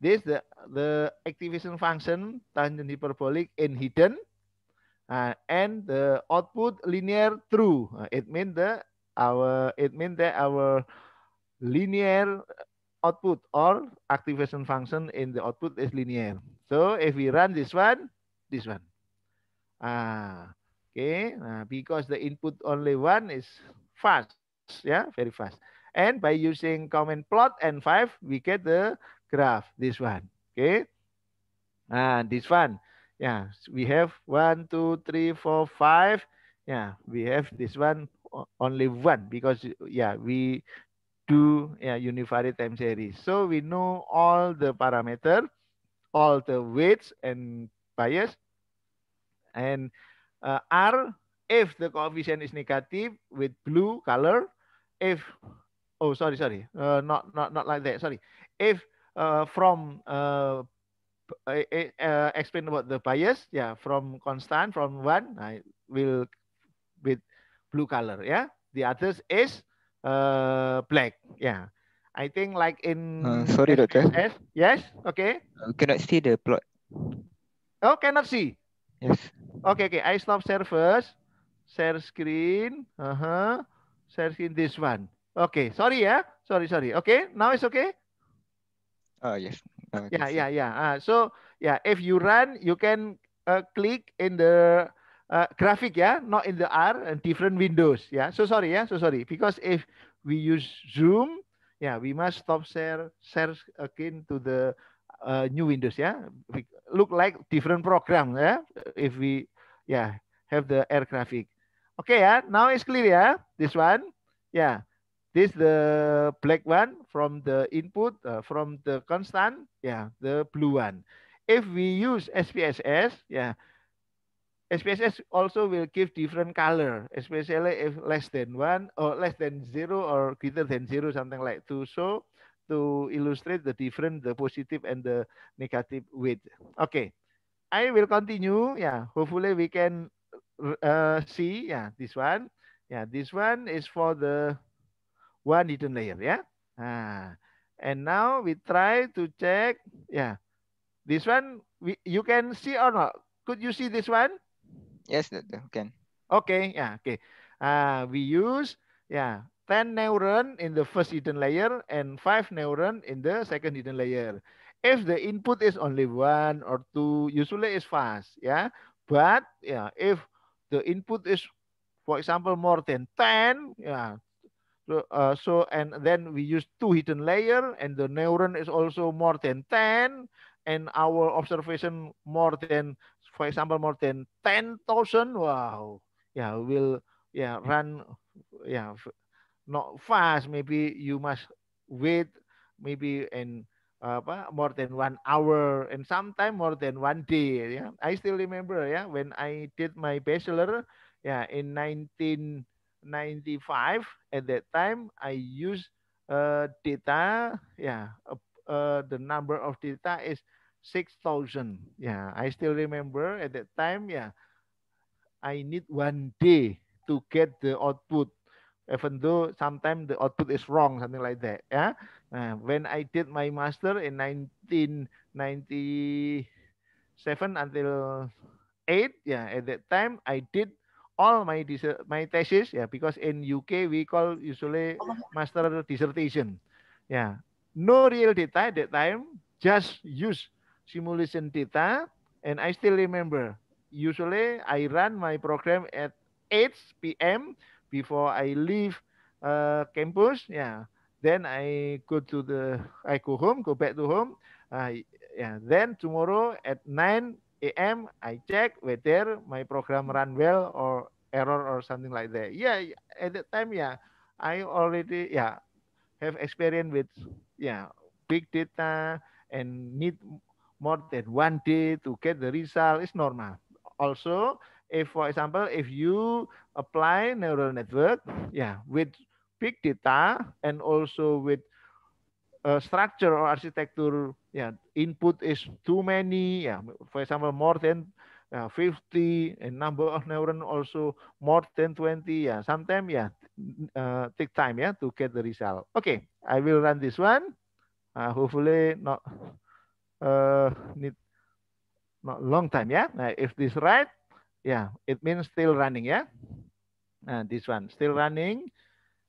This the, the activation function tangent hyperbolic in hidden uh, and the output linear true. Uh, it means the our it means that our linear output or activation function in the output is linear. So if we run this one, this one. Ah, okay. Uh, because the input only one is fast, yeah, very fast. And by using common plot and 5, we get the graph, this one. Okay. And ah, this one. Yeah, we have one, two, three, four, five. Yeah, we have this one, only one, because, yeah, we do yeah, univariate time series. So we know all the parameter, all the weights and bias. And uh, R, if the coefficient is negative with blue color, if oh sorry sorry uh, not not not like that sorry if uh, from uh, uh, eh, eh, uh, explain about the bias yeah from constant from one i will with blue color yeah the others is uh, black yeah i think like in uh, sorry doctor yes okay uh, cannot see the plot oh cannot see yes okay okay i stop share first share screen uh-huh share screen this one Oke, okay. sorry ya. Sorry, sorry. Okay, now it's okay? Uh, yes. Ya, yeah, ya, ya. yeah, yeah. so, yeah, if you run, you can uh, click in the uh, graphic, yeah, not in the R, and uh, different windows. Yeah, so sorry, yeah, so sorry. Because if we use Zoom, yeah, we must stop share, share again to the uh, new windows, yeah. Ya. look like different program, yeah, if we, yeah, have the air graphic. Okay, yeah, now it's clear, yeah, this one. Yeah. this the black one from the input uh, from the constant yeah the blue one if we use SPSS yeah SPSS also will give different color especially if less than one or less than zero or greater than zero something like to so to illustrate the different the positive and the negative weight okay I will continue yeah hopefully we can uh, see yeah this one yeah this one is for the one hidden layer ya. Nah, and now we try to check yeah. This one we, you can see or not? Could you see this one? Yes, that can. Okay, yeah, okay. Uh, we use yeah ya, 10 neuron in the first hidden layer and 5 neuron in the second hidden layer. If the input is only one or two, usually is fast, yeah. But yeah, if the input is, for example, more than 10, yeah, So, uh, so and then we use two hidden layer and the neuron is also more than 10 and our observation more than, for example, more than 10,000. Wow. Yeah, will yeah mm. run yeah not fast. Maybe you must wait maybe and uh, more than one hour and sometime more than one day. Yeah, I still remember. Yeah, when I did my bachelor, yeah, in 19- 95 at that time I use uh, data yeah uh, the number of data is 6000 yeah I still remember at that time yeah I need one day to get the output even though sometimes the output is wrong something like that yeah uh, when I did my master in 1997 until 8 yeah at that time I did all my my thesis ya yeah, because in UK we call usually oh. master dissertation ya yeah. no real data at that time just use simulation data and I still remember usually I run my program at 8 p.m. before I leave uh, campus ya yeah. then I go to the I go home go back to home uh, yeah then tomorrow at 9 am, I check whether my program hmm. run well or error or something like that. Yeah, at that time, yeah, I already yeah have experience with yeah big data and need more than one day to get the result is normal. Also, if for example, if you apply neural network, yeah, with big data and also with uh, structure or architecture yeah input is too many yeah for example more than uh, 50 and number of neuron also more than 20 yeah sometimes yeah ya, uh, take time yeah to get the result okay i will run this one uh, hopefully not uh, need not long time yeah Nah, if this right yeah it means still running yeah ya. uh, this one still running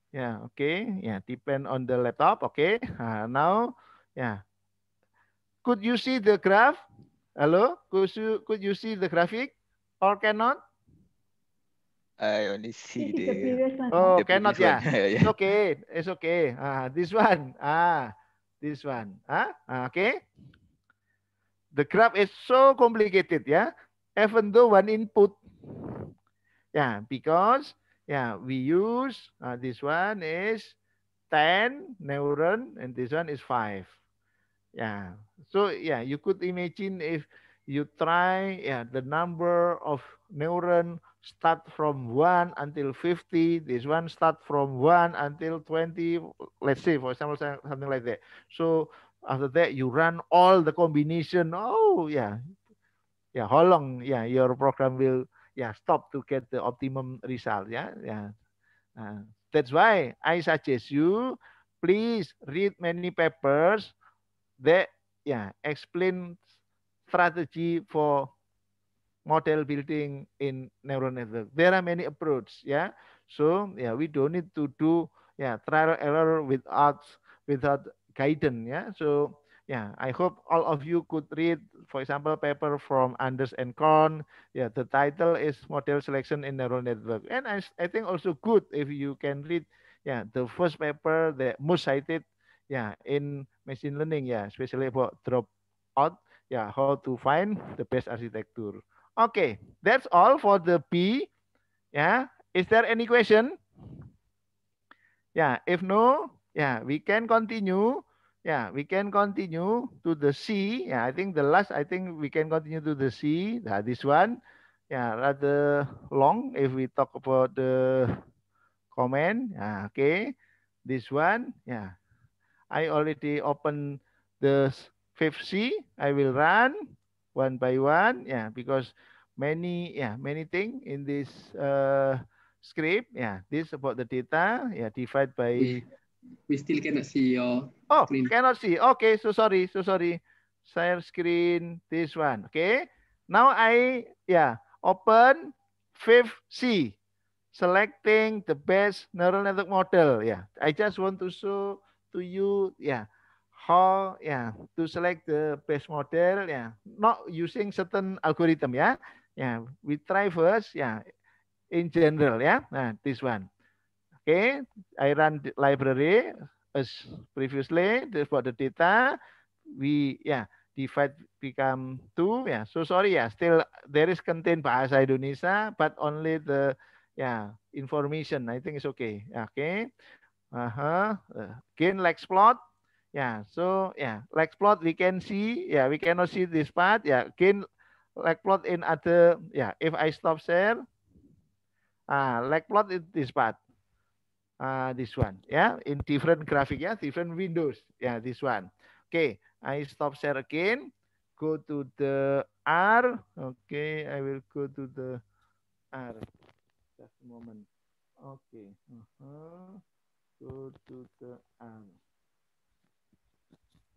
Yeah, okay. Yeah, depend on the laptop. Okay. Uh, ah, now, yeah. Could you see the graph? Hello? Could you could you see the graphic or cannot? I only see the Oh, the cannot yeah. Ya. yeah. It's okay. It's okay. Ah, this one. Ah, this one. Ah, ah okay. The graph is so complicated, yeah. Even though one input. Yeah, because Yeah, we use uh, this one is 10 neuron and this one is 5. Yeah. So yeah, you could imagine if you try yeah, the number of neuron start from 1 until 50. This one start from 1 until 20. Let's say, for example, something like that. So after that, you run all the combination. Oh, yeah. Yeah, how long? Yeah, your program will yeah stop to get the optimum result yeah yeah uh, that's why i suggest you please read many papers that yeah explain strategy for model building in neural network there are many approaches yeah so yeah we don't need to do yeah trial error without without guidance yeah so yeah, I hope all of you could read, for example, paper from Anders and Korn. Yeah, the title is Model Selection in Neural Network. And I, I think also good if you can read, yeah, the first paper, the most cited, yeah, in machine learning, yeah, especially about drop out, yeah, how to find the best architecture. Okay, that's all for the P. Yeah, is there any question? Yeah, if no, yeah, we can continue yeah, we can continue to the C. Yeah, I think the last, I think we can continue to the C. Nah, uh, this one, yeah, rather long if we talk about the comment. Yeah, okay, this one, yeah. I already open the fifth C. I will run one by one. Yeah, because many, yeah, many thing in this uh, script. Yeah, this about the data. Yeah, divide by We still cannot see your oh, screen. cannot see. Okay, so sorry, so sorry. Share screen, this one. Okay. Now I, yeah, open fifth C. Selecting the best neural network model. Yeah, I just want to show to you, yeah, how, yeah, to select the best model. Yeah, not using certain algorithm. Yeah, yeah, we try first. Yeah, in general. Yeah, nah, this one. Okay, I run the library as previously This for the data. We yeah divide become two yeah. So sorry yeah, still there is contain bahasa Indonesia, but only the yeah information. I think it's okay. Okay. Uh huh. Again, like plot. Yeah. So yeah, like plot we can see. Yeah, we cannot see this part. Yeah. Again, like plot in other. Yeah. If I stop share. Ah, like plot in this part uh, this one. Yeah, in different graphic, yeah, different windows. Yeah, this one. Okay, I stop share again. Go to the R. Okay, I will go to the R. Just a moment. Okay. Uh -huh. Go to the R.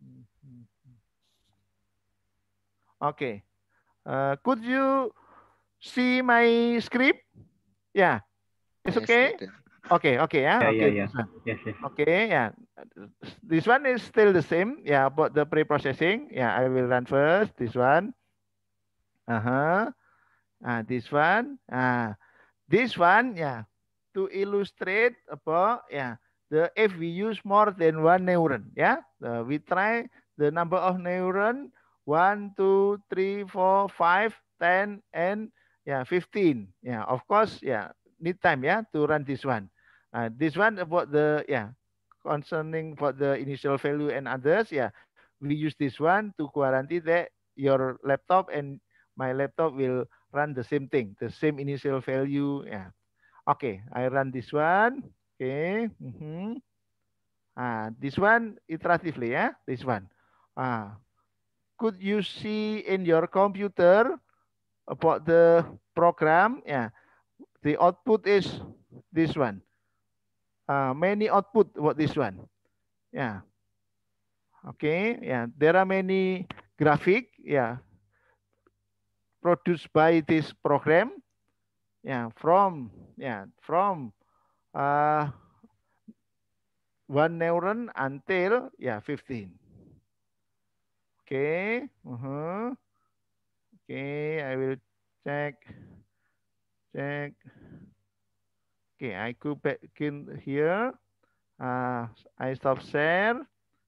Mm-hmm. Oke. Okay. Uh, could you see my script? Yeah. It's okay. Okay, okay, yeah. yeah okay, yeah, yeah. Yes, yes. Okay, yeah. This one is still the same. Yeah, about the pre-processing. Yeah, I will run first. This one. Uh-huh. Uh, this one. Uh, this one, yeah. To illustrate about, yeah, the if we use more than one neuron, yeah. we try the number of neuron, one, two, three, four, five, ten, and yeah, 15. Yeah, of course, yeah need time yeah to run this one. Uh, this one about the yeah concerning for the initial value and others yeah we use this one to guarantee that your laptop and my laptop will run the same thing the same initial value yeah okay I run this one okay mm -hmm. ah this one iteratively yeah this one ah could you see in your computer about the program yeah The output is this one. Uh, many output what this one. Yeah. Okay. Yeah. There are many graphic. Yeah. Produced by this program. Yeah. From yeah from uh, one neuron until yeah Fifteen. Okay. Uh -huh. Okay. I will check check. Okay, I go back in here. Uh, I stop share.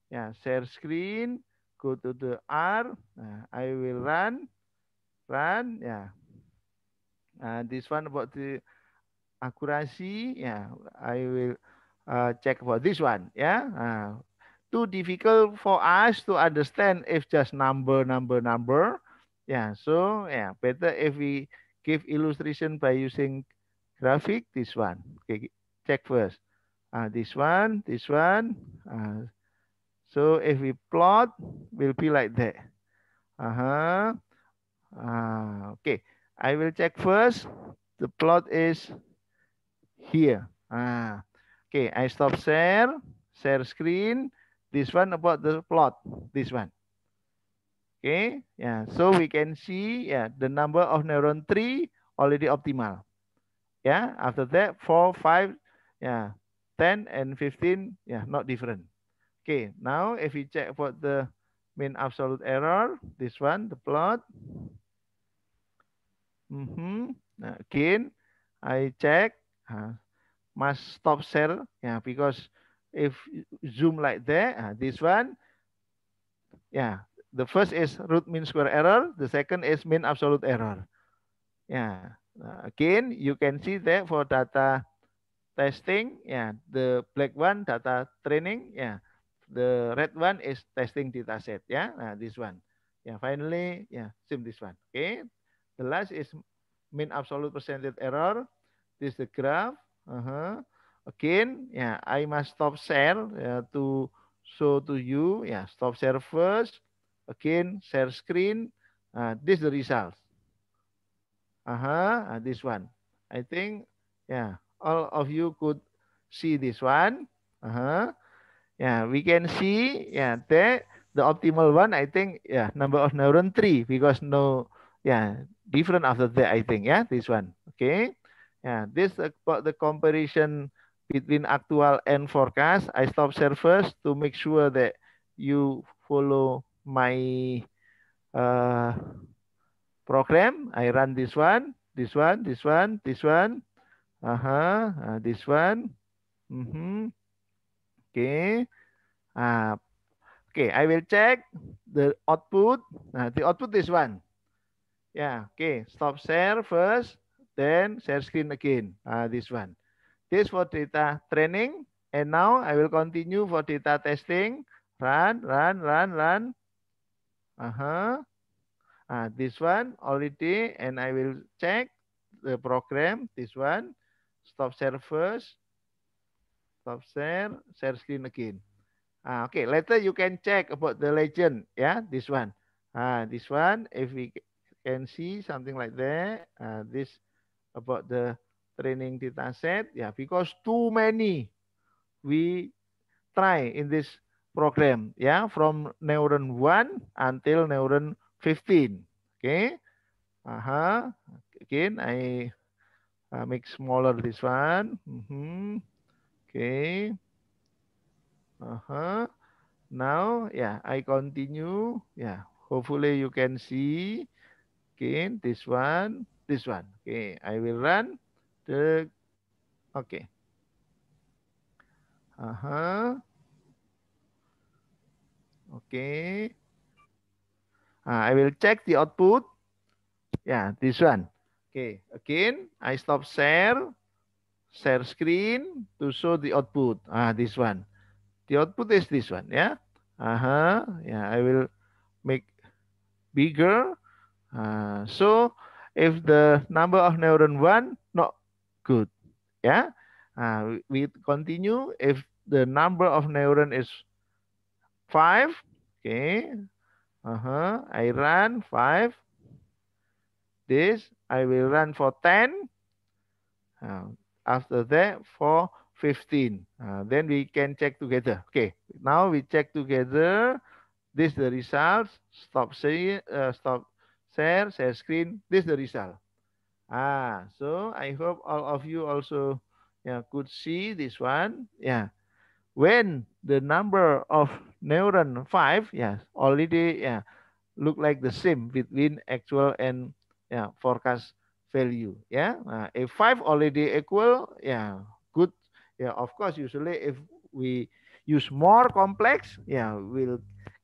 Yeah, share screen. Go to the R. Uh, I will run. Run. Yeah. Ya. Uh, this one about the accuracy. Yeah, I will uh, check for this one. Yeah. Ya. Uh, too difficult for us to understand if just number, number, number. Yeah. So yeah, better if we give illustration by using graphic, this one. Okay, check first. Uh, this one, this one. Uh, so if we plot, will be like that. Uh -huh. uh, okay, I will check first. The plot is here. Uh, okay, I stop share, share screen. This one about the plot, this one. Okay, yeah. So we can see yeah the number of neuron three already optimal. Yeah. After that, four, five, yeah, ten and fifteen, yeah, not different. Okay. Now if we check for the mean absolute error, this one, the plot. Mm -hmm. again, I check. Uh, must stop cell, Yeah, because if zoom like that, uh, this one, yeah, The first is root mean square error. The second is mean absolute error. Yeah. Ya, again, you can see that for data testing, yeah, the black one data training, yeah, the red one is testing data set, yeah, nah, this one. Yeah, finally, yeah, same this one. Okay, the last is mean absolute percentage error. This is the graph. Uh -huh. Again, yeah, I must stop share yeah, to show to you. Yeah, stop share first. Again, share screen. Uh, this is the result. Uh-huh, uh, this one. I think, yeah, all of you could see this one. Uh-huh. Yeah, we can see, yeah, the, the optimal one, I think, yeah, number of neuron three, because no, yeah, different after that, I think, yeah, this one. Okay. Yeah, this about the comparison between actual and forecast. I stop share first to make sure that you follow my uh, program. I run this one, this one, this one, this one. Uh -huh, uh, this one. Mm -hmm. Okay. Uh, okay, I will check the output. Uh, the output this one. Yeah, okay. Stop share first, then share screen again. Uh, this one. This for data training. And now I will continue for data testing. Run, run, run, run. Uh-huh. Uh, this one already, and I will check the program. This one, stop share first. Stop share, share screen again. Uh, okay, later you can check about the legend. Yeah, this one. Uh, this one, if we can see something like that, uh, this about the training data set. Yeah, because too many we try in this program ya from neuron 1 until neuron 15 okay aha again i uh, make smaller this one mm -hmm. okay aha now yeah i continue yeah hopefully you can see again this one this one okay i will run the okay aha Okay. Uh, I will check the output. Yeah, this one. Okay, again, I stop share, share screen to show the output. Ah, this one. The output is this one, yeah. Ya. Uh-huh. Yeah, I will make bigger. Uh, so if the number of neuron one, not good. Yeah. Ya. Uh, we continue if the number of neuron is five. Okay. Uh-huh. I run five. This, I will run for 10. Uh, after that, for 15. Uh, then we can check together. Okay. Now we check together. This the results. Stop share, uh, stop share, share screen. This the result. Ah, so I hope all of you also yeah, could see this one. Yeah. when the number of neuron five, yeah, already yeah, look like the same between actual and yeah, forecast value. Yeah, ya. uh, if five already equal, yeah, good. Yeah, of course, usually if we use more complex, yeah, we'll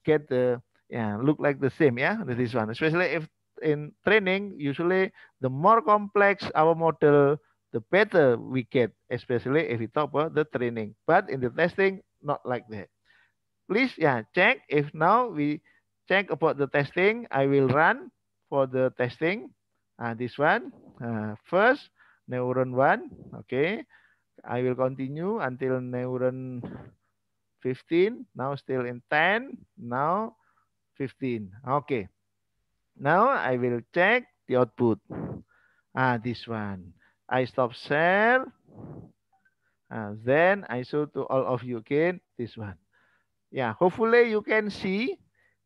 get the yeah look like the same. Yeah, this one, especially if in training, usually the more complex our model the better we get, especially if we talk about the training. But in the testing, not like that. Please, yeah, check if now we check about the testing. I will run for the testing. Uh, this one uh, first neuron one. Okay, I will continue until neuron 15. Now still in 10. Now 15. Okay. Now I will check the output. Ah, this one. I stop share. And then I show to all of you again this one. Yeah, hopefully you can see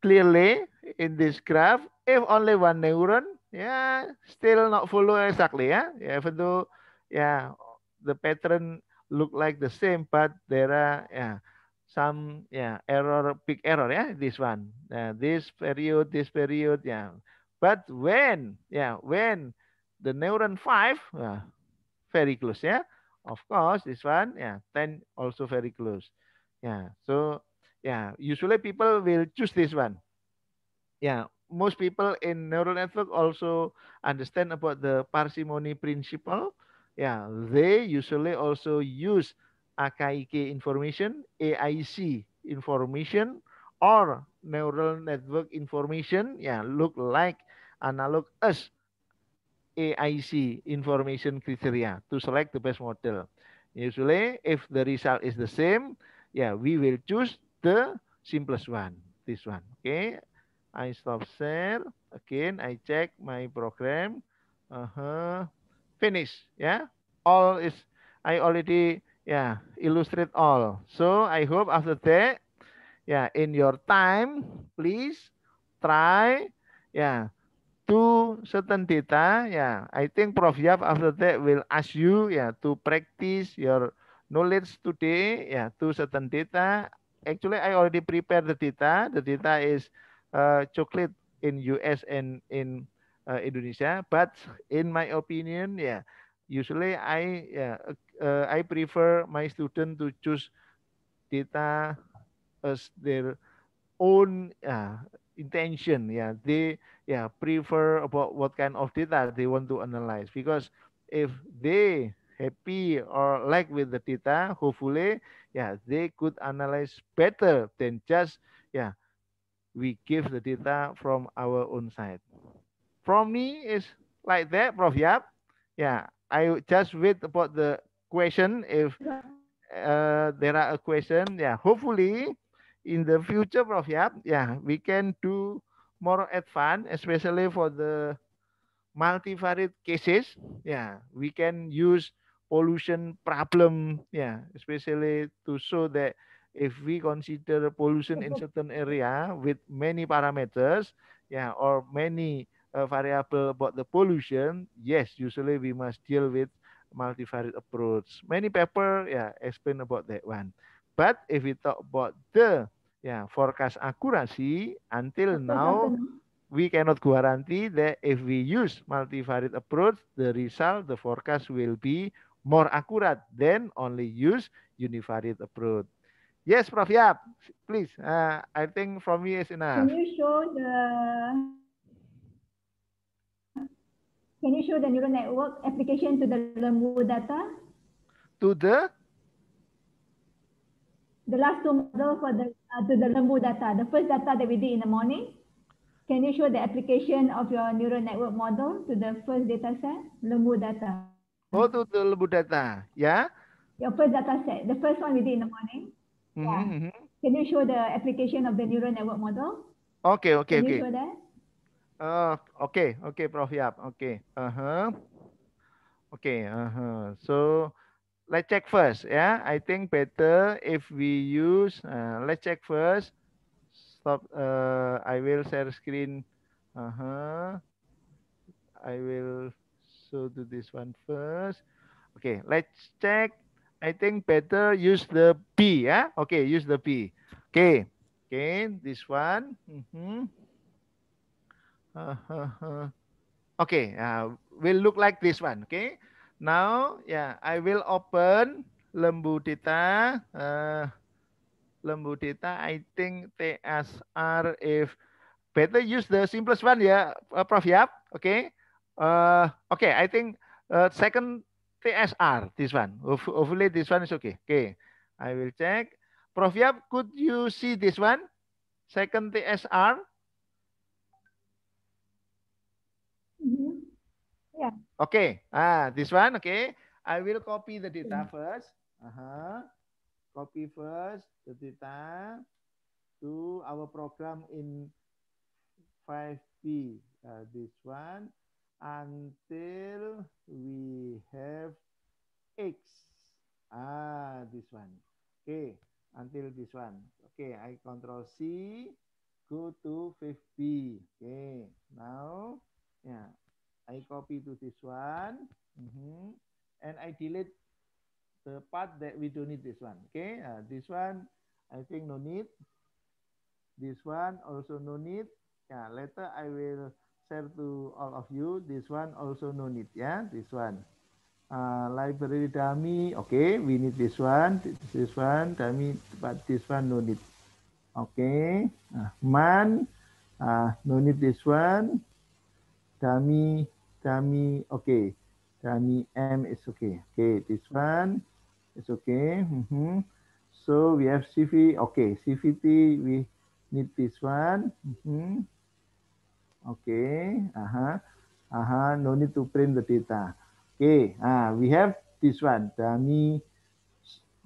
clearly in this graph, if only one neuron, yeah, still not follow exactly, yeah? yeah even though, yeah, the pattern look like the same, but there are, yeah, some, yeah, error, big error, yeah, this one, this period, this period, yeah. But when, yeah, when the neuron five, Yeah, very close. Yeah, of course, this one. Yeah, 10 also very close. Yeah, so yeah, usually people will choose this one. Yeah, most people in neural network also understand about the parsimony principle. Yeah, they usually also use AKIK information, AIC information, or neural network information. Yeah, look like analog us AIC information criteria to select the best model. Usually, if the result is the same, yeah, we will choose the simplest one, this one. Okay, I stop share. Again, I check my program. Uh -huh. Finish, yeah. All is, I already, yeah, illustrate all. So I hope after that, yeah, in your time, please try, yeah, to certain data, yeah, I think Prof. Yap after that will ask you, yeah, to practice your knowledge today, yeah, to certain data. Actually, I already prepared the data. The data is uh, chocolate in US and in uh, Indonesia, but in my opinion, yeah, usually I yeah, uh, I prefer my student to choose data as their own uh, intention yeah they yeah prefer about what kind of data they want to analyze because if they happy or like with the data hopefully yeah they could analyze better than just yeah we give the data from our own side from me is like that prof yap yeah i just wait about the question if uh, there are a question yeah hopefully in the future, Prof. Yap, yeah, we can do more advanced, especially for the multivariate cases. Yeah, we can use pollution problem. Yeah, especially to show that if we consider pollution in certain area with many parameters, yeah, or many uh, variable about the pollution, yes, usually we must deal with multivariate approach. Many paper, yeah, explain about that one. But if we talk about the yeah, forecast akurasi. until now we cannot guarantee that if we use multivariate approach, the result, the forecast will be more accurate than only use univariate approach. Yes, Prof. Yap, please. Uh, I think from me is enough. Can you show the Can you show the neural network application to the Lembu data? To the? The last two model for the Uh, to the Lembu data, the first data that we did in the morning, can you show the application of your neural network model to the first data set, Lembu data? Oh, to the Lembu data, yeah. Your first data set, the first one we did in the morning. Mm-hmm, yeah. Mm -hmm. Can you show the application of the neural network model? Okay, okay, can okay. Can you show that? Uh, okay, okay, Prof. Yap, okay. Uh-huh. Okay, uh-huh. So... let's check first ya. Yeah. I think better if we use uh, let's check first. Stop. Uh, I will share screen. Uh -huh. I will show to this one first. Okay, let's check. I think better use the P, ya. Yeah. Okay, use the P. Okay. Okay, this one. Mm -hmm. uh, huh Okay, uh, will look like this one. Okay. Now, yeah, I will open lembu data. Uh, eh, lembu data, I think TSR if better use the simplest one ya, yeah, Prof. Yap. Okay. Uh, eh, okay, I think uh, second TSR, this one. Hopefully this one is okay. Okay, I will check. Prof. Yap, could you see this one? Second TSR. Yeah. Okay. Ah, this one. Okay. I will copy the data mm. first. Uh -huh. Copy first the data to our program in 5B. Uh, this one until we have X. Ah, this one. Okay. Until this one. Okay. I control C. Go to 5B. Okay. Now, yeah. I copy to this one. Mm -hmm. And I delete the part that we don't need this one. Okay, uh, this one I think no need. This one also no need. Yeah, later I will share to all of you. This one also no need. Yeah, this one. Uh, library dummy. Okay, we need this one. This one dummy, but this one no need. Okay, uh, man. Uh, no need this one. Dummy dami okay. dami M is okay. Okay, this one is okay. Mm -hmm. So we have CV. Okay, CVT, we need this one. Mm -hmm. Okay, uh-huh. Uh-huh. No need to print the data. Okay, ah, we have this one, dummy,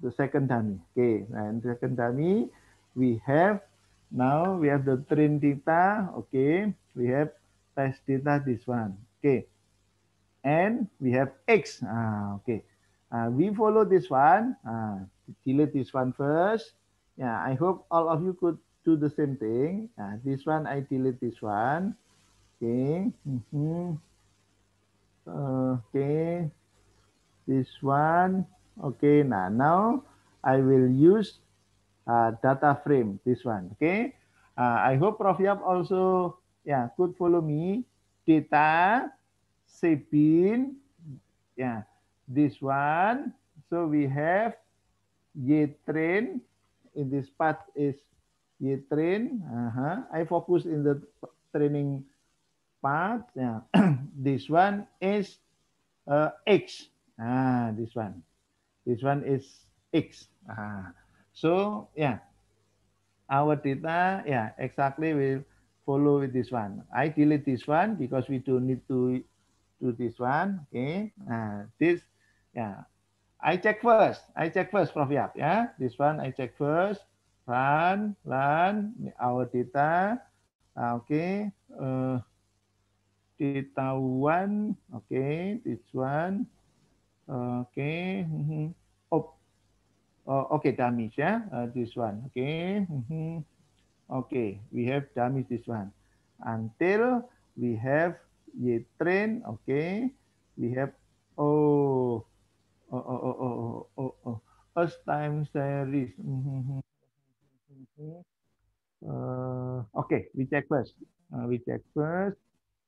the second dummy. Okay, and second dummy, we have now we have the train data. Okay, we have test data this one. Okay, and we have x. Ah, okay. Uh, we follow this one. Uh, delete this one first. Yeah, I hope all of you could do the same thing. Uh, this one, I delete this one. Okay. Mm -hmm. Uh, okay. This one. Okay. Now, now I will use uh, data frame. This one. Okay. Uh, I hope Prof Yap also yeah could follow me. Data Sepin. Yeah, this one. So we have Y train. In this part is Y train. Uh -huh. I focus in the training part. Yeah. Ya. this one is uh, X. Ah, this one. This one is X. Ah. So yeah, our data yeah exactly will follow with this one. I delete this one because we don't need to to this one. Okay. Nah, this, yeah. I check first. I check first, Prof. Yap. Yeah. This one I check first. Run, run, our data. Nah, okay. Uh, eh, data one. Okay. This one. Uh, okay. Mm -hmm. oh, oh, okay, damage, yeah. Ya. Uh, this one. Okay. Mm -hmm. Okay. We have damage this one. Until we have Y train, okay. We have oh oh oh oh oh oh oh, oh, oh. first time series. Hmm, hmm, hmm, uh, okay, we check first. Uh, we check first,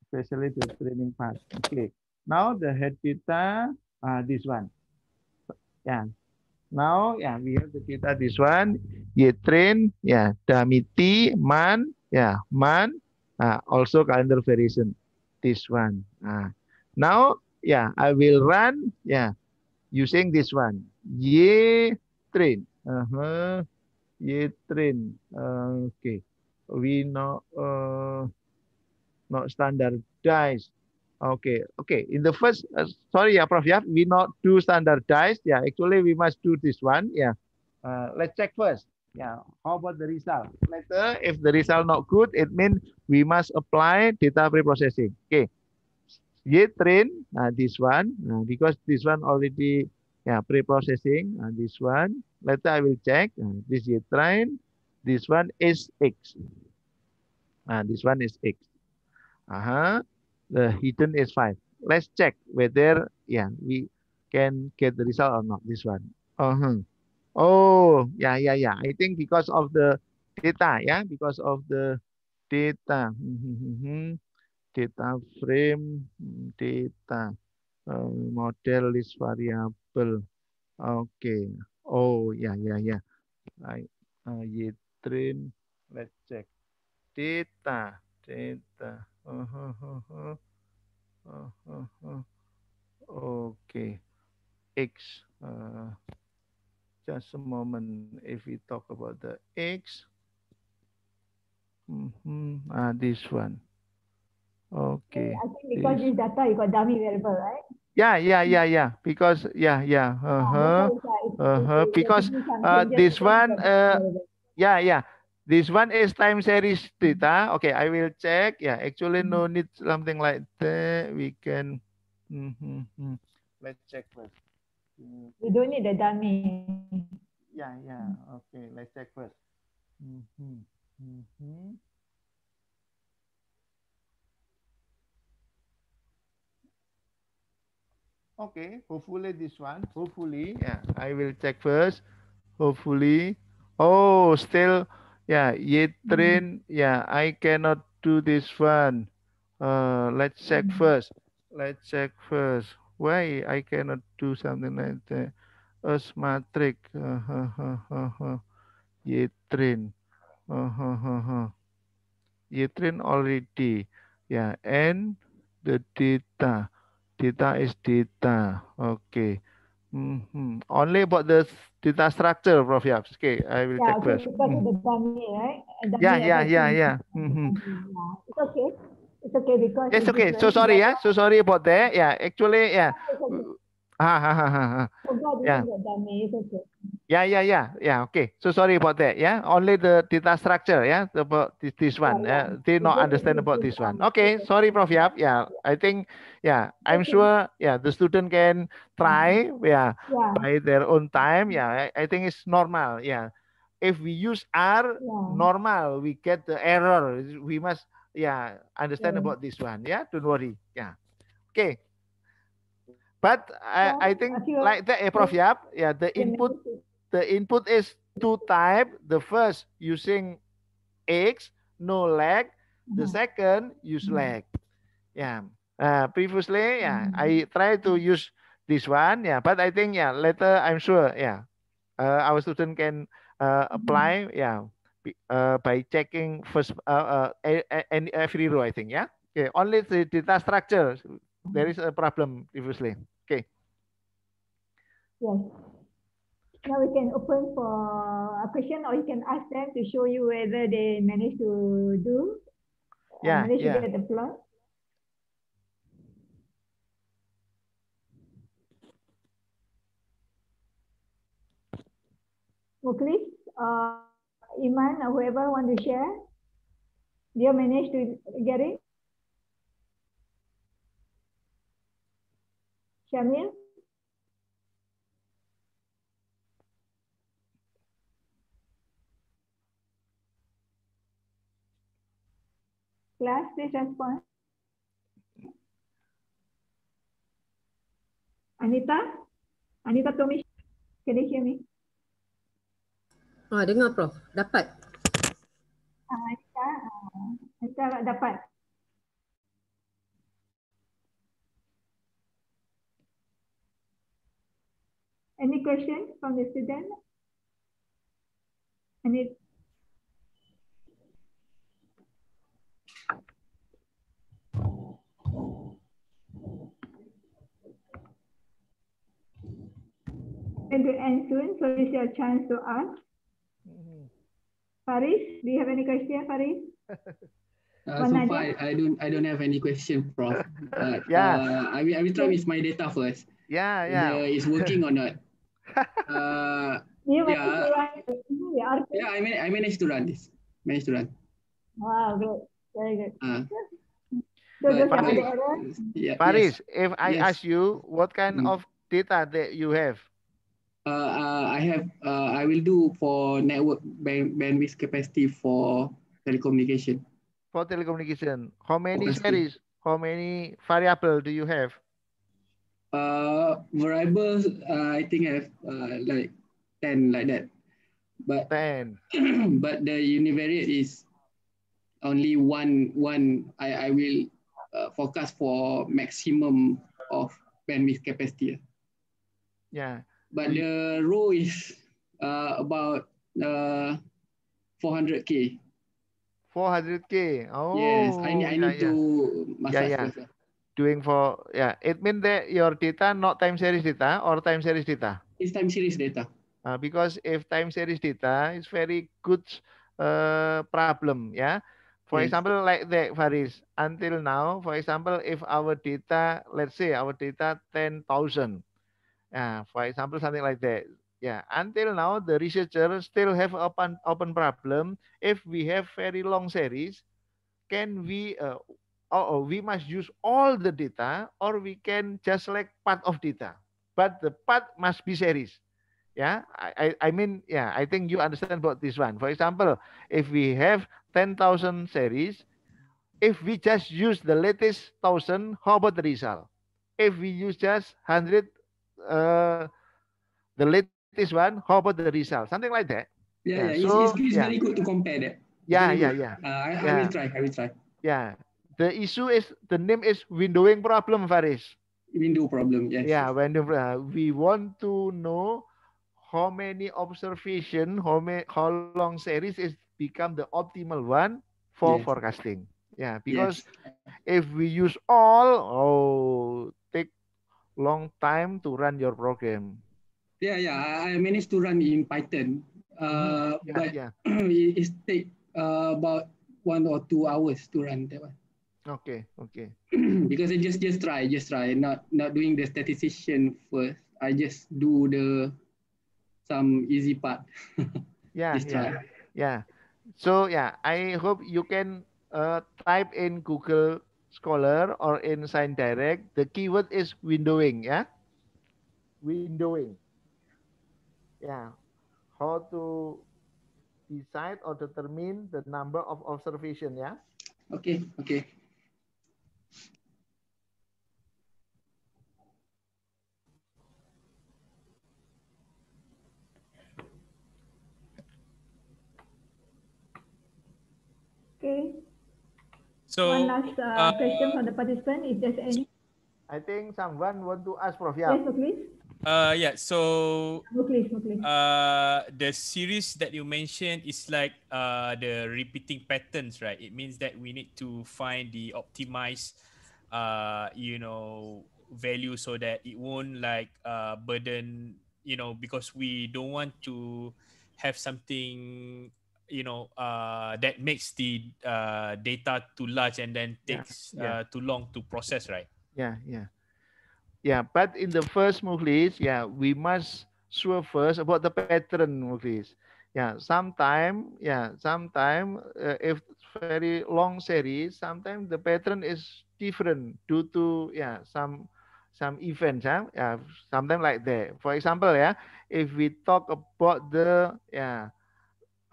especially the training part. Okay. Now the head theta, uh, ah, this one. Yeah. Now, yeah, we have the theta, this one. Y train, yeah, damiti, man, yeah, man. Uh, also calendar variation. this one. Uh, now, yeah, I will run, yeah, using this one. Ye train. Uh-huh. Ye train. Uh, okay. We not, uh, not standardized. Okay, okay. In the first, uh, sorry, yeah, Prof. Yeah, we not do standardized. Yeah, actually we must do this one. Yeah. Uh, let's check first. Yeah. How about the result? Later, if the result not good, it means we must apply data preprocessing. Okay. y train uh, this one uh, because this one already yeah preprocessing. Uh, this one later I will check. Uh, this y train. This one is X. Uh, this one is X. Uh -huh. The hidden is five. Let's check whether yeah we can get the result or not. This one. Uh -huh. Oh, ya, ya, ya. I think because of the data, ya, yeah? because of the data, hmm, hmm, hmm, data frame, data eh, model list variable. Oke. Okay. Oh, ya, yeah, ya, ya. Eh, yeah. train. let's check. Data, data. Uh, uh, uh, uh. uh, uh, uh. Oke. Okay. X. Uh, Just a moment. If we talk about the X, mm -hmm. ah, this one. Okay. I think because this, this data you got dummy variable, right? Yeah, yeah, yeah, yeah. Because yeah, yeah. Ah, uh-huh. uh-huh. Uh huh. Uh huh. Because uh, this one, uh, yeah, yeah. This one is time series data. Okay, I will check. Yeah, actually no mm-hmm. need something like that. We can. Mm -hmm. Let's check first. We don't need the dummy. Yeah, yeah. Okay, let's check first. Mm -hmm. Mm -hmm. Okay, hopefully this one. Hopefully, yeah, I will check first. Hopefully. Oh, still, yeah, yet mm-hmm. train. Mm -hmm. Yeah, I cannot do this one. Uh, let's check mm -hmm. first. Let's check first. why I cannot do something like that as matrix yetrin yetrin already yeah. and the data data is data okay Mm -hmm. Only about the data structure, Prof. Yeah. Okay, I will yeah, check first. Mm -hmm. the mm-hmm. dummy, right? Dummy yeah, yeah, yeah, yeah. Mm -hmm. yeah. It's okay. It's okay because it's okay. So sorry, yeah. So sorry about that. Yeah, actually, yeah. Ha ha ha ha. Oh, yeah. Yeah, yeah, yeah, yeah. Okay. So sorry about that. Yeah, only the data structure. Yeah, about this, this one. Yeah, they not understand about this one. Okay. Sorry, Prof. Yap. Yeah, I think. Yeah, I'm sure. Yeah, the student can try. Mm-hmm. Yeah, yeah. by their own time. Yeah, I, I think it's normal. Yeah, if we use R, yeah. normal we get the error. We must yeah, understand yeah. about this one. Yeah, don't worry. Yeah. Okay. But I, I think like the eh, Prof Yap, yeah, the input the input is two type. The first using eggs, no lag. The mm-hmm. second use mm-hmm. leg. Yeah. Uh, previously, yeah, mm-hmm. I try to use this one. Yeah, but I think yeah later I'm sure yeah, uh, our student can uh, apply. Yeah, uh, by checking first uh, every uh, row, I think, yeah? Okay, only the data structure, there is a problem previously, okay. Yes. Now we can open for a question or you can ask them to show you whether they managed to do, yeah, manage yeah. to get the plot. Okay. please. uh, Iman or whoever want to share? Do you manage to get it? Shamil? Class, please respond. Anita? Anita Tomish, can you hear me? Ha, dengar Prof. Dapat. Aisyah, Aisyah dapat. Any question from the student? Any? And to end soon, so this is your chance to ask. Faris, do you have any question, Faris? Uh, so far, I, I, don't I don't have any question, Prof. Uh, yeah. Uh, I will I will try with my data first. Yeah, yeah. Whether it's working or not. uh, yeah. yeah, I mean I managed to run this. Managed to run. Wow, good, very good. Uh, so but, yeah, Paris, yes. if I yes. ask you what kind mm. of data that you have, uh, uh, I have uh, I will do for network band, bandwidth capacity for telecommunication. For telecommunication, how many series? How many variable do you have? Uh, variables. Uh, I think I have uh, like ten like that, but ten. but the univariate is only one one. I I will uh, forecast for maximum of bandwidth capacity. Yeah but the row is uh, about uh, 400k. 400k. Oh. Yes, I need I need yeah, ya. to yeah. yeah, ya. yeah. Doing for yeah, it mean that your data not time series data or time series data. It's time series data. Uh, because if time series data is very good uh, problem, yeah. For yes. example, like that, Faris. Until now, for example, if our data, let's say our data ten thousand, Uh, for example, something like that. Yeah, until now, the researchers still have open, open problem. If we have very long series, can we, uh, or we must use all the data or we can just select part of data. But the part must be series. Yeah, I, I, I mean, yeah, I think you understand about this one. For example, if we have 10,000 series, if we just use the latest 1,000, how about the result? If we use just 100 uh, the latest one, how about the result? Something like that. Yeah, yeah. yeah. So, it's, it's, yeah. very good to compare that. Yeah, yeah, yeah. Uh, I, yeah. I will try. I will try. Yeah. The issue is the name is windowing problem, Faris. Window problem. Yes. Yeah. Window. Uh, we want to know how many observation, how many, how long series is become the optimal one for yes. forecasting. Yeah, because yes. if we use all, oh, long time to run your program. Yeah, yeah, I managed to run in Python, uh, hmm, yeah, but yeah. it, it take uh, about one or two hours to run that one. Okay, okay. because I just just try, just try, not not doing the statistician first. I just do the some easy part. yeah, just yeah, yeah. So yeah, I hope you can uh, type in Google Scholar or in Direct, the keyword is windowing, yeah? Windowing. Yeah. How to decide or determine the number of observation, yeah? Okay, okay. Okay. So one last uh, uh question from the participant, if there's any. I think someone want to ask Prof. Yes, please. Uh, yeah, so please, please. uh, the series that you mentioned is like uh, the repeating patterns, right? It means that we need to find the optimized, uh, you know, value so that it won't like uh, burden, you know, because we don't want to have something you know uh, that makes the uh, data too large and then takes uh, yeah, yeah. Uh, too long to process right yeah yeah yeah but in the first movies yeah we must sure first about the pattern movies yeah sometime yeah sometime uh, if very long series sometimes the pattern is different due to yeah some some events huh? yeah something like that for example yeah if we talk about the yeah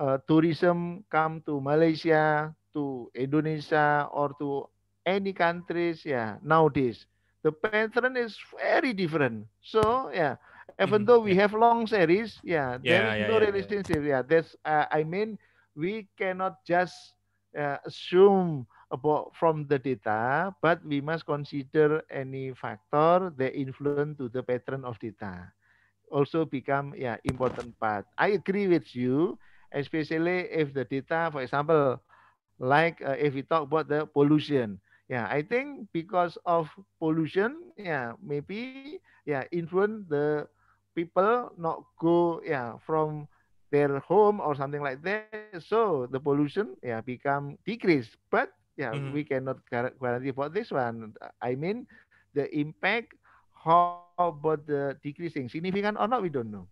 uh, tourism come to Malaysia, to Indonesia, or to any countries, yeah, nowadays the pattern is very different. So yeah, even mm-hmm. though we have long series, yeah, yeah there is yeah, no yeah, relationship. Yeah, that's uh, I mean we cannot just uh, assume about from the data, but we must consider any factor that influence to the pattern of data. Also become yeah important part. I agree with you especially if the data, for example, like uh, if we talk about the pollution. Yeah, I think because of pollution, yeah, maybe yeah, influence the people not go yeah from their home or something like that. So the pollution yeah become decreased. But yeah, mm. we cannot guarantee for this one. I mean, the impact how about the decreasing significant or not we don't know.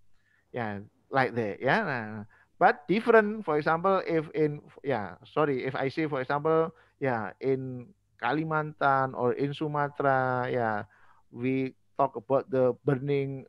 Yeah, like that. Yeah. Nah, nah but different. For example, if in yeah, sorry, if I say for example, yeah, in Kalimantan or in Sumatra, yeah, we talk about the burning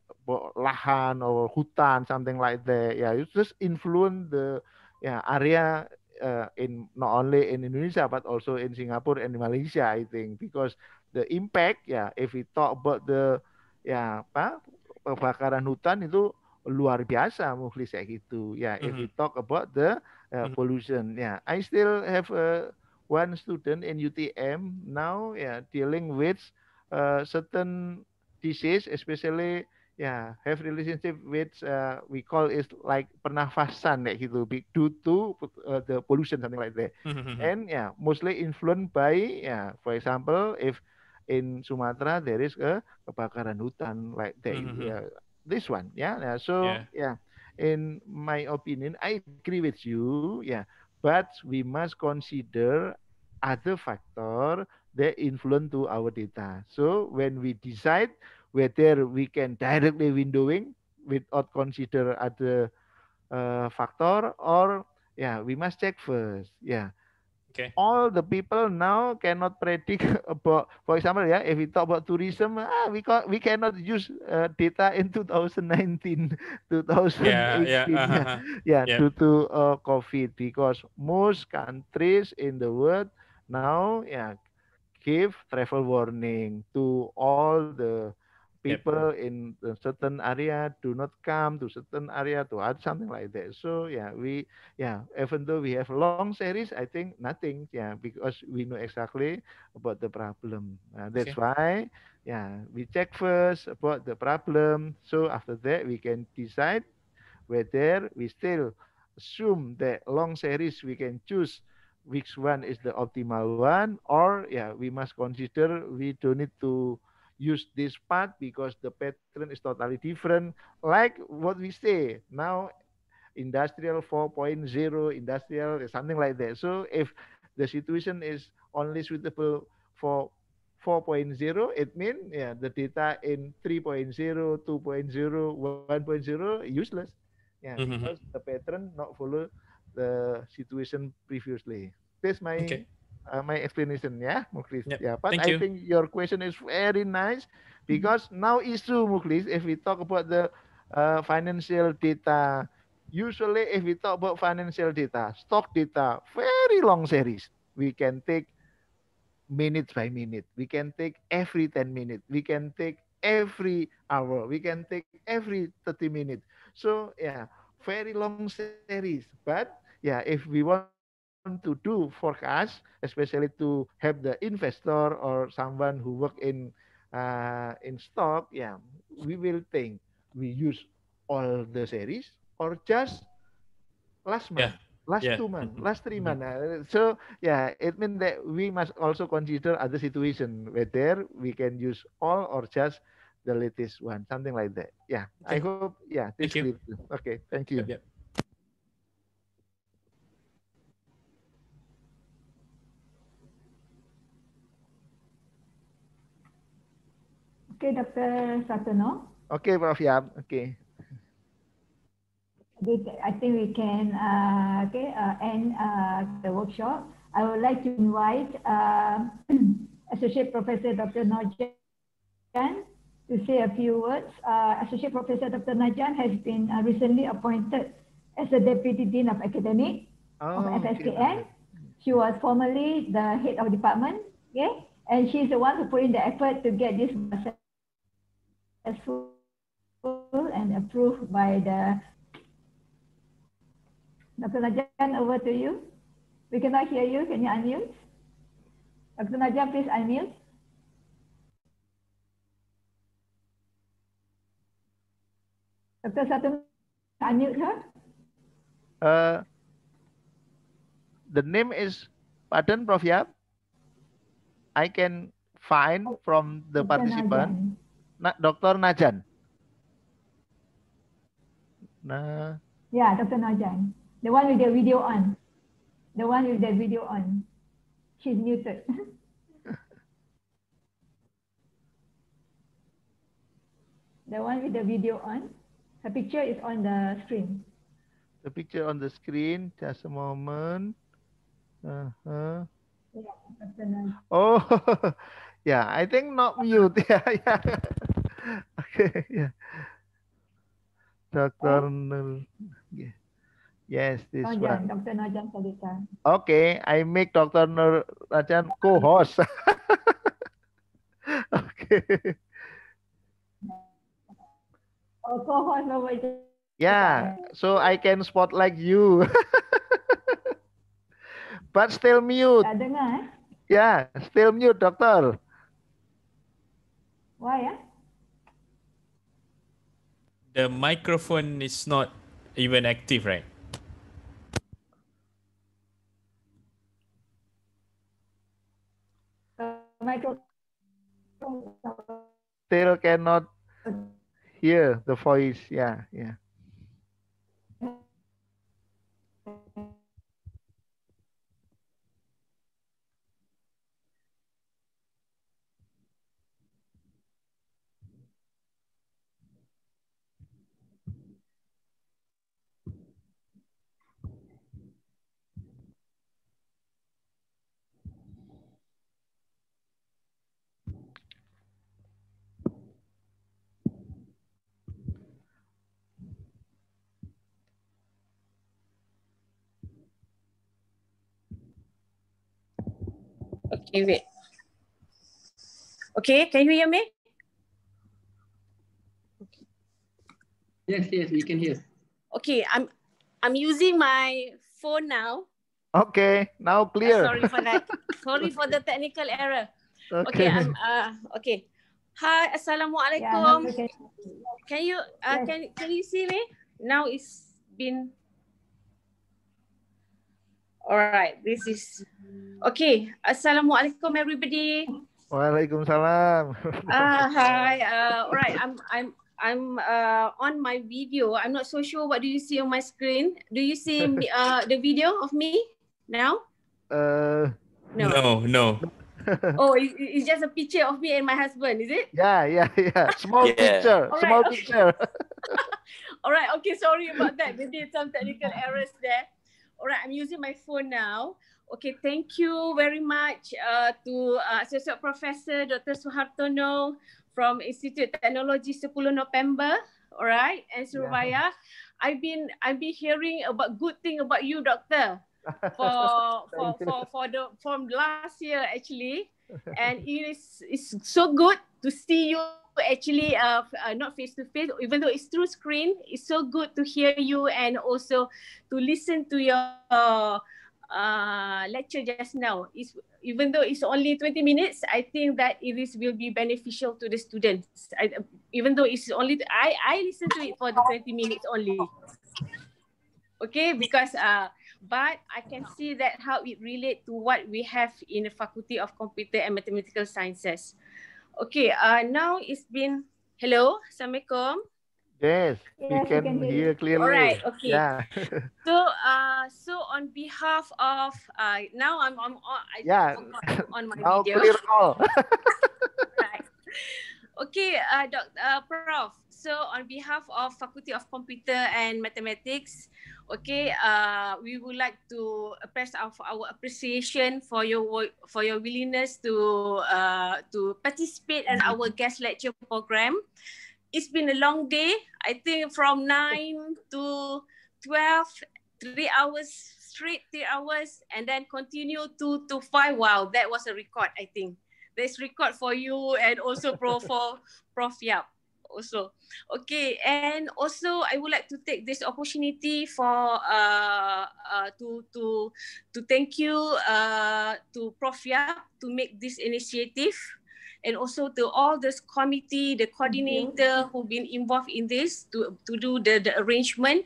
lahan or hutan, something like that. Yeah, it just influence the yeah area uh, in not only in Indonesia but also in Singapore and Malaysia, I think, because the impact, yeah, if we talk about the yeah, apa pembakaran hutan itu luar biasa muhlis kayak gitu. Ya, yeah, mm-hmm. if we talk about the uh, mm-hmm. pollution, ya, yeah. I still have uh, one student in UTM now, yeah, dealing with uh, certain disease, especially yeah, have relationship with uh, we call is like pernafasan kayak gitu due to uh, the pollution something like that. Mm-hmm. mm-hmm. And yeah, mostly influenced by yeah, for example, if in Sumatera there is a kebakaran hutan like that. Mm-hmm. Yeah, mm-hmm. this one. Yeah. so yeah. yeah. in my opinion, I agree with you. Yeah, but we must consider other factor that influence to our data. So when we decide whether we can directly windowing without consider other uh, factor or yeah, we must check first. Yeah. Okay. All the people now cannot predict about, for example, yeah, if we talk about tourism, ah, we can we cannot use uh, data in 2019, 2018, yeah, yeah, uh-huh, uh-huh. yeah, yeah, due to uh, COVID because most countries in the world now, yeah, give travel warning to all the people yep. in a certain area do not come to certain area to add something like that. So yeah, we yeah, even though we have long series, I think nothing yeah because we know exactly about the problem. Uh, that's okay. why yeah we check first about the problem. So after that we can decide whether we still assume that long series we can choose which one is the optimal one or yeah we must consider we don't need to use this part because the pattern is totally different. Like what we say now, industrial 4.0, industrial something like that. So if the situation is only suitable for 4.0, it means yeah, the data in 3.0, 2.0, 1.0 useless. Yeah, mm -hmm. because the pattern not follow the situation previously. That's my okay uh, my explanation yeah Muklis. Yep. Yeah, but Thank I you. think your question is very nice mm-hmm. because mm -hmm. now issue Muklis, if we talk about the uh, financial data, usually if we talk about financial data, stock data, very long series. We can take minute by minute. We can take every 10 minutes. We can take every hour. We can take every 30 minutes. So yeah, very long series. But yeah, if we want to do forecast, especially to help the investor or someone who work in uh, in stock, yeah, we will think we use all the series or just last month, yeah. last yeah. two months, mm-hmm. last three mm-hmm. months. Uh, so yeah, it means that we must also consider other situation whether we can use all or just the latest one, something like that. Yeah, okay. I hope. Yeah, thank you. okay, thank you. Dr. Satono. Okay, Prof. Yap. Okay. I think we can uh, okay, uh, end uh, the workshop. I would like to invite uh, Associate Professor Dr. Najan to say a few words. Uh, Associate Professor Dr. Najan has been uh, recently appointed as the Deputy Dean of Academic oh, of FSKN. Okay. She was formerly the head of department, okay? and she's the one who put in the effort to get this successful and approved by the Dr. Najan, over to you. We cannot hear you. Can you unmute? Dr. Najan, please unmute. Dr. Satun, unmute her. Uh, the name is, pardon, Prof. Yap? I can find from the participant. Najan. Na, Dr. Najan. Nah. Yeah, Dr. Najan. The one with the video on. The one with the video on. She's muted. the one with the video on. Her picture is on the screen. The picture on the screen. Just a moment. Uh huh. oh, yeah. I think not mute. yeah, yeah. Oke, okay, ya. Dr. Oh. Nur. Ya. Yes, this oh, ya, one. Dr. Najam Salika. Okay, I make Dr. Nur Najam co-host. okay. Oh, co-host over Yeah, so I can spotlight you. But still mute. Tidak dengar, Yeah, ya, still mute, dokter. Why, ya? the microphone is not even active, right? Micro still cannot hear the voice. Yeah, yeah. Okay, wait. Okay, can you hear me? Yes, yes, we can hear. Okay, I'm I'm using my phone now. Okay, now clear. Uh, sorry for that. sorry for the technical error. Okay. Okay. I'm, uh, okay. Hi, assalamualaikum. Yeah, can you uh, can can you see me? Now it's been Alright, this is okay. Assalamualaikum, everybody. Waalaikumsalam. Uh, hi. Uh, alright, I'm I'm I'm uh, on my video. I'm not so sure. What do you see on my screen? Do you see uh, the video of me now? Uh, no. No. No. oh, it's just a picture of me and my husband, is it? Yeah, yeah, yeah. Small yeah. picture. All small right. picture. All right. Okay. Sorry about that. Maybe some technical errors there. Alright, I'm using my phone now. Okay, thank you very much uh, to uh, Associate Professor Dr. Suhartono from Institute Technology 10 November. Alright, and Surabaya. Yeah. I've been I've been hearing about good thing about you, Doctor, for for, for for the from last year actually, and it is it's so good to see you actually uh, uh, not face to face even though it's through screen it's so good to hear you and also to listen to your uh, uh, lecture just now it's even though it's only 20 minutes i think that it is will be beneficial to the students I, even though it's only i i listen to it for the 20 minutes only okay because uh but I can see that how it relate to what we have in the Faculty of Computer and Mathematical Sciences. Okay, uh, now it's been, hello, Assalamualaikum. Yes, we yes, can, can hear clearly. All right, okay. Yeah. so, uh, so on behalf of, uh, now I'm, I'm, I'm yeah. on my now video. clear all. Okay, uh, Dr. Uh, Prof. So, on behalf of Faculty of Computer and Mathematics, okay uh, we would like to express our, our appreciation for your work, for your willingness to uh, to participate in our guest lecture program it's been a long day i think from 9 to 12 three hours straight three hours and then continue to to five wow that was a record i think there's record for you and also pro for prof yap also. Okay, and also I would like to take this opportunity for uh, uh to to to thank you uh to Prof Yap to make this initiative, and also to all this committee, the mhm. coordinator mm-hmm. who've been involved in this to to do the the arrangement.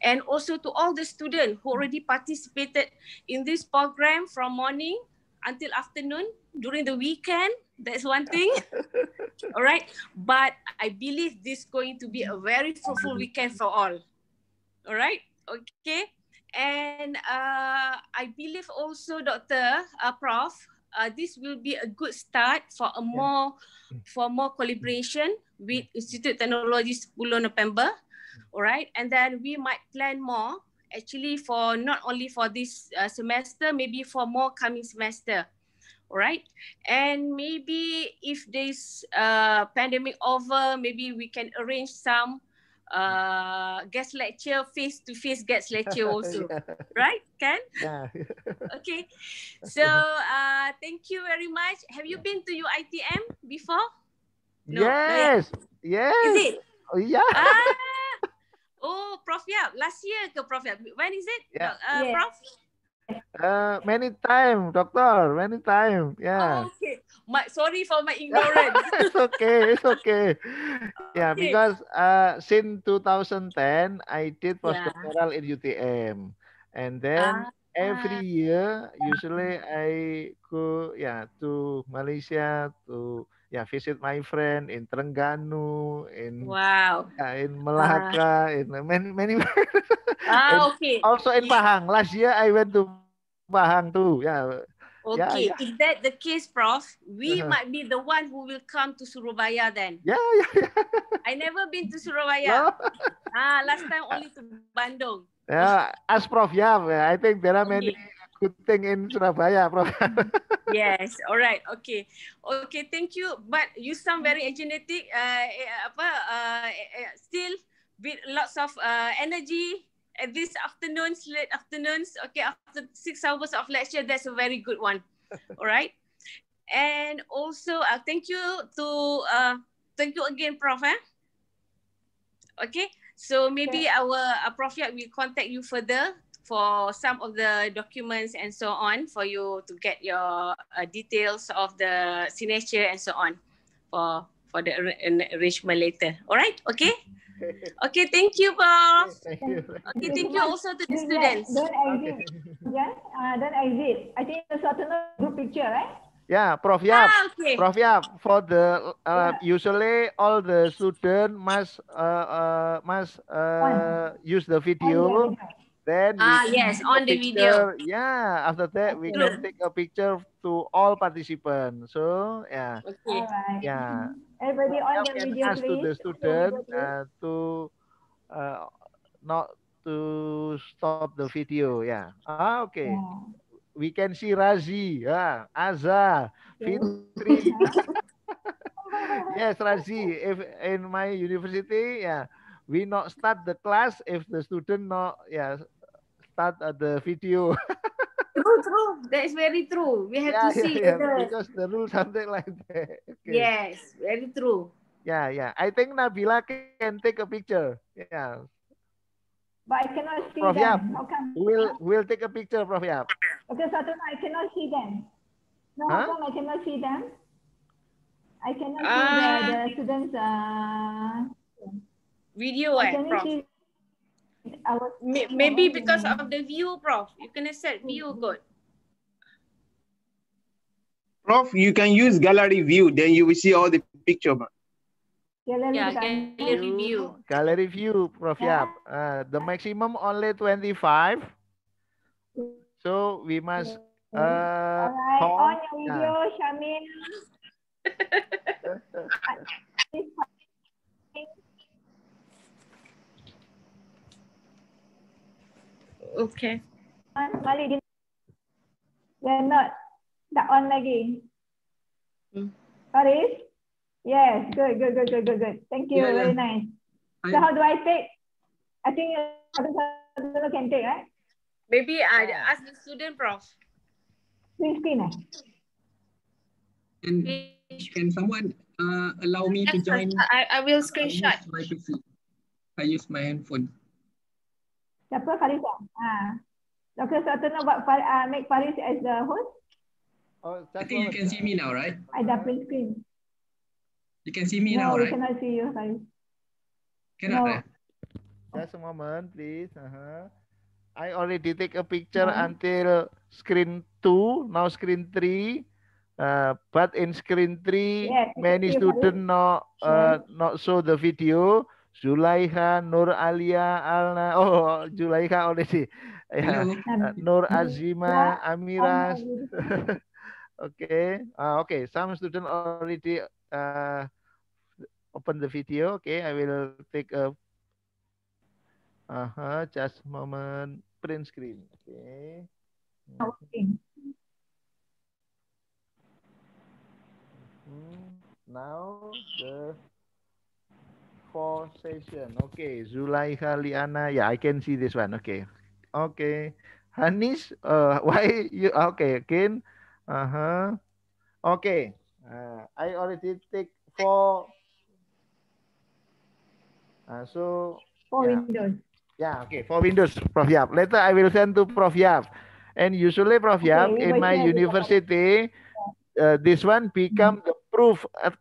And also to all the students who already participated in this program from morning until afternoon during the weekend. That's one thing. all right. But I believe this going to be a very fruitful weekend for all. All right. Okay. And uh, I believe also, Doctor uh, Prof, uh, this will be a good start for a more mm. for more collaboration with Institute Technologies 10 November. Mm. All right. And then we might plan more actually for not only for this uh, semester, maybe for more coming semester all right and maybe if this uh, pandemic over maybe we can arrange some uh, guest lecture face to face guest lecture also yeah. right can yeah okay so uh, thank you very much have you been to uitm before no, yes yes is it oh, yeah ah, oh prof yeah last year the prof yeah. when is it yeah. Uh, yes. prof Uh, many time, doctor. many time. Yeah. Oh, okay. My sorry for my ignorance. it's okay. It's okay. Yeah, because uh, since 2010, I did postdoctoral yeah. in UTM, and then. Uh, every ah. year usually I go yeah to Malaysia to yeah visit my friend in Terengganu in wow yeah, in ah. Melaka uh, in many many Ah, okay. Also in Pahang. Last year I went to Pahang too. Yeah. Okay, yeah, yeah. that the case, Prof, we uh-huh. might be the one who will come to Surabaya then. Yeah, yeah, yeah. I never been to Surabaya. No. ah, last time only to Bandung. Yeah, as Prof, yeah, I think there are many good thing in Surabaya, Prof. yes, all right, okay, okay, thank you. But you sound very energetic. Uh, eh, apa? Uh, eh, eh, still with lots of uh, energy this afternoon's late afternoons, okay, after six hours of lecture, that's a very good one. All right. And also, uh, thank you to, uh, thank you again, Prof. Eh? Okay. So maybe okay. our uh, Prof. Yak will contact you further for some of the documents and so on for you to get your uh, details of the signature and so on for for the arrangement later. All right. Okay. Okay, thank you, Paul. Thank Okay, thank you also to the students. Don't exit. Okay. Yeah, uh, don't exit. I think there's a certain group picture, right? Yeah, Prof. Yap. Ah, okay. Prof. Yap, for the uh, yeah. usually all the student must uh, uh, must uh, use the video. yeah, yeah. Then ah yes, on the picture. video. Yeah, after that we can take a picture to all participants. So yeah, okay. Right. yeah. Everybody on the video, please. To the student and uh, to uh, not to stop the video. Yeah. Ah, okay. Yeah. We can see Razi, yeah, Azza, yeah. Fitri. yes, Razi. If in my university, yeah, we not start the class if the student not yeah start uh, the video. true, true. That is very true. We have yeah, to ya, ya, see yeah, ya, yeah. because the rule something like that. Okay. Yes, very true. Yeah, yeah. I think Nabila can take a picture. Yeah. But I cannot see Prof. them. Yap. How come? We'll we'll take a picture, Prof. Yap. Okay, Satuna, I cannot see them. No, huh? I cannot see them. I cannot uh, see the, ah. the students. Uh, video, I eh, Prof. See Maybe because of the view, Prof. You can set view good. Prof, you can use gallery view, then you will see all the picture. Gallery yeah, gallery view. Gallery view, Prof. Yeah. Uh, the maximum only 25. So we must... Uh, all right, on your video, yeah. Shamil. Okay. Mali, We're not. Tak on lagi. Hmm. Yes, good, good, good, good, good, good. Thank you. Yeah, yeah. Very nice. I... So how do I take? I think Abdul can take, right? Maybe I ask the student, Prof. Please screen, eh? And can someone uh, allow me yes, to join? I, I will screenshot. I use my, PC. I use my handphone. Siapa Farisa? Ha. Dr. Sultan about uh, ah, make Faris as the host. Oh, I think you can see me now, right? I dah print screen. You can see me no, now, right? No, cannot see you, Faris. Cannot, no. right? Just a moment, please. Uh -huh. I already take a picture mm -hmm. until screen 2, now screen 3. Uh, but in screen 3, yes, many students not, uh, not show the video. Zulaiha Nur Alia Alna oh Zulaiha oleh si ya. Nur Azima Amiras, oke okay. uh, oke okay. some student already uh, open the video okay I will take a uh -huh, just moment print screen okay okay mhm. now the for session. Okay, Zulaikha Liana. Yeah, I can see this one. Okay. Okay. Hanis, uh, why you ah, okay, again. Uh-huh. Okay. Uh, I already take four. Uh, so four yeah. windows. Yeah, okay, four windows, Prof. Yap. Later I will send to Prof. Yap. And usually, Prof. Okay, Yap, in my university, uh, this one become mm -hmm. the proof at,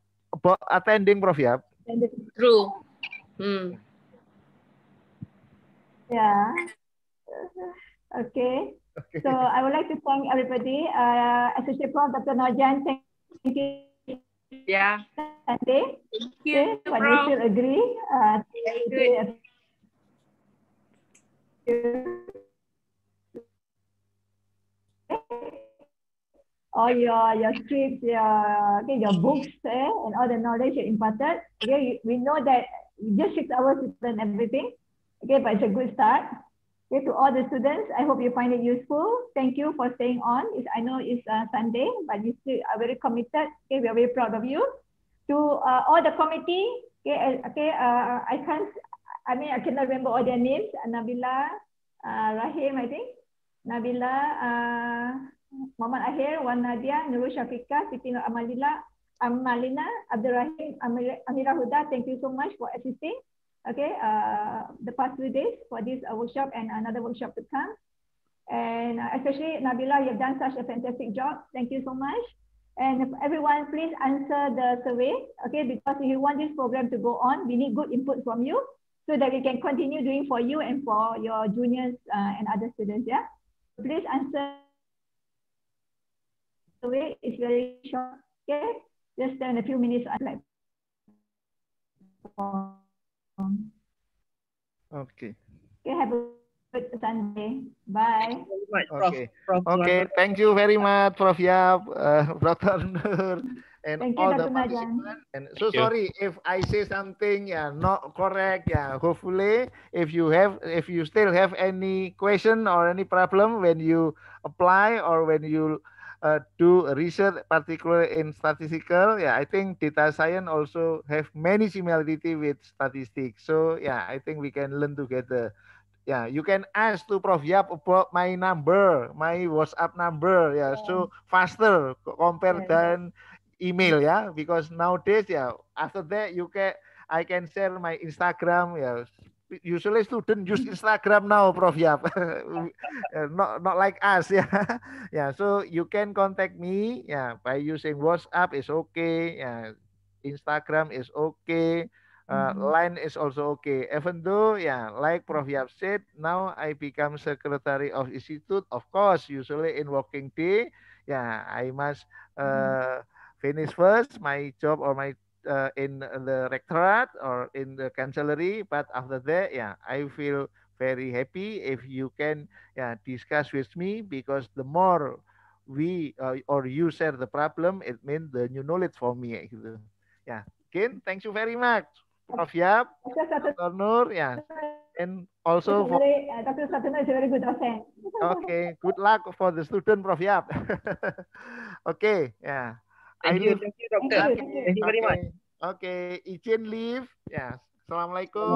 attending Prof. Yap. True. Hmm. Yeah. Okay. okay. So I would like to thank everybody, uh, Associate Prof. Dr. Najan, thank you. Yeah. Thank you, okay. But you should agree. Uh, thank you. all your your scripts, your okay, your books, eh, and all the knowledge you imparted. Okay, we know that just six hours to learn everything. Okay, but it's a good start. Okay, to all the students, I hope you find it useful. Thank you for staying on. It's, I know it's uh, Sunday, but you still are very committed. Okay, we are very proud of you. To uh, all the committee, okay, uh, okay uh, I can't, I mean, I cannot remember all their names. Uh, Nabila, uh, Rahim, I think. Nabila, Muhammad Ahir, Wan Nadia, Nurul Syafiqah, Siti Nur Amalila, I'm Malina Abdurrahim Amirahuda. Thank you so much for assisting. Okay, uh, the past three days for this uh, workshop and another workshop to come. And uh, especially Nabila, you've done such a fantastic job. Thank you so much. And everyone, please answer the survey. Okay, because if you want this program to go on, we need good input from you so that we can continue doing for you and for your juniors uh, and other students. Yeah, please answer. The Survey is very short. Okay just in a few minutes, I like. Okay. Okay, have a good Sunday. Bye. okay. Prof. Prof. okay. Prof. Thank you very much, Prof. Yap, uh, Dr. Nur, and Thank all you, the participants. And so Thank sorry you. if I say something yeah, not correct. Yeah, hopefully, if you have, if you still have any question or any problem when you apply or when you uh, do research particularly in statistical yeah i think data science also have many similarity with statistics so yeah i think we can learn together yeah you can ask to prof yap about my number my whatsapp number yeah, yeah. so faster compare yeah. than email yeah because nowadays yeah after that you can i can share my instagram yeah usually student use mm-hmm. Instagram now, Prof. Yap. Eh, not not like us, ya. Yeah. yeah, so you can contact me, yeah, by using WhatsApp is okay, yeah, Instagram is okay, uh, mm-hmm. Line is also okay. Even though, yeah, like Prof. Yap said, now I become secretary of institute. Of course, usually in working day, yeah, I must mm-hmm. uh, finish first my job or my uh, in the rectorate or in the cancellery. But after that, yeah, I feel very happy if you can yeah, discuss with me because the more we uh, or you share the problem, it means the new knowledge for me. Yeah. Again, thank you very much, Prof. Yap, Dr. Nur, yeah. And also for... Uh, Dr. Satana is a very good docent. okay, good luck for the student, Prof. Yap. okay, yeah. Thank you, thank you, dokter. Thank you very much. Oke, okay. izin leave. Ya, yes. assalamualaikum.